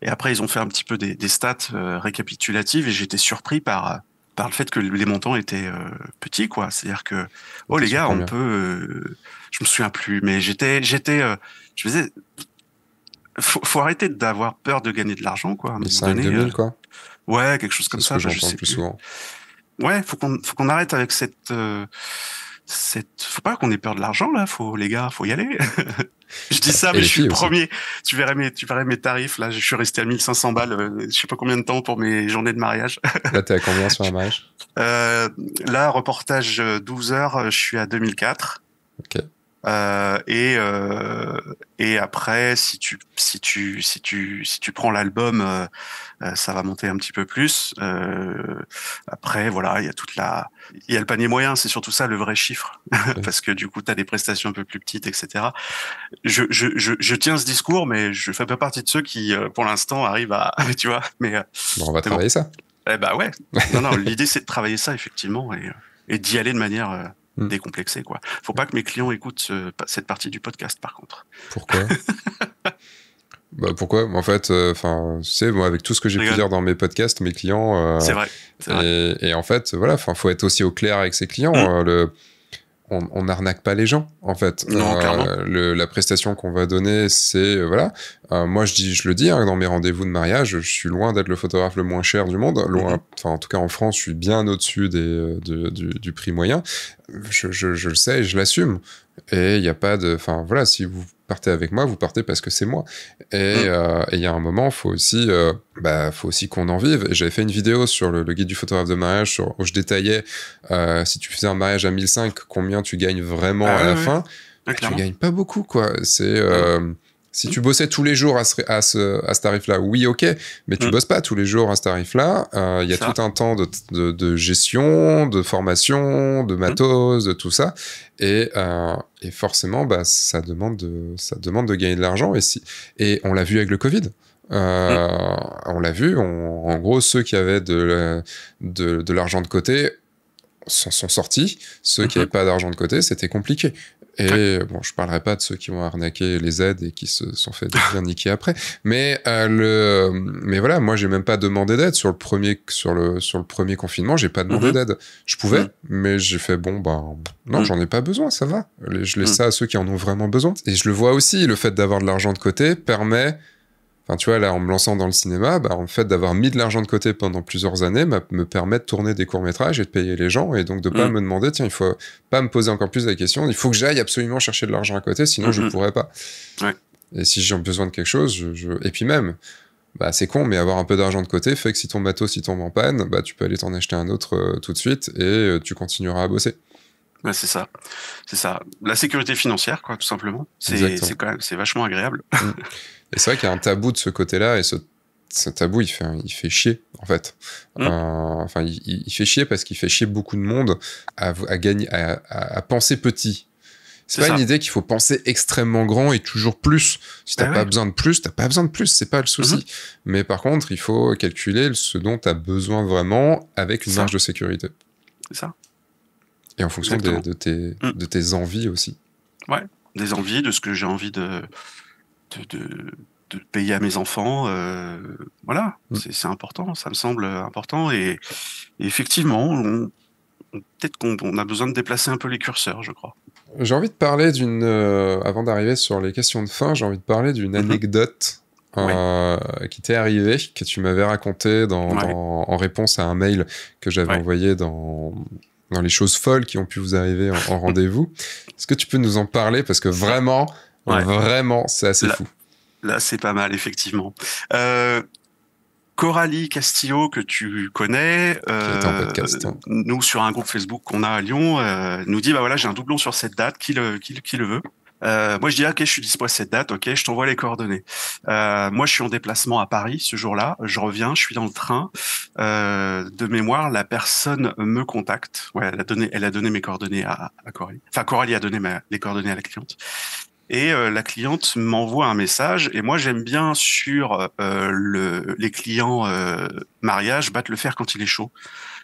Et après, ils ont fait un petit peu des, stats euh, récapitulatives et j'étais surpris par par le fait que les montants étaient euh, petits, quoi. C'est-à-dire que, oh les gars, on peut, Je euh, je me souviens plus, mais j'étais, j'étais, je faisais, faut, faut arrêter d'avoir peur de gagner de l'argent, quoi. Mais un quoi. Ouais, quelque chose comme ça. Que je sais plus, plus souvent. Ouais, faut qu'on, faut qu'on arrête avec cette faut pas qu'on ait peur de l'argent là, faut les gars, faut y aller. je dis ça, mais je suis le premier. Tu verrais mes, tu verrais mes tarifs là. Je suis resté à 1500 balles, euh, je sais pas combien de temps pour mes journées de mariage. là, t'es à combien sur un mariage euh, Là, reportage 12 euh, heures, je suis à 2004. Euh, et euh, et après, si tu si tu si tu si tu prends l'album, euh, ça va monter un petit peu plus. après, voilà, il y a toute la il y a le panier moyen, c'est surtout ça le vrai chiffre, parce que du coup, tu as des prestations un peu plus petites, etc. Je, je, je, tiens ce discours, mais je fais pas partie de ceux qui, pour l'instant, arrivent à, tu vois. Mais on va travailler ça. Eh bah ouais. non, non. L'idée, c'est de travailler ça effectivement et d'y aller de manière Mm. décomplexé quoi. Faut pas que mes clients écoutent cette partie du podcast par contre. Pourquoi Bah pourquoi En fait, euh, enfin, tu sais, avec tout ce que j'ai pu dire dans mes podcasts, mes clients. Euh, c'est vrai. Et, en fait, voilà, enfin, faut être aussi au clair avec ses clients. Mm. Hein, le, on n'arnaque pas les gens en fait. Euh, la prestation qu'on va donner, c'est euh, voilà. Euh, moi, je dis, je le dis hein, dans mes rendez-vous de mariage, je suis loin d'être le photographe le moins cher du monde. Loin, mhm. en tout cas en France, je suis bien au-dessus du, prix moyen. Je, le sais, et je l'assume. Et il n'y a pas de, enfin voilà, si vous partez avec moi, vous partez parce que c'est moi. Et mm. euh, il y a un moment, faut aussi, euh, bah, faut aussi qu'on en vive. J'avais fait une vidéo sur le, guide du photographe de mariage, où je détaillais euh, si tu faisais un mariage à 1005, combien tu gagnes vraiment ah à la fin. Ah, tu gagnes pas beaucoup, quoi. C'est mm. Si tu bossais tous les jours à ce, tarif-là, oui, ok, mais tu ne mm. bosses pas tous les jours à ce tarif-là. Euh, il y a tout un temps de, gestion, de formation, de mm. matos, de tout ça. Et, euh, forcément, bah, ça, demande de, gagner de l'argent. Et, on l'a vu avec le Covid. Euh, mm. On l'a vu, en gros, ceux qui avaient de, de l'argent de côté sont sortis. Ceux qui n'avaient mm-hmm. pas d'argent de côté, c'était compliqué. Et bon, je parlerai pas de ceux qui ont arnaqué les aides et qui se sont fait bien niquer après. Mais euh, le, mais voilà, moi j'ai même pas demandé d'aide sur le premier, sur le, sur le premier confinement. J'ai pas demandé mhm. d'aide. Je pouvais, mhm. mais j'ai fait bon ben non, mhm. j'en ai pas besoin, ça va. Je laisse ça à ceux qui en ont vraiment besoin. Et je le vois aussi, le fait d'avoir de l'argent de côté permet tu vois, là, en me lançant dans le cinéma, bah, en fait, d'avoir mis de l'argent de côté pendant plusieurs années me permet de tourner des courts-métrages et de payer les gens et donc de pas mm. me demander, tiens, il faut pas me poser encore plus la question, il faut que j'aille absolument chercher de l'argent à côté, sinon je ne mm-hmm. pourrais pas. Et si j'ai besoin de quelque chose, je, et puis même, bah, c'est con, mais avoir un peu d'argent de côté fait que si ton bateau s'y tombe en panne, bah, tu peux aller t'en acheter un autre euh, tout de suite et euh, tu continueras à bosser. c'est ça. C'est ça. La sécurité financière, quoi, tout simplement. C'est, c'est, quand même, c'est vachement agréable. Mm. Et c'est vrai qu'il y a un tabou de ce côté-là, et ce, tabou, il fait, il fait chier, en fait. Mmh. enfin, il, fait chier parce qu'il fait chier beaucoup de monde à, gagner, à, penser petit. C'est pas une idée qu'il faut penser extrêmement grand et toujours plus. Si t'as bah pas besoin de plus, t'as pas besoin de plus, c'est pas le souci. Mmh. Mais par contre, il faut calculer ce dont t'as besoin vraiment avec une marge de sécurité. C'est ça. Et en fonction de, de, tes, mmh. de tes envies aussi. Ouais, des envies, de ce que j'ai envie de, de, payer à mes enfants. Euh, voilà, mm. c'est important, ça me semble important. Et, effectivement, peut-être qu'on a besoin de déplacer un peu les curseurs, je crois. J'ai envie de parler d'une, euh, avant d'arriver sur les questions de fin, j'ai envie de parler d'une mm-hmm. anecdote. Euh, qui t'est arrivée, que tu m'avais raconté dans, en réponse à un mail que j'avais envoyé dans, dans les choses folles qui ont pu vous arriver en rendez-vous. Est-ce que tu peux nous en parler Parce que vraiment, Vraiment, c'est assez fou. Là, c'est pas mal, effectivement. Euh, Coralie Castillo, que tu connais, euh, hein. nous, sur un groupe Facebook qu'on a à Lyon, euh, nous dit, bah voilà, j'ai un doublon sur cette date, qui le, qui, le veut moi, je dis, ah, OK, je suis dispo à cette date, OK, je t'envoie les coordonnées. moi, je suis en déplacement à Paris ce jour-là, je reviens, je suis dans le train. de mémoire, la personne me contacte. Ouais, elle a donné, elle a donné mes coordonnées à, Coralie. Enfin, Coralie a donné les coordonnées à la cliente. Et euh, la cliente m'envoie un message. Et moi, j'aime bien sur euh, le, les clients euh, mariage, battre le fer quand il est chaud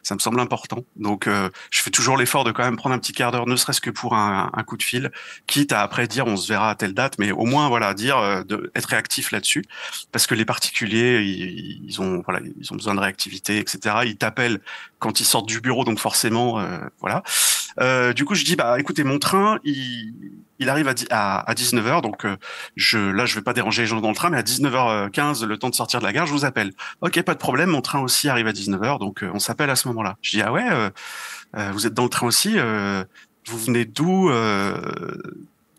ça me semble important. Donc, je fais toujours l'effort de quand même prendre un petit quart d'heure, ne serait-ce que pour un, un, coup de fil, quitte à après dire on se verra à telle date, mais au moins voilà dire de, être réactif là-dessus, parce que les particuliers ils, ils, ont voilà ils ont besoin de réactivité, etc. Ils t'appellent quand ils sortent du bureau, donc forcément, euh, voilà. Euh, du coup, je dis, bah, écoutez, mon train, il, arrive à, à, 19h, donc euh, je, là, je vais pas déranger les gens dans le train, mais à 19h15, le temps de sortir de la gare, je vous appelle. Ok, pas de problème, mon train aussi arrive à 19h, donc euh, on s'appelle à ce moment-là. Je dis, ah ouais, vous êtes dans le train aussi, vous venez d'où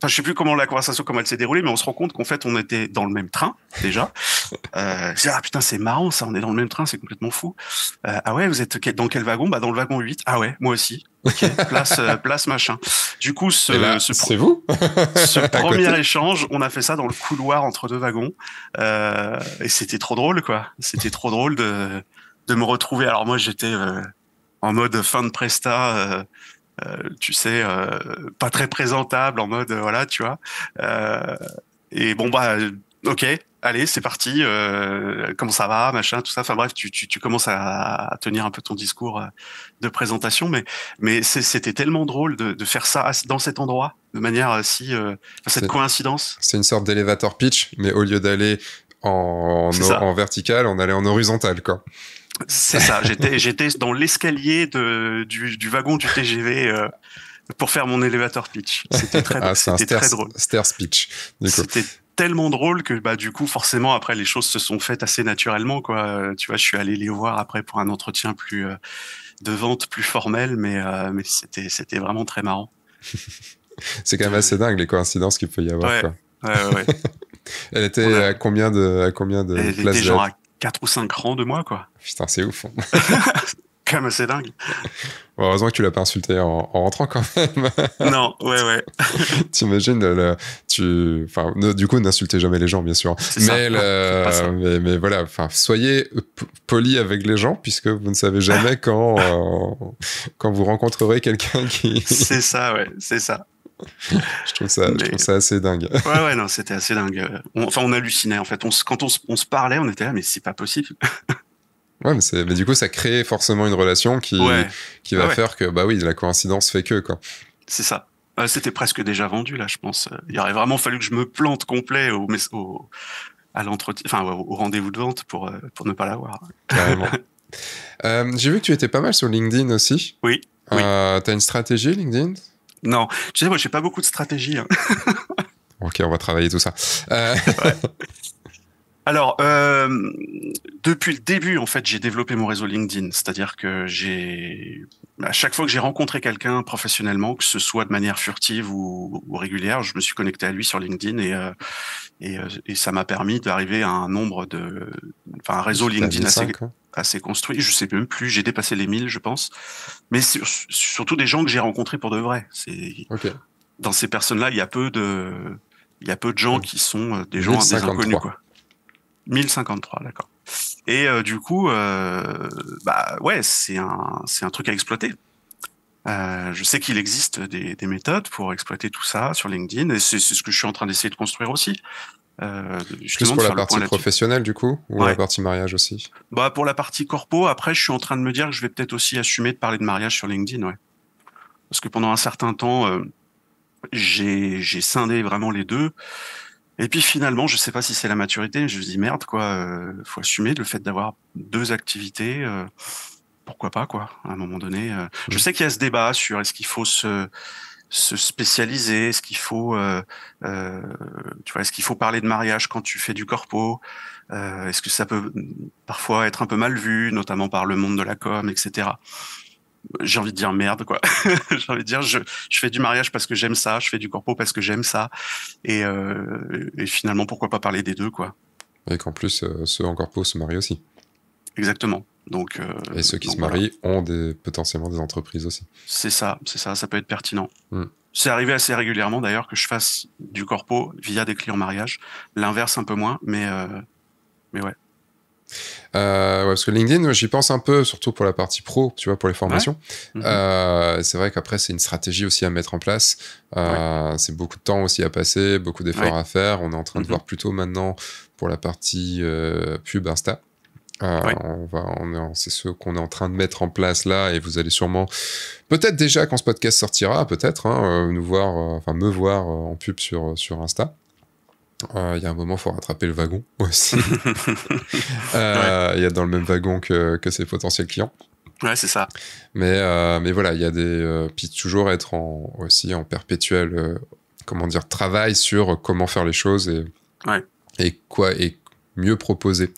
Enfin, je sais plus comment la conversation, comment elle s'est déroulée, mais on se rend compte qu'en fait, on était dans le même train déjà. euh, ah putain, c'est marrant ça, on est dans le même train, c'est complètement fou. Euh, ah ouais, vous êtes dans quel wagon Bah dans le wagon 8. Ah ouais, moi aussi. place, euh, place machin. Du coup, ce, eh ben, c'est vous premier échange, on a fait ça dans le couloir entre deux wagons, euh, et c'était trop drôle quoi. C'était trop drôle de de me retrouver. Alors moi, j'étais euh, en mode fin de presta euh, tu sais, euh, pas très présentable en mode, euh, voilà, tu vois. et bon, bah, ok, allez, c'est parti, comment ça va, machin, tout ça. Enfin bref, tu, commences à, tenir un peu ton discours de présentation, mais, c'était tellement drôle de, faire ça dans cet endroit, de manière si. cette coïncidence. C'est une sorte d'élévateur pitch, mais au lieu d'aller en, vertical, on allait en horizontal, quoi. C'est ça, j'étais, dans l'escalier du, wagon du TGV euh, pour faire mon élévateur pitch. C'était très, ah, c'était très drôle. C'était tellement drôle que bah, du coup forcément après les choses se sont faites assez naturellement quoi. Tu vois, je suis allé les voir après pour un entretien plus euh, de vente plus formel, mais euh, c'était vraiment très marrant. C'est quand même assez dingue les coïncidences qu'il peut y avoir. Elle était à combien de à de 4 ou 5 rangs de moi, quoi. Putain, c'est ouf. Comme hein. c'est dingue. heureusement que tu l'as pas insulté en, rentrant quand même. non, ouais, ouais. T'imagines, tu, du coup, n'insultez jamais les gens, bien sûr. Mais, mais, voilà, soyez poli avec les gens puisque vous ne savez jamais quand, euh, quand vous rencontrerez quelqu'un qui. c'est ça, ouais, c'est ça. je, trouve ça, ça assez dingue. Ouais, ouais, non, c'était assez dingue. enfin, on hallucinait, en fait. quand on, se parlait, on était là, mais c'est pas possible. Ouais, mais, du coup, ça crée forcément une relation qui, qui va faire que, bah oui, la coïncidence fait que, quoi. C'est ça. Euh, c'était presque déjà vendu, là, je pense. Il aurait vraiment fallu que je me plante complet au, à l'entretien, enfin, au rendez-vous de vente pour, euh, pour ne pas l'avoir. Carrément. Euh, j'ai vu que tu étais pas mal sur LinkedIn aussi. Oui. Euh, oui. T'as une stratégie LinkedIn non, tu sais, moi, j'ai pas beaucoup de stratégie. Hein. ok, on va travailler tout ça. Euh, Alors, euh, depuis le début, en fait, j'ai développé mon réseau LinkedIn. C'est-à-dire que j'ai, à chaque fois que j'ai rencontré quelqu'un professionnellement, que ce soit de manière furtive ou, régulière, je me suis connecté à lui sur LinkedIn et, euh, euh, et, ça m'a permis d'arriver à un nombre de, enfin un réseau LinkedIn hein assez, construit. Je sais même plus, j'ai dépassé les 1000 je pense. Mais surtout des gens que j'ai rencontrés pour de vrai. C'est dans ces personnes-là, il y a peu de, il y a peu de gens qui sont euh, des gens des inconnus quoi. 1053, d'accord. Et euh, du coup, bah ouais, c'est un, c'est un truc à exploiter. Euh, je sais qu'il existe des, méthodes pour exploiter tout ça sur LinkedIn et c'est ce que je suis en train d'essayer de construire aussi. Euh, pour la partie professionnelle du coup ou la partie mariage aussi Bah pour la partie corpo, après je suis en train de me dire que je vais peut-être aussi assumer de parler de mariage sur LinkedIn, ouais. Parce que pendant un certain temps, euh, j'ai scindé vraiment les deux. Et puis finalement, je sais pas si c'est la maturité, mais je me dis merde quoi, euh, faut assumer le fait d'avoir deux activités pourquoi pas quoi à un moment donné euh. je mm. sais qu'il y a ce débat sur est-ce qu'il faut se se spécialiser est-ce qu'il faut euh, euh, tu vois est-ce qu'il faut parler de mariage quand tu fais du corpo est-ce que ça peut parfois être un peu mal vu notamment par le monde de la com etc j'ai envie de dire merde quoi j'ai envie de dire je, je fais du mariage parce que j'aime ça je fais du corpo parce que j'aime ça et, et finalement pourquoi pas parler des deux quoi et qu'en plus ceux en corpo se marient aussi exactement donc, euh, et ceux qui se marient ont des, potentiellement des entreprises aussi. C'est ça, c'est ça, ça peut être pertinent. Hmm. C'est arrivé assez régulièrement d'ailleurs que je fasse du corpo via des clients mariage. L'inverse un peu moins, mais, euh, mais euh, ouais. parce que LinkedIn, j'y pense un peu, surtout pour la partie pro, tu vois, pour les formations. Mm-hmm. c'est vrai qu'après, c'est une stratégie aussi à mettre en place. C'est beaucoup de temps aussi à passer, beaucoup d'efforts à faire. On est en train de mm-hmm. voir plutôt maintenant pour la partie pub Insta. Ah, on va, on c'est ce qu'on est en train de mettre en place là, et vous allez sûrement, peut-être déjà quand ce podcast sortira, peut-être hein, euh, nous voir, euh, enfin me voir euh, en pub sur sur Insta. Il y a un moment, faut rattraper le wagon aussi. Il y a dans le même wagon que, que ses potentiels clients. Ouais, c'est ça. Mais mais voilà, il y a des puis toujours être aussi en perpétuel comment dire travail sur comment faire les choses et et quoi et mieux proposer.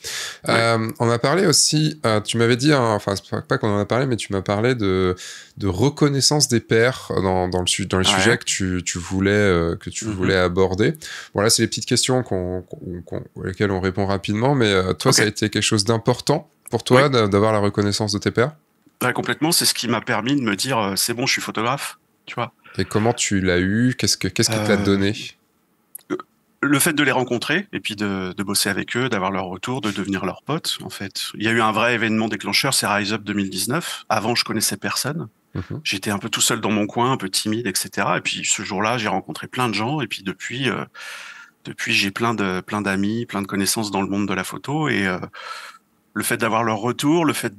Euh, on a parlé aussi, euh, tu m'avais dit, hein, enfin, pas qu'on en a parlé, mais tu m'as parlé de, reconnaissance des pères dans, le, sujet que tu, voulais, euh, que tu mhm. aborder. Bon, là, c'est les petites questions auxquelles on répond rapidement, mais toi, ça a été quelque chose d'important pour toi d'avoir la reconnaissance de tes pères Très bah, complètement, c'est ce qui m'a permis de me dire, c'est bon, je suis photographe, tu vois. Et comment tu l'as eu Qu'est-ce que qu'est-ce qui t'a donné le fait de les rencontrer et puis de, bosser avec eux, d'avoir leur retour, de devenir leur pote en fait. Il y a eu un vrai événement déclencheur, c'est Rise Up 2019. Avant, je connaissais personne. Mhm. J'étais un peu tout seul dans mon coin, un peu timide, etc. Et puis ce jour-là, j'ai rencontré plein de gens. Et puis depuis, euh, depuis, j'ai plein de plein d'amis, plein de connaissances dans le monde de la photo. Et euh, le fait d'avoir leur retour, le fait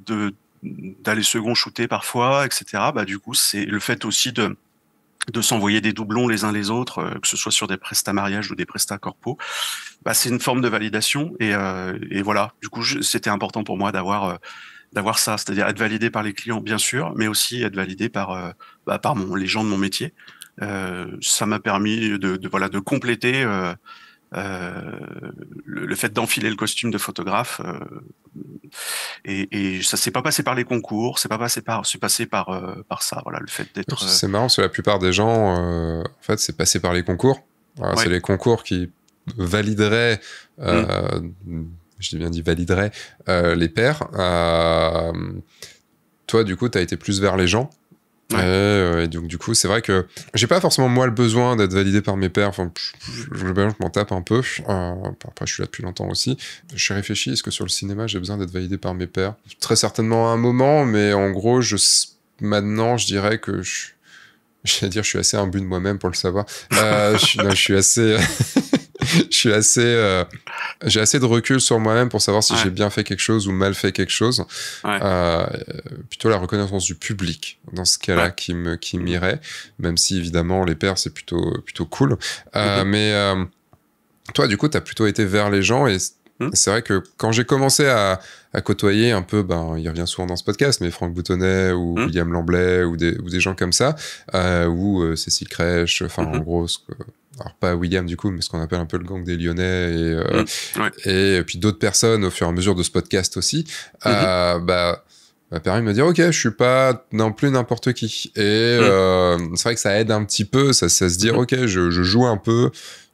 d'aller second shooter parfois, etc. Bah du coup, c'est le fait aussi de de s'envoyer des doublons les uns les autres, euh, que ce soit sur des prestats mariage ou des prestats corpo, bah, c'est une forme de validation. Et, euh, et voilà, du coup, c'était important pour moi d'avoir euh, d'avoir ça, c'est-à-dire être validé par les clients, bien sûr, mais aussi être validé par bah, par les gens de mon métier. ça m'a permis de, de, voilà de compléter euh, le, fait d'enfiler le costume de photographe. Euh, et, ça s'est pas passé par les concours, c'est pas passé par, c'est passé par euh, par ça. Voilà, le fait d'être. C'est marrant, c'est la plupart des gens, en fait, c'est passé par les concours. C'est les concours qui valideraient. Mm. je dis bien dit valideraient les pairs. toi, du coup, tu as été plus vers les gens. Ouais. et donc du coup, c'est vrai que j'ai pas forcément moi le besoin d'être validé par mes pères. Enfin, je, m'en tape un peu. Euh, après, je suis là depuis longtemps aussi. Je réfléchi, est-ce que sur le cinéma, j'ai besoin d'être validé par mes pères Très certainement à un moment, mais en gros, je maintenant, je dirais que je, je dire, je suis assez imbu de moi-même pour le savoir. Euh, je suis assez je suis assez, euh, j'ai assez de recul sur moi-même pour savoir si j'ai bien fait quelque chose ou mal fait quelque chose. Euh, plutôt la reconnaissance du public dans ce cas-là qui me, qui m'irait, même si évidemment les pères, c'est plutôt, plutôt cool. Euh, mhm. mais toi, du coup, tu as plutôt été vers les gens et hmm. c'est vrai que quand j'ai commencé à, à, côtoyer un peu, ben, il revient souvent dans ce podcast, mais Franck Boutonnet ou hmm. William Lamblay ou des, ou des, gens comme ça, ou Cécile Crèche, enfin, mhm. en gros, alors pas William du coup, mais ce qu'on appelle un peu le gang des Lyonnais et, euh, mmh, et puis d'autres personnes au fur et à mesure de ce podcast aussi, mmh. euh, bah, m'a permis de me dire ok, je suis pas non plus n'importe qui. Et mmh. euh, c'est vrai que ça aide un petit peu, ça, ça se dire ok, je, joue un peu.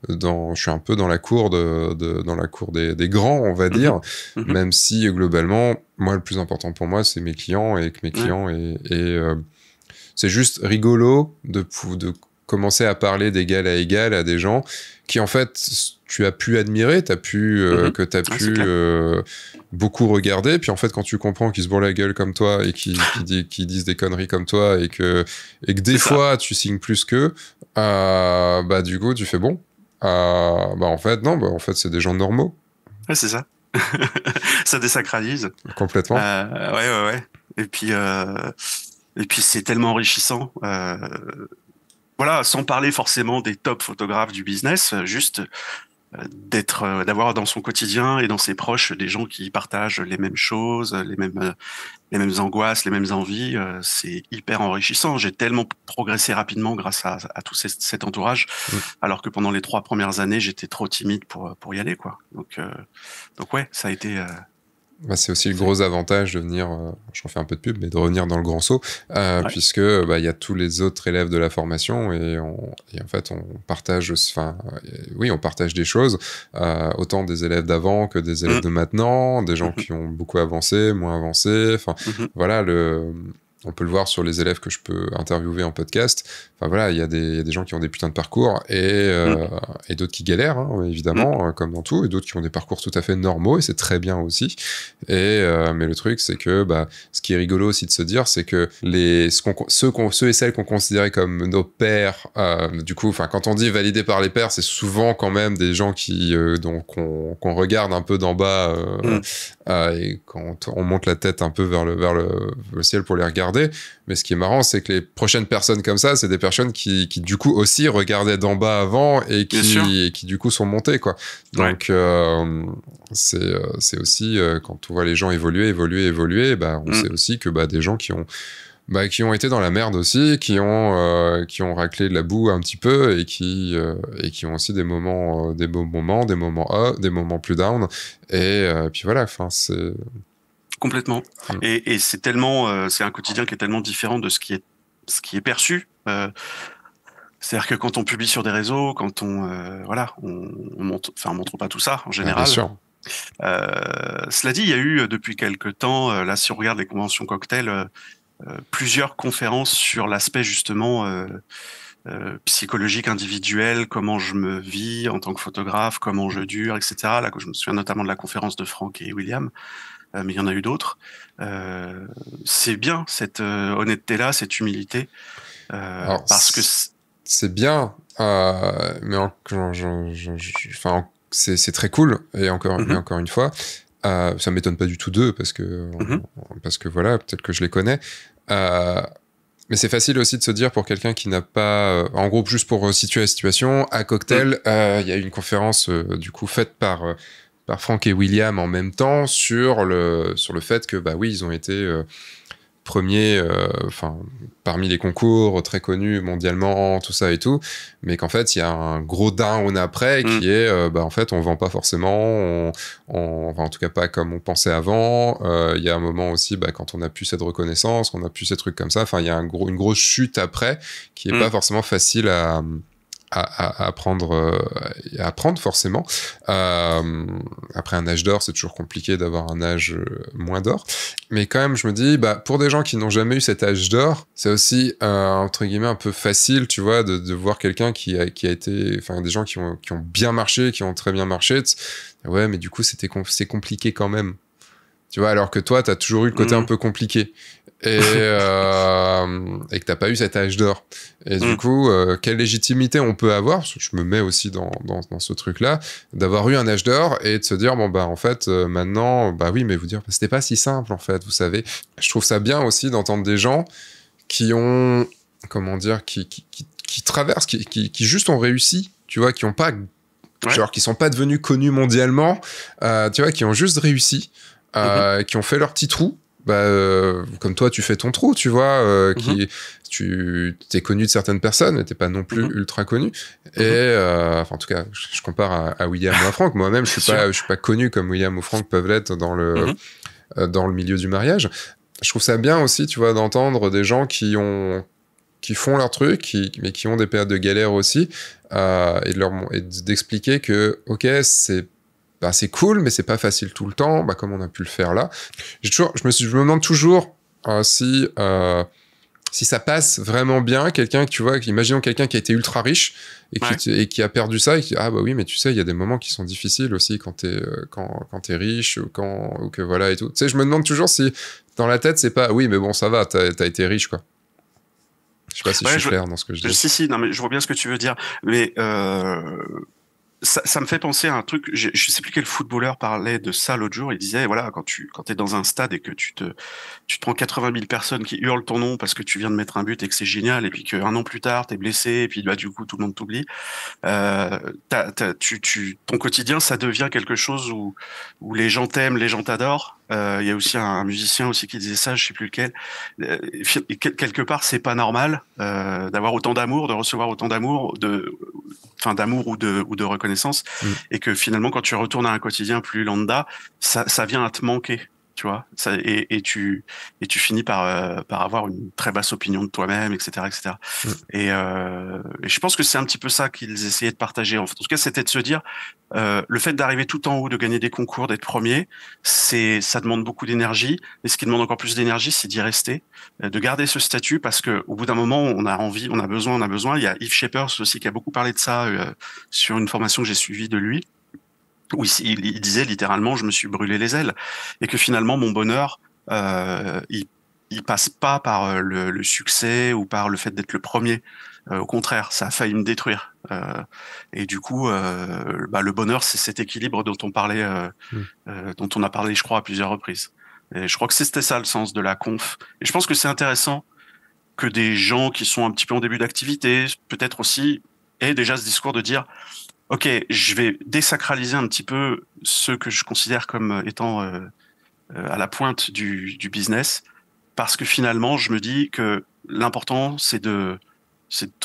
Dans, je suis un peu dans la cour dans la cour des, grands, on va dire, même si globalement, moi le plus important pour moi, c'est mes clients et que mes clients et, c'est juste rigolo de, de commencer à parler d'égal à égal à des gens qui en fait tu as pu admirer, as pu, euh, mm-hmm. que tu as ah, pu euh, beaucoup regarder. Puis en fait, quand tu comprends qu'ils se bourrent la gueule comme toi et qu'ils disent des conneries comme toi et que, et que des fois tu signes plus qu'eux, euh, bah, du coup, tu fais bon. bah, en fait, non, bah, en fait, c'est des gens normaux. Ouais, c'est ça. ça désacralise. Complètement. ouais, ouais, ouais. Et puis, et puis c'est tellement enrichissant voilà, sans parler forcément des top photographes du business, euh, juste euh, d'être euh, d'avoir dans son quotidien et dans ses proches des gens qui partagent les mêmes choses, les mêmes les mêmes angoisses, les mêmes envies, c'est hyper enrichissant. J'ai tellement progressé rapidement grâce à, tout cet entourage, alors que pendant les trois premières années, j'étais trop timide pour pour y aller quoi. Donc donc ouais, ça a été bah, c'est aussi le gros avantage de venir, euh, j'en fais un peu de pub, mais de revenir dans le grand saut, euh, puisque bah, il y a tous les autres élèves de la formation et, en fait on partage, enfin euh, oui, on partage des choses, autant des élèves d'avant que des élèves mm. de maintenant, des gens mm-hmm. qui ont beaucoup avancé, moins avancé, enfin mm-hmm. voilà le on peut le voir sur les élèves que je peux interviewer en podcast. Enfin voilà, il y, a des gens qui ont des putains de parcours et, euh, mm. d'autres qui galèrent, hein, évidemment, mm. euh, comme dans tout, et d'autres qui ont des parcours tout à fait normaux et c'est très bien aussi. Et euh, mais le truc, c'est que bah, ce qui est rigolo aussi de se dire, c'est que mm. les ce ceux, et celles qu'on considérait comme nos pères, du coup, quand on dit validé par les pères, c'est souvent quand même des gens qui donc qu'on regarde un peu d'en bas et quand on monte la tête un peu vers le vers le ciel pour les regarder mais ce qui est marrant, c'est que les prochaines personnes comme ça, c'est des personnes qui, qui, du coup aussi regardaient d'en bas avant et qui, qui du coup sont montées quoi. Donc euh, c'est euh, c'est aussi euh, quand on voit les gens évoluer, évoluer, évoluer, bah on mm. sait aussi que bah des gens qui ont bah, qui ont été dans la merde aussi, qui ont qui ont raclé de la boue un petit peu et qui et qui ont aussi des moments des beaux moments, des moments up, des moments plus down et puis voilà, enfin c'est complètement. Mm. Et, c'est tellement, euh, c'est un quotidien qui est tellement différent de ce qui est, ce qui est perçu. Euh. c'est-à-dire que quand on publie sur des réseaux, quand on, ne euh, voilà, on, on montre, enfin, on montre pas tout ça en général. cela dit, il y a eu depuis quelques temps, là, si on regarde les conventions cocktail, plusieurs conférences sur l'aspect justement psychologique individuel, comment je me vis en tant que photographe, comment je dure, etc. Là, je me souviens notamment de la conférence de Franck et William, euh, mais il y en a eu d'autres. Euh, c'est bien cette euh, honnêteté-là, cette humilité, parce que c'est bien, mais en, c'est très cool. Et encore, mhm. encore une fois, euh, ça m'étonne pas du tout d'eux parce que mhm. parce que voilà, peut-être que je les connais. mais c'est facile aussi de se dire pour quelqu'un qui n'a pas, en gros, juste pour situer la situation, à cocktail, mhm. il y a eu une conférence du coup faite par par Franck et William en même temps sur le, sur le fait que, bah oui, ils ont été euh, premiers, euh, parmi les concours très connus mondialement, tout ça et tout, mais qu'en fait, il y a un gros on après mm. qui est, euh, bah, en fait, on vend pas forcément, on, on enfin, en tout cas pas comme on pensait avant. Il y a un moment aussi, bah, quand on a plus cette reconnaissance, qu'on a plus ces trucs comme ça, enfin, il y a un gros, une grosse chute après qui est mm. pas forcément facile à à, à, prendre, à euh, forcément. Euh, après un âge d'or, c'est toujours compliqué d'avoir un âge euh, moins d'or. Mais quand même, je me dis, bah, pour des gens qui n'ont jamais eu cet âge d'or, c'est aussi entre guillemets un peu facile, tu vois, de, de voir quelqu'un qui a, qui a été, enfin des gens qui ont, qui ont bien marché, qui ont très bien marché. Ouais, mais du coup, c'était c'est compliqué quand même. Tu vois, alors que toi, tu as toujours eu le côté un mm. peu compliqué et, euh, et que t'as pas eu cet âge d'or. Et du mm. coup, euh, quelle légitimité on peut avoir, parce que je me mets aussi dans, dans, ce truc-là, d'avoir eu un âge d'or et de se dire, bon, bah en fait, euh, maintenant, bah oui, mais vous dire, c'était pas si simple en fait, vous savez. Je trouve ça bien aussi d'entendre des gens qui ont, comment dire, qui, qui, qui, traversent, qui, qui juste ont réussi, tu vois, qui ont pas genre qui sont pas devenus connus mondialement, euh, tu vois, qui ont juste réussi euh, mhm. qui ont fait leur petit trou. Bah, euh, comme toi, tu fais ton trou, tu vois, euh, mhm. qui, tu t'es connu de certaines personnes, t'es pas non plus mhm. ultra connu. Et enfin, en tout cas, je, compare à, William ou à Franck. Moi-même, je suis pas, suis pas connu comme William ou Franck peuvent l'être dans le dans le milieu du mariage. Je trouve ça bien aussi, tu vois, d'entendre des gens qui ont qui font leur truc, qui, mais qui ont des périodes de galère aussi, euh, et d'expliquer que, ok, c'est bah, c'est cool, mais c'est pas facile tout le temps, bah, comme on a pu le faire là. toujours, je me, suis, je me demande toujours euh, si, euh, si ça passe vraiment bien, quelqu'un tu vois, imaginons quelqu'un qui a été ultra riche et, qui, a perdu ça et qui, ah bah oui, mais tu sais, il y a des moments qui sont difficiles aussi quand t'es, euh, quand, riche ou quand, ou que voilà et tout. Tu sais, je me demande toujours si dans la tête, c'est pas, oui, mais bon, ça va, t'as, été riche, quoi. Je sais pas si je suis clair dans ce que je dis. Si, si, non, mais je vois bien ce que tu veux dire. Mais ça, me fait penser à un truc, je ne sais plus quel footballeur parlait de ça l'autre jour, il disait, voilà, quand tu quand es dans un stade et que tu te, tu prends 80 000 personnes qui hurlent ton nom parce que tu viens de mettre un but et que c'est génial, et puis qu'un an plus tard, tu es blessé, et puis bah, du coup, tout le monde t'oublie, euh, ton quotidien, ça devient quelque chose où, où les gens t'aiment, les gens t'adorent. Il euh, y a aussi un, musicien aussi qui disait ça, je sais plus lequel. Euh, quelque part, c'est pas normal d'avoir autant d'amour, de recevoir autant d'amour, de enfin d'amour ou de ou de reconnaissance, mm. et que finalement quand tu retournes à un quotidien plus lambda, ça vient à te manquer tu et, tu, et tu finis par, euh, par avoir une très basse opinion de toi-même, etc. etc. Mm. Euh, et, je pense que c'est un petit peu ça qu'ils essayaient de partager. En, tout cas, c'était de se dire, euh, le fait d'arriver tout en haut, de gagner des concours, d'être premier, c'est ça demande beaucoup d'énergie. Et ce qui demande encore plus d'énergie, c'est d'y rester, de garder ce statut, parce qu'au bout d'un moment, on a envie, on a besoin, on a besoin. Il y a Yves Shepers aussi qui a beaucoup parlé de ça sur une formation que j'ai suivie de lui où il, disait littéralement je me suis brûlé les ailes et que finalement mon bonheur euh, il, il, passe pas par euh, le, le, succès ou par le fait d'être le premier euh, au contraire ça a failli me détruire euh, et du coup euh, bah, le bonheur c'est cet équilibre dont on parlait mmh. dont on a parlé je crois à plusieurs reprises et je crois que c'était ça le sens de la conf et je pense que c'est intéressant que des gens qui sont un petit peu en début d'activité peut-être aussi aient déjà ce discours de dire ok, je vais désacraliser un petit peu ce que je considère comme euh, étant euh, euh, à la pointe du, du, business, parce que finalement, je me dis que l'important, c'est de,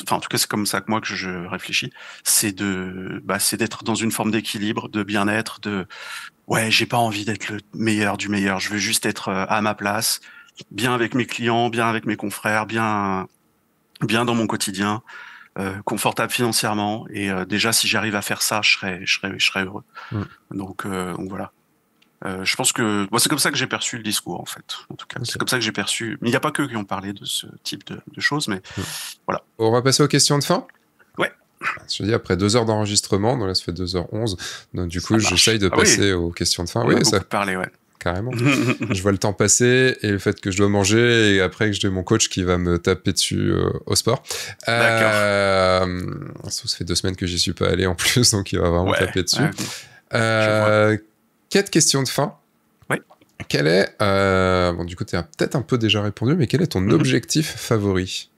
enfin, en tout cas, c'est comme ça que moi que je réfléchis, c'est de, bah, c'est d'être dans une forme d'équilibre, de bien-être, de, ouais, j'ai pas envie d'être le meilleur du meilleur, je veux juste être à ma place, bien avec mes clients, bien avec mes confrères, bien, bien dans mon quotidien. Euh, confortable financièrement. Et euh, déjà, si j'arrive à faire ça, je serais, je serais, je serais heureux. Mm. Donc, euh, donc, voilà. je pense que moi c'est comme ça que j'ai perçu le discours, en fait. En tout cas, c'est comme ça que j'ai perçu. il n'y a pas que qui ont parlé de ce type de, choses, mais mm. voilà. On va passer aux questions de fin. Ouais. Ah, je dis après deux heures d'enregistrement, donc là ça fait 2h11. Donc du coup, j'essaye de ah passer aux questions de fin. On oui, a ça. Parlé, ouais carrément. je vois le temps passer et le fait que je dois manger et après que j'ai mon coach qui va me taper dessus euh, au sport. D'accord. Euh, ça fait deux semaines que j'y suis pas allé en plus, donc il va vraiment taper dessus. Euh, quatre questions de fin. Oui. Quel est, bon, du coup, tu as peut-être un peu déjà répondu, mais quel est ton mhm. objectif favori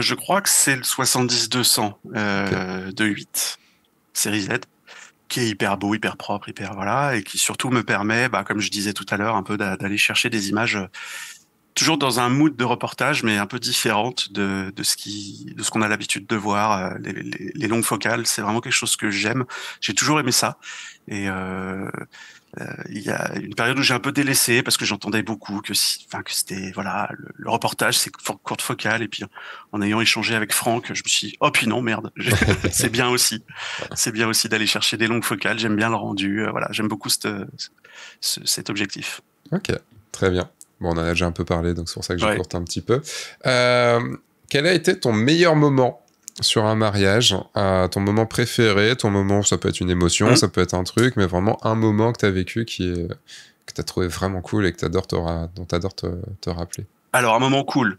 je crois que c'est le 70-200 de 8, série Z qui est hyper beau, hyper propre, hyper voilà, et qui surtout me permet, bah, comme je disais tout à l'heure, un peu d'aller chercher des images euh, toujours dans un mood de reportage, mais un peu différente de, de ce qui, de ce qu'on a l'habitude de voir. Euh, les, longues focales, c'est vraiment quelque chose que j'aime. J'ai toujours aimé ça, et euh, euh, il y a une période où j'ai un peu délaissé parce que j'entendais beaucoup que, que c'était voilà le, reportage c'est courte focale et puis en ayant échangé avec Franck je me suis dit, oh puis non merde c'est bien aussi c'est bien aussi d'aller chercher des longues focales j'aime bien le rendu euh, voilà j'aime beaucoup cet objectif ok très bien bon on en a déjà un peu parlé donc c'est pour ça que je un petit peu euh, quel a été ton meilleur moment sur un mariage, à ton moment préféré, ton moment, ça peut être une émotion, mm. ça peut être un truc, mais vraiment un moment que tu as vécu qui est, que tu as trouvé vraiment cool et que dont tu adores te rappeler. Alors, un moment cool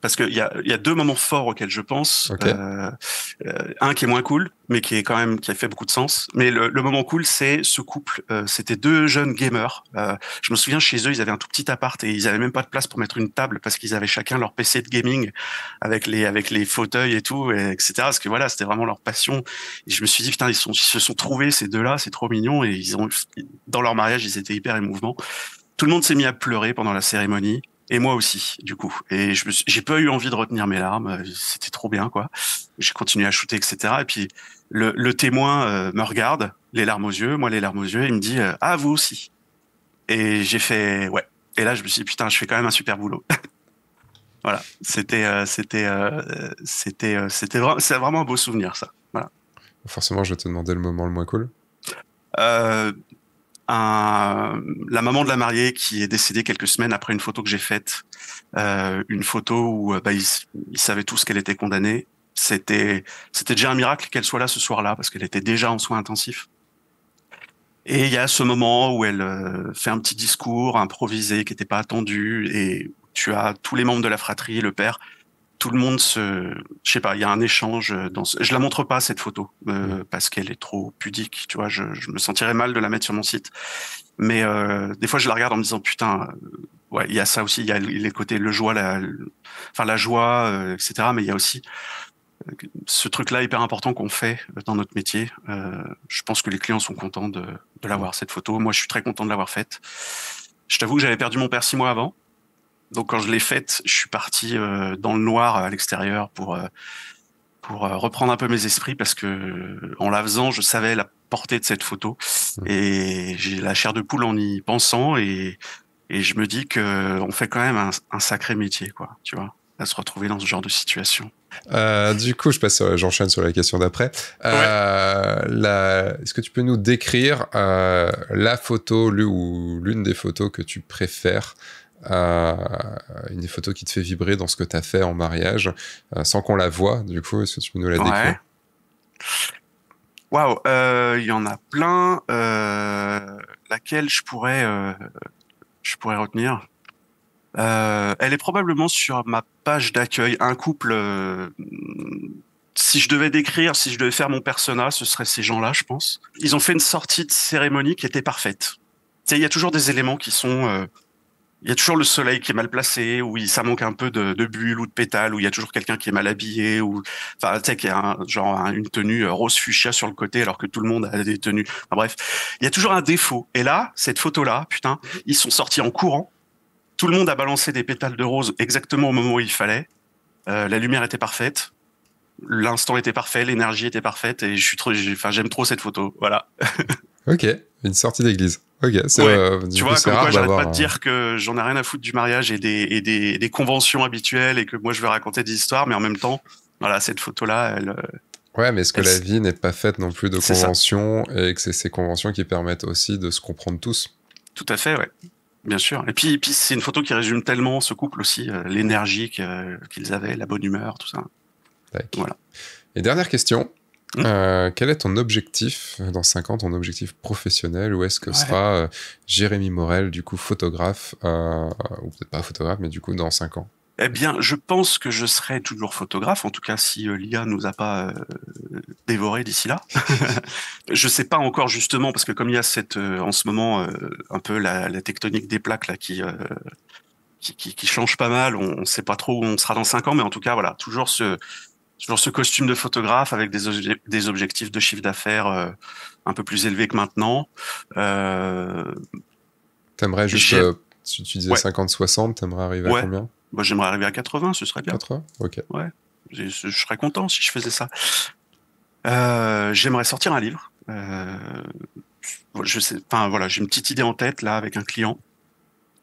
parce qu'il y a, y a deux moments forts auxquels je pense. Euh, euh, un qui est moins cool, mais qui est quand même qui a fait beaucoup de sens. Mais le, le moment cool, c'est ce couple. Euh, c'était deux jeunes gamers. Euh, je me souviens chez eux, ils avaient un tout petit appart et ils avaient même pas de place pour mettre une table parce qu'ils avaient chacun leur PC de gaming avec les avec les fauteuils et tout, et, etc. Parce que voilà, c'était vraiment leur passion. Et je me suis dit putain, ils sont ils se sont trouvés ces deux-là, c'est trop mignon. Et ils ont dans leur mariage, ils étaient hyper émouvants. Tout le monde s'est mis à pleurer pendant la cérémonie. Et moi aussi, du coup. Et je j'ai pas eu envie de retenir mes larmes. Euh, c'était trop bien, quoi. J'ai continué à shooter, etc. Et puis le, témoin euh, me regarde, les larmes aux yeux, moi les larmes aux yeux. Il me dit euh, Ah, vous aussi. Et j'ai fait ouais. Et là, je me suis dit, putain, je fais quand même un super boulot. voilà. C'était c'était c'était c'était vraiment c'est vraiment un beau souvenir, ça. Voilà. Forcément, je vais te demander le moment le moins cool un, la maman de la mariée qui est décédée quelques semaines après une photo que j'ai faite, euh, une photo où euh, bah, ils, savaient tous qu'elle était condamnée. C'était c'était déjà un miracle qu'elle soit là ce soir-là parce qu'elle était déjà en soins intensifs. Et il y a ce moment où elle euh, fait un petit discours improvisé qui n'était pas attendu et tu as tous les membres de la fratrie, le père, tout le monde se, je sais pas, il y a un échange. Dans ce... Je la montre pas cette photo euh, mm. parce qu'elle est trop pudique, tu vois. Je, me sentirais mal de la mettre sur mon site, mais euh, des fois je la regarde en me disant putain, euh, ouais, il y a ça aussi, il y a les côtés le joie, la, enfin la joie, etc. Mais il y a aussi ce truc-là hyper important qu'on fait dans notre métier. je pense que les clients sont contents de, de l'avoir mm. cette photo. Moi, je suis très content de l'avoir faite. Je t'avoue que j'avais perdu mon père six mois avant. Donc quand je l'ai faite, je suis parti euh, dans le noir à l'extérieur pour euh, pour euh, reprendre un peu mes esprits parce que en la faisant, je savais la portée de cette photo mmh. et j'ai la chair de poule en y pensant et et je me dis que on fait quand même un, sacré métier quoi, tu vois, à se retrouver dans ce genre de situation. du coup, je passe, j'enchaîne sur la question d'après. Est-ce que tu peux nous décrire la photo ou l'une des photos que tu préfères à une photo qui te fait vibrer dans ce que tu as fait en mariage, euh, sans qu'on la voit, du coup, est-ce que tu peux nous la décrire Waouh, il euh, y en a plein. Euh, laquelle je pourrais, je pourrais retenir Elle est probablement sur ma page d'accueil. Un couple. si je devais décrire, si je devais faire mon persona, ce serait ces gens-là, je pense. Ils ont fait une sortie de cérémonie qui était parfaite. Il y a toujours des éléments qui sont il y a toujours le soleil qui est mal placé, ou ça manque un peu de, de bulles ou de pétales, ou il y a toujours quelqu'un qui est mal habillé, ou enfin tu sais qui a un, genre une tenue euh, rose fuchsia sur le côté alors que tout le monde a des tenues. bref, il y a toujours un défaut. Et là, cette photo là, putain, ils sont sortis en courant. Tout le monde a balancé des pétales de rose exactement au moment où il fallait. Euh, la lumière était parfaite, l'instant était parfait, l'énergie était parfaite, et je suis trop, enfin j'aime trop cette photo. Voilà. ok une sortie d'église. Ok, c'est euh, Tu vois, comme quoi, j'arrête pas de dire que j'en ai rien à foutre du mariage et des, conventions habituelles et que moi je veux raconter des histoires, mais en même temps, voilà, cette photo-là, elle. Euh, ouais, mais est-ce que la vie n'est pas faite non plus de conventions et que c'est ces conventions qui permettent aussi de se comprendre tous Tout à fait, ouais. Bien sûr. Et puis, c'est une photo qui résume tellement ce couple aussi, euh, l'énergie qu'ils avaient, la bonne humeur, tout ça. Voilà. Et dernière question, Mmh. Euh, quel est ton objectif euh, dans 5 ans, ton objectif professionnel Où est-ce que sera euh, Jérémy Morel, du coup photographe, ou peut-être pas photographe, mais du coup dans 5 ans Eh bien, je pense que je serai toujours photographe, en tout cas si l'IA nous a pas dévoré d'ici là. je ne sais pas encore justement, parce que comme il y a cette, en ce moment un peu la, tectonique des plaques là qui... Qui, change pas mal. On ne sait pas trop où on sera dans 5 ans, mais en tout cas, voilà, toujours ce, toujours ce costume de photographe avec des, des objectifs de chiffre d'affaires euh, un peu plus élevés que maintenant. Euh... T'aimerais juste, euh, si tu, disais 50-60, t'aimerais arriver à combien bah, J'aimerais arriver à 80, ce serait bien. 80 Ok. Ouais, je, serais content si je faisais ça. Euh, j'aimerais sortir un livre. je sais, enfin voilà, j'ai une petite idée en tête là avec un client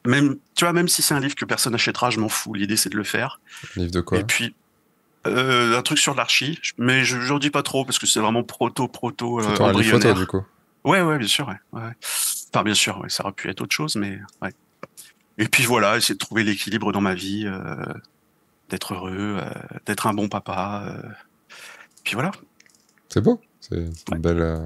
même tu vois même si c'est un livre que personne n'achètera je m'en fous l'idée c'est de le faire livre de quoi et puis euh, un truc sur l'archi, mais je n'en dis pas trop parce que c'est vraiment proto proto euh, photo, du coup. Ouais, ouais, bien sûr. Ouais, Enfin, bien sûr, ça aurait pu être autre chose, mais Et puis voilà, essayer de trouver l'équilibre dans ma vie, euh, d'être heureux, euh, d'être un bon papa. Puis voilà. C'est beau. C'est une belle.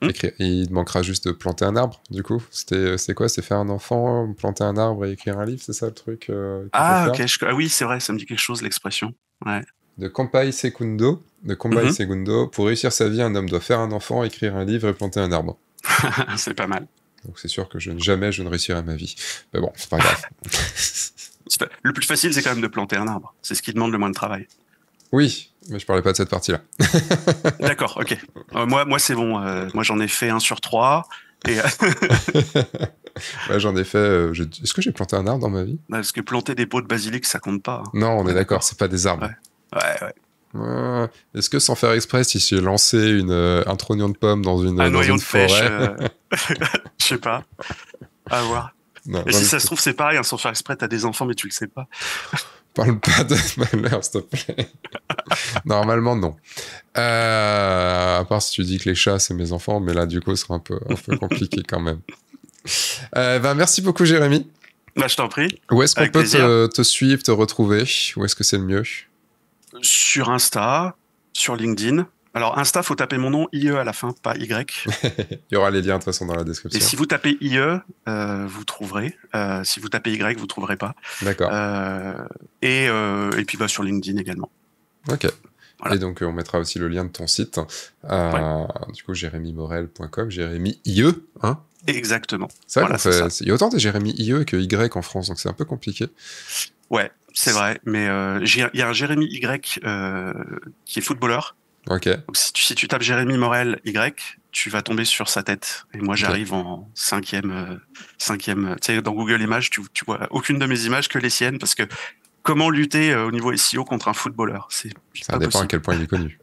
Hmm. Il manquera juste de planter un arbre, du coup. C'est quoi C'est faire un enfant, planter un arbre et écrire un livre, c'est ça le truc Ah, ok. Ah, oui, c'est vrai, ça me dit quelque chose, l'expression. Ouais de Campai Secundo, de Campai mhm. pour réussir sa vie, un homme doit faire un enfant, écrire un livre et planter un arbre. c'est pas mal. Donc c'est sûr que je, jamais je ne réussirai ma vie. Mais bon, c'est pas grave. Le plus facile, c'est quand même de planter un arbre. C'est ce qui demande le moins de travail. Oui, mais je parlais pas de cette partie-là. D'accord, ok. Euh, moi, moi c'est bon. Euh, moi, j'en ai fait un sur trois. Et... Bah, j'en ai fait. Euh, est-ce que j'ai planté un arbre dans ma vie bah, Parce que planter des pots de basilic, ça compte pas. Hein. Non, on est d'accord, c'est pas des arbres. Ouais, ouais. Est-ce que sans faire exprès, si s'est lancé une, euh, un trognon de pomme dans une, un noyau de forêt... Euh, je sais pas, à voir. Et si ça se trouve, c'est pareil, hein, sans faire exprès, t'as des enfants, mais tu le sais pas. Parle pas de malheur, s'il te plaît. Normalement, non. Euh, à part si tu dis que les chats, c'est mes enfants, mais là, du coup, ce sera un peu, peu compliqué quand même. Ben, merci beaucoup, Jérémy. Bah, je t'en prie. Où est-ce qu'on peut te, te suivre, te retrouver Où est-ce que c'est le mieux sur Insta, sur LinkedIn. Alors Insta, faut taper mon nom IE à la fin, pas Y. Il y aura les liens de toute façon dans la description. Et si vous tapez IE, euh, vous trouverez. Euh, si vous tapez Y, vous trouverez pas. D'accord. Euh, et, et, puis bah, sur LinkedIn également. Ok. Et donc on mettra aussi le lien de ton site. à Du coup, jérémymorel.com, Jérémy IE, hein. Exactement. c'est, il y a autant de Jérémy IE que Y en France, donc c'est un peu compliqué. Ouais, c'est vrai. Mais euh, il y a un Jérémy Y euh, qui est footballeur. Ok. Donc, si, tu, tapes Jérémy Morel Y, tu vas tomber sur sa tête. Et moi, j'arrive en cinquième. Euh, cinquième tu sais, dans Google Images, tu, vois aucune de mes images que les siennes parce que comment lutter au niveau SEO contre un footballeur C'est Ça dépend à quel point il est connu.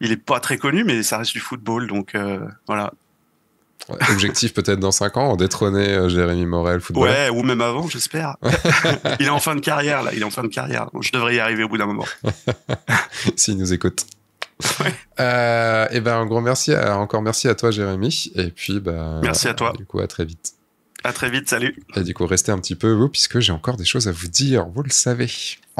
Il est pas très connu, mais ça reste du football. Donc voilà. Objectif peut-être dans 5 ans, détrôner euh, Jérémy Morel, football. Ouais, ou même avant, j'espère. il est en fin de carrière, là. Il est en fin de carrière. Je devrais y arriver au bout d'un moment. S'il nous écoute. Ouais. et euh, eh ben, un gros merci. encore merci à toi, Jérémy. Et puis, ben, merci à toi. Du coup, à très vite. À très vite, salut. Et du coup, restez un petit peu, vous, puisque j'ai encore des choses à vous dire, vous le savez.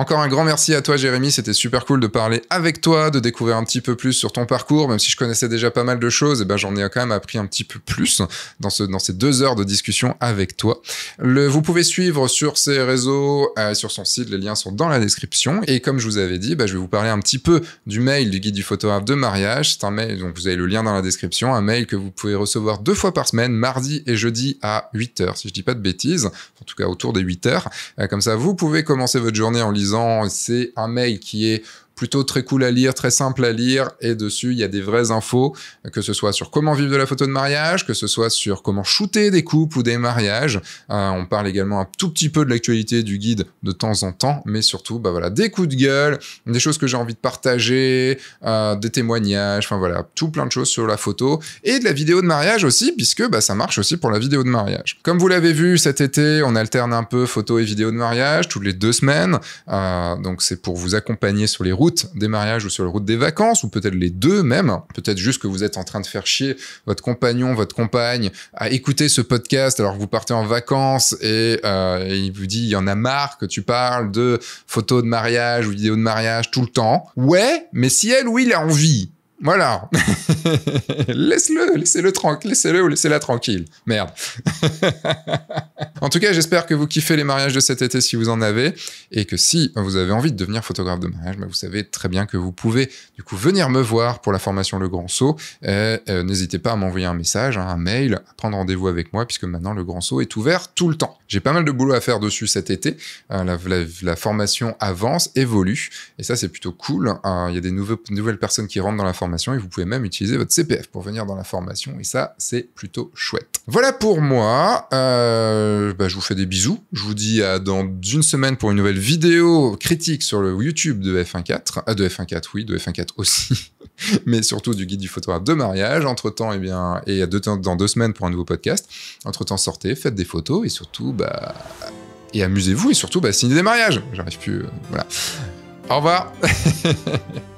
Encore un grand merci à toi Jérémy, c'était super cool de parler avec toi, de découvrir un petit peu plus sur ton parcours, même si je connaissais déjà pas mal de choses, et eh ben j'en ai quand même appris un petit peu plus dans, ce, dans ces deux heures de discussion avec toi. Le, vous pouvez suivre sur ses réseaux, euh, sur son site, les liens sont dans la description, et comme je vous avais dit, bah, je vais vous parler un petit peu du mail du guide du photographe de mariage, c'est un mail, donc vous avez le lien dans la description, un mail que vous pouvez recevoir deux fois par semaine, mardi et jeudi à 8h, si je dis pas de bêtises, en tout cas autour des 8h, euh, comme ça vous pouvez commencer votre journée en lisant c'est un mail qui est plutôt très cool à lire, très simple à lire. Et dessus, il y a des vraies infos, que ce soit sur comment vivre de la photo de mariage, que ce soit sur comment shooter des couples ou des mariages. Euh, on parle également un tout petit peu de l'actualité du guide de temps en temps, mais surtout, bah voilà, des coups de gueule, des choses que j'ai envie de partager, euh, des témoignages, enfin voilà, tout plein de choses sur la photo et de la vidéo de mariage aussi, puisque bah, ça marche aussi pour la vidéo de mariage. Comme vous l'avez vu cet été, on alterne un peu photo et vidéo de mariage toutes les deux semaines, euh, donc c'est pour vous accompagner sur les routes des mariages ou sur la route des vacances, ou peut-être les deux même. Peut-être juste que vous êtes en train de faire chier votre compagnon, votre compagne à écouter ce podcast alors que vous partez en vacances euh, et, il vous dit il y en a marre que tu parles de photos de mariage ou vidéos de mariage tout le temps. Ouais, mais si elle ou il a envie voilà. laisse-le, laissez-le tranquille, laissez-le ou laissez-la tranquille. Merde. en tout cas, j'espère que vous kiffez les mariages de cet été si vous en avez et que si vous avez envie de devenir photographe de mariage, bah, vous savez très bien que vous pouvez du coup venir me voir pour la formation Le Grand Saut. Euh, euh, n'hésitez pas à m'envoyer un message, hein, un mail, à prendre rendez-vous avec moi puisque maintenant Le Grand Saut est ouvert tout le temps. J'ai pas mal de boulot à faire dessus cet été. Euh, la, formation avance, évolue et ça c'est plutôt cool. Hein. Il y a des nouvelles personnes qui rentrent dans la formation et vous pouvez même utiliser votre CPF pour venir dans la formation et ça c'est plutôt chouette. Voilà pour moi, euh, bah, je vous fais des bisous, je vous dis à dans une semaine pour une nouvelle vidéo critique sur le YouTube de F1.4, ah, de F1.4 oui, de F1.4 aussi, mais surtout du guide du photographe de mariage, entre temps et eh bien, et dans deux semaines pour un nouveau podcast, entre temps sortez, faites des photos et surtout bah et amusez-vous et surtout bah, signez des mariages. J'arrive plus. Euh, voilà. Au revoir.